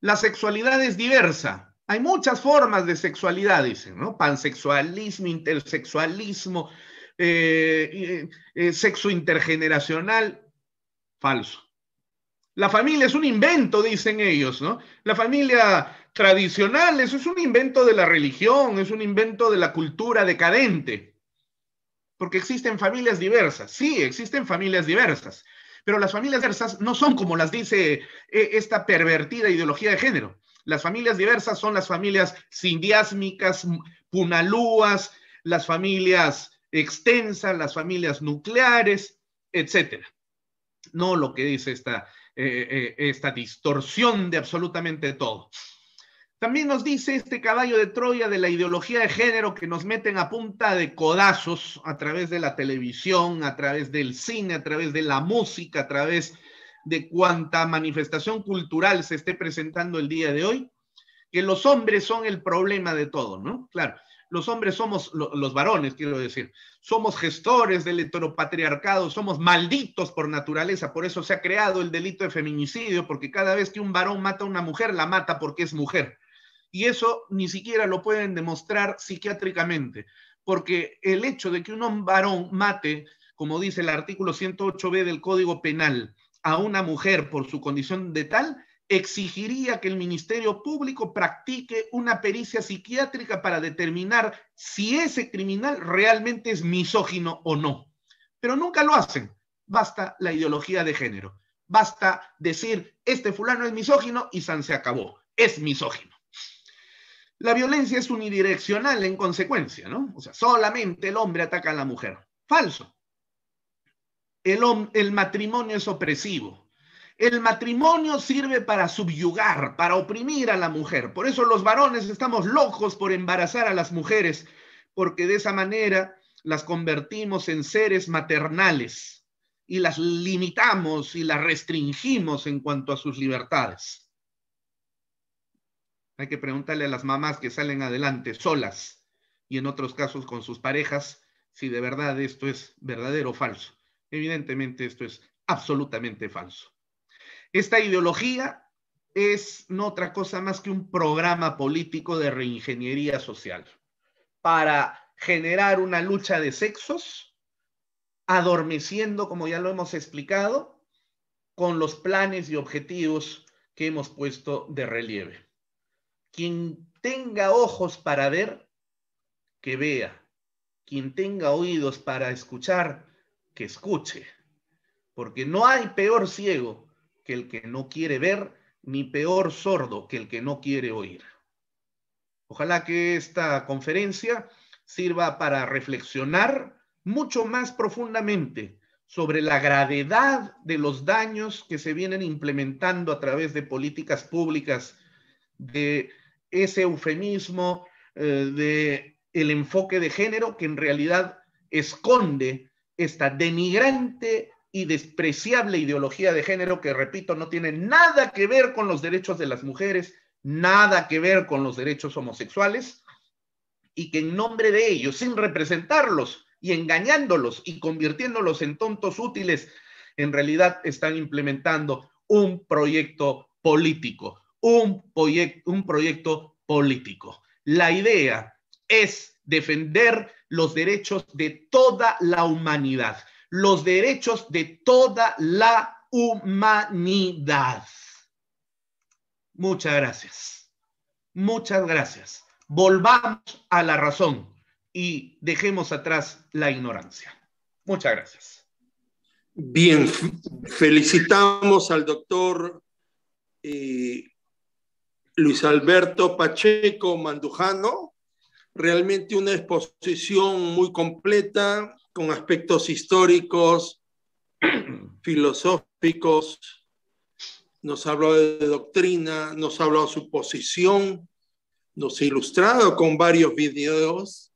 La sexualidad es diversa. Hay muchas formas de sexualidad, dicen, ¿no? Pansexualismo, intersexualismo, eh, eh, sexo intergeneracional. Falso. La familia es un invento, dicen ellos, ¿no? La familia tradicionales es un invento de la religión, es un invento de la cultura decadente, porque existen familias diversas, sí, existen familias diversas, pero las familias diversas no son como las dice eh, esta pervertida ideología de género. Las familias diversas son las familias sindiásmicas, punalúas, las familias extensas, las familias nucleares, etcétera. No lo que dice esta, eh, eh, esta distorsión de absolutamente todo. También nos dice este caballo de Troya de la ideología de género que nos meten a punta de codazos a través de la televisión, a través del cine, a través de la música, a través de cuanta manifestación cultural se esté presentando el día de hoy, que los hombres son el problema de todo, ¿no? Claro, los hombres somos, los varones, quiero decir, somos gestores del heteropatriarcado, somos malditos por naturaleza, por eso se ha creado el delito de feminicidio, porque cada vez que un varón mata a una mujer, la mata porque es mujer. Y eso ni siquiera lo pueden demostrar psiquiátricamente, porque el hecho de que un varón mate, como dice el artículo 108b del Código Penal, a una mujer por su condición de tal, exigiría que el Ministerio Público practique una pericia psiquiátrica para determinar si ese criminal realmente es misógino o no. Pero nunca lo hacen. Basta la ideología de género. Basta decir, este fulano es misógino y San se acabó. Es misógino la violencia es unidireccional en consecuencia, ¿no? O sea, solamente el hombre ataca a la mujer. Falso. El, matrimonio es opresivo. El matrimonio sirve para subyugar, para oprimir a la mujer. Por eso los varones estamos locos por embarazar a las mujeres, porque de esa manera las convertimos en seres maternales y las limitamos y las restringimos en cuanto a sus libertades. Hay que preguntarle a las mamás que salen adelante solas y en otros casos con sus parejas si de verdad esto es verdadero o falso. Evidentemente esto es absolutamente falso. Esta ideología es no otra cosa más que un programa político de reingeniería social para generar una lucha de sexos, adormeciendo, como ya lo hemos explicado, con los planes y objetivos que hemos puesto de relieve. Quien tenga ojos para ver, que vea. Quien tenga oídos para escuchar, que escuche. Porque no hay peor ciego que el que no quiere ver, ni peor sordo que el que no quiere oír. Ojalá que esta conferencia sirva para reflexionar mucho más profundamente sobre la gravedad de los daños que se vienen implementando a través de políticas públicas de ese eufemismo del eh, de el enfoque de género que en realidad esconde esta denigrante y despreciable ideología de género que, repito, no tiene nada que ver con los derechos de las mujeres, nada que ver con los derechos homosexuales, y que en nombre de ellos, sin representarlos y engañándolos y convirtiéndolos en tontos útiles, en realidad están implementando un proyecto político, un, un proyecto político. La idea es defender los derechos de toda la humanidad, los derechos de toda la humanidad. Muchas gracias. Muchas gracias. Volvamos a la razón y dejemos atrás la ignorancia. Muchas gracias. Bien, felicitamos al doctor eh, Luis Alberto Pacheco Mandujano. Realmente una exposición muy completa con aspectos históricos, filosóficos. Nos habló de doctrina, nos habló de su posición, nos ha ilustrado con varios videos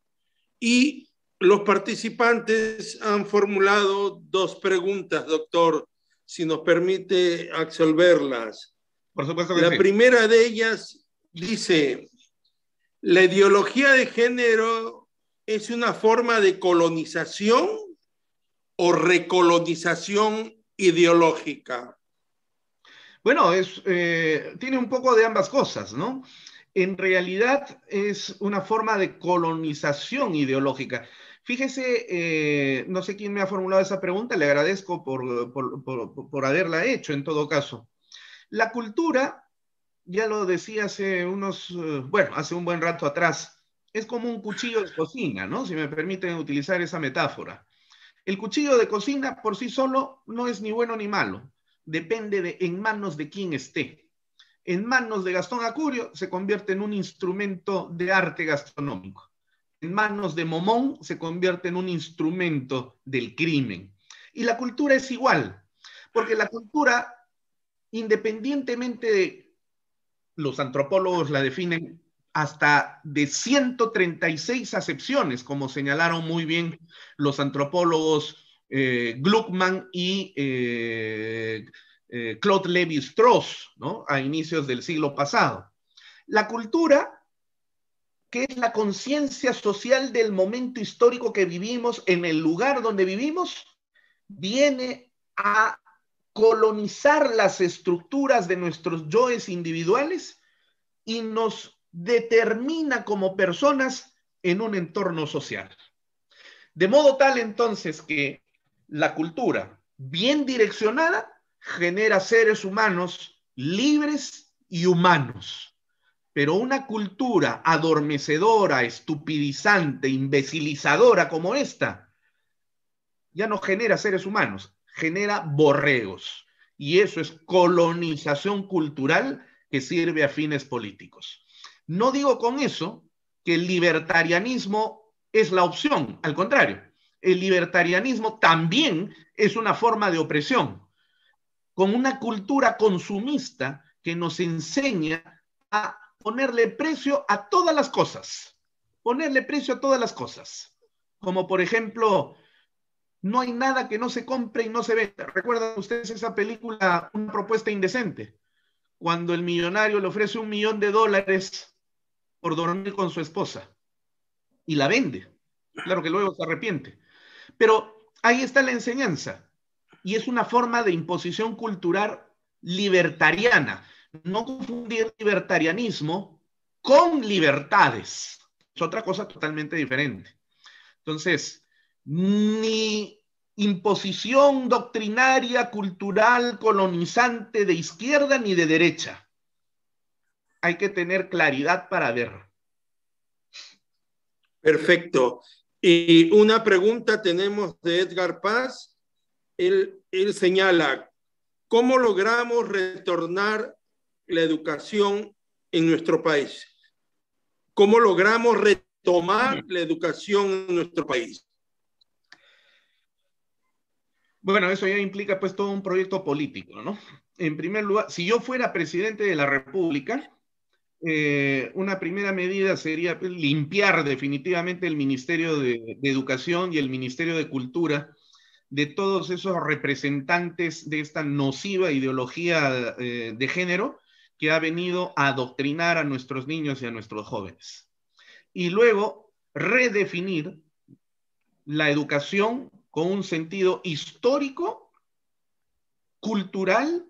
y los participantes han formulado dos preguntas, doctor, si nos permite absolverlas supuesto La primera de ellas dice, la ideología de género es una forma de colonización o recolonización ideológica. Bueno, es, eh, tiene un poco de ambas cosas, ¿no? En realidad es una forma de colonización ideológica. Fíjese, eh, no sé quién me ha formulado esa pregunta, le agradezco por haberla hecho en todo caso. La cultura, ya lo decía hace unos, eh, bueno, hace un buen rato atrás, es como un cuchillo de cocina, ¿no? Si me permiten utilizar esa metáfora. El cuchillo de cocina por sí solo no es ni bueno ni malo, depende de en manos de quién esté. En manos de Gastón Acurio se convierte en un instrumento de arte gastronómico. En manos de Momón se convierte en un instrumento del crimen. Y la cultura es igual, porque la cultura independientemente de los antropólogos la definen hasta de 136 acepciones, como señalaron muy bien los antropólogos eh, Gluckman y eh, eh, Claude Levi-Strauss, A inicios del siglo pasado. La cultura que es la conciencia social del momento histórico que vivimos en el lugar donde vivimos, viene a colonizar las estructuras de nuestros yoes individuales y nos determina como personas en un entorno social. De modo tal entonces que la cultura, bien direccionada, genera seres humanos libres y humanos. Pero una cultura adormecedora, estupidizante, imbecilizadora como esta, ya no genera seres humanos, genera borregos y eso es colonización cultural que sirve a fines políticos. No digo con eso que el libertarianismo es la opción, al contrario, el libertarianismo también es una forma de opresión, con una cultura consumista que nos enseña a ponerle precio a todas las cosas, ponerle precio a todas las cosas, como por ejemplo no hay nada que no se compre y no se venda. ¿Recuerdan ustedes esa película, Una propuesta indecente? Cuando el millonario le ofrece un millón de dólares por dormir con su esposa y la vende. Claro que luego se arrepiente. Pero ahí está la enseñanza y es una forma de imposición cultural libertariana. No confundir libertarianismo con libertades. Es otra cosa totalmente diferente. Entonces, ni imposición doctrinaria, cultural, colonizante de izquierda ni de derecha. Hay que tener claridad para ver. Perfecto. Y una pregunta tenemos de Edgar Paz. Él, él señala, ¿cómo logramos retornar la educación en nuestro país? ¿Cómo logramos retomar la educación en nuestro país? Bueno, eso ya implica pues todo un proyecto político, ¿no? En primer lugar, si yo fuera presidente de la República, eh, una primera medida sería pues, limpiar definitivamente el Ministerio de, Educación y el Ministerio de Cultura de todos esos representantes de esta nociva ideología eh, de género que ha venido a adoctrinar a nuestros niños y a nuestros jóvenes. Y luego redefinir la educación con un sentido histórico, cultural,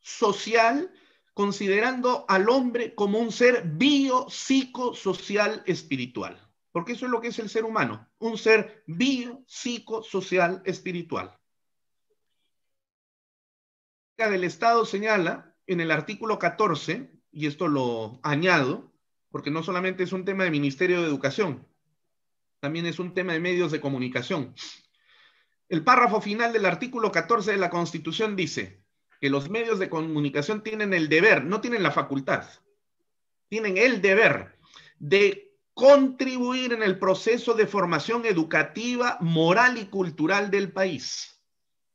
social, considerando al hombre como un ser bio, psico, social, espiritual. Porque eso es lo que es el ser humano, un ser bio, psico, social, espiritual. Del Estado señala en el artículo 14, y esto lo añado, porque no solamente es un tema de Ministerio de Educación, también es un tema de medios de comunicación. El párrafo final del artículo 14 de la Constitución dice que los medios de comunicación tienen el deber, no tienen la facultad, tienen el deber de contribuir en el proceso de formación educativa, moral y cultural del país.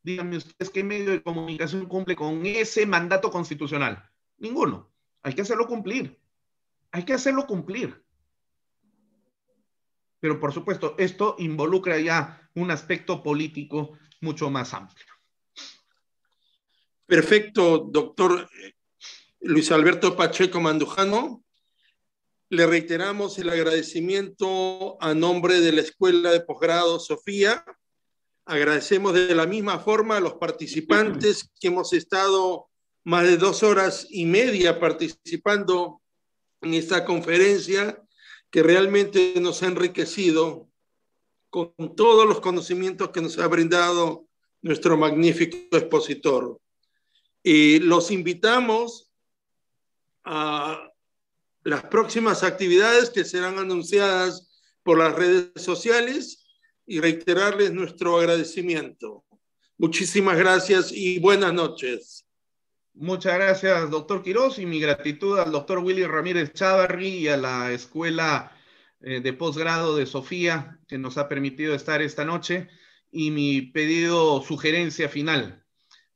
Díganme ustedes qué medio de comunicación cumple con ese mandato constitucional. Ninguno. Hay que hacerlo cumplir. Hay que hacerlo cumplir. Pero por supuesto, esto involucra ya un aspecto político mucho más amplio. Perfecto, doctor eh, Luis Alberto Pacheco Mandujano. Le reiteramos el agradecimiento a nombre de la Escuela de Posgrado Sofía. Agradecemos de la misma forma a los participantes que hemos estado más de dos horas y media participando en esta conferencia que realmente nos ha enriquecido con todos los conocimientos que nos ha brindado nuestro magnífico expositor. Y los invitamos a las próximas actividades que serán anunciadas por las redes sociales y reiterarles nuestro agradecimiento. Muchísimas gracias y buenas noches. Muchas gracias, doctor Quiroz, y mi gratitud al doctor Willy Ramírez Chavarri y a la Escuela eh, de Posgrado de Sofía, que nos ha permitido estar esta noche. Y mi pedido, sugerencia final,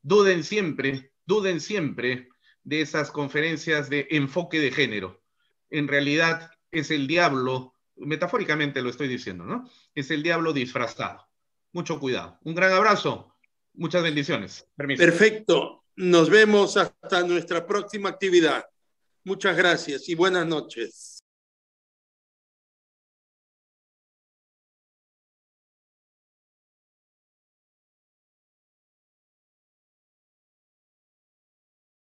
duden siempre, duden siempre de esas conferencias de enfoque de género. En realidad es el diablo, metafóricamente lo estoy diciendo, ¿no? Es el diablo disfrazado. Mucho cuidado. Un gran abrazo. Muchas bendiciones. Permiso. Perfecto. Nos vemos hasta nuestra próxima actividad. Muchas gracias y buenas noches.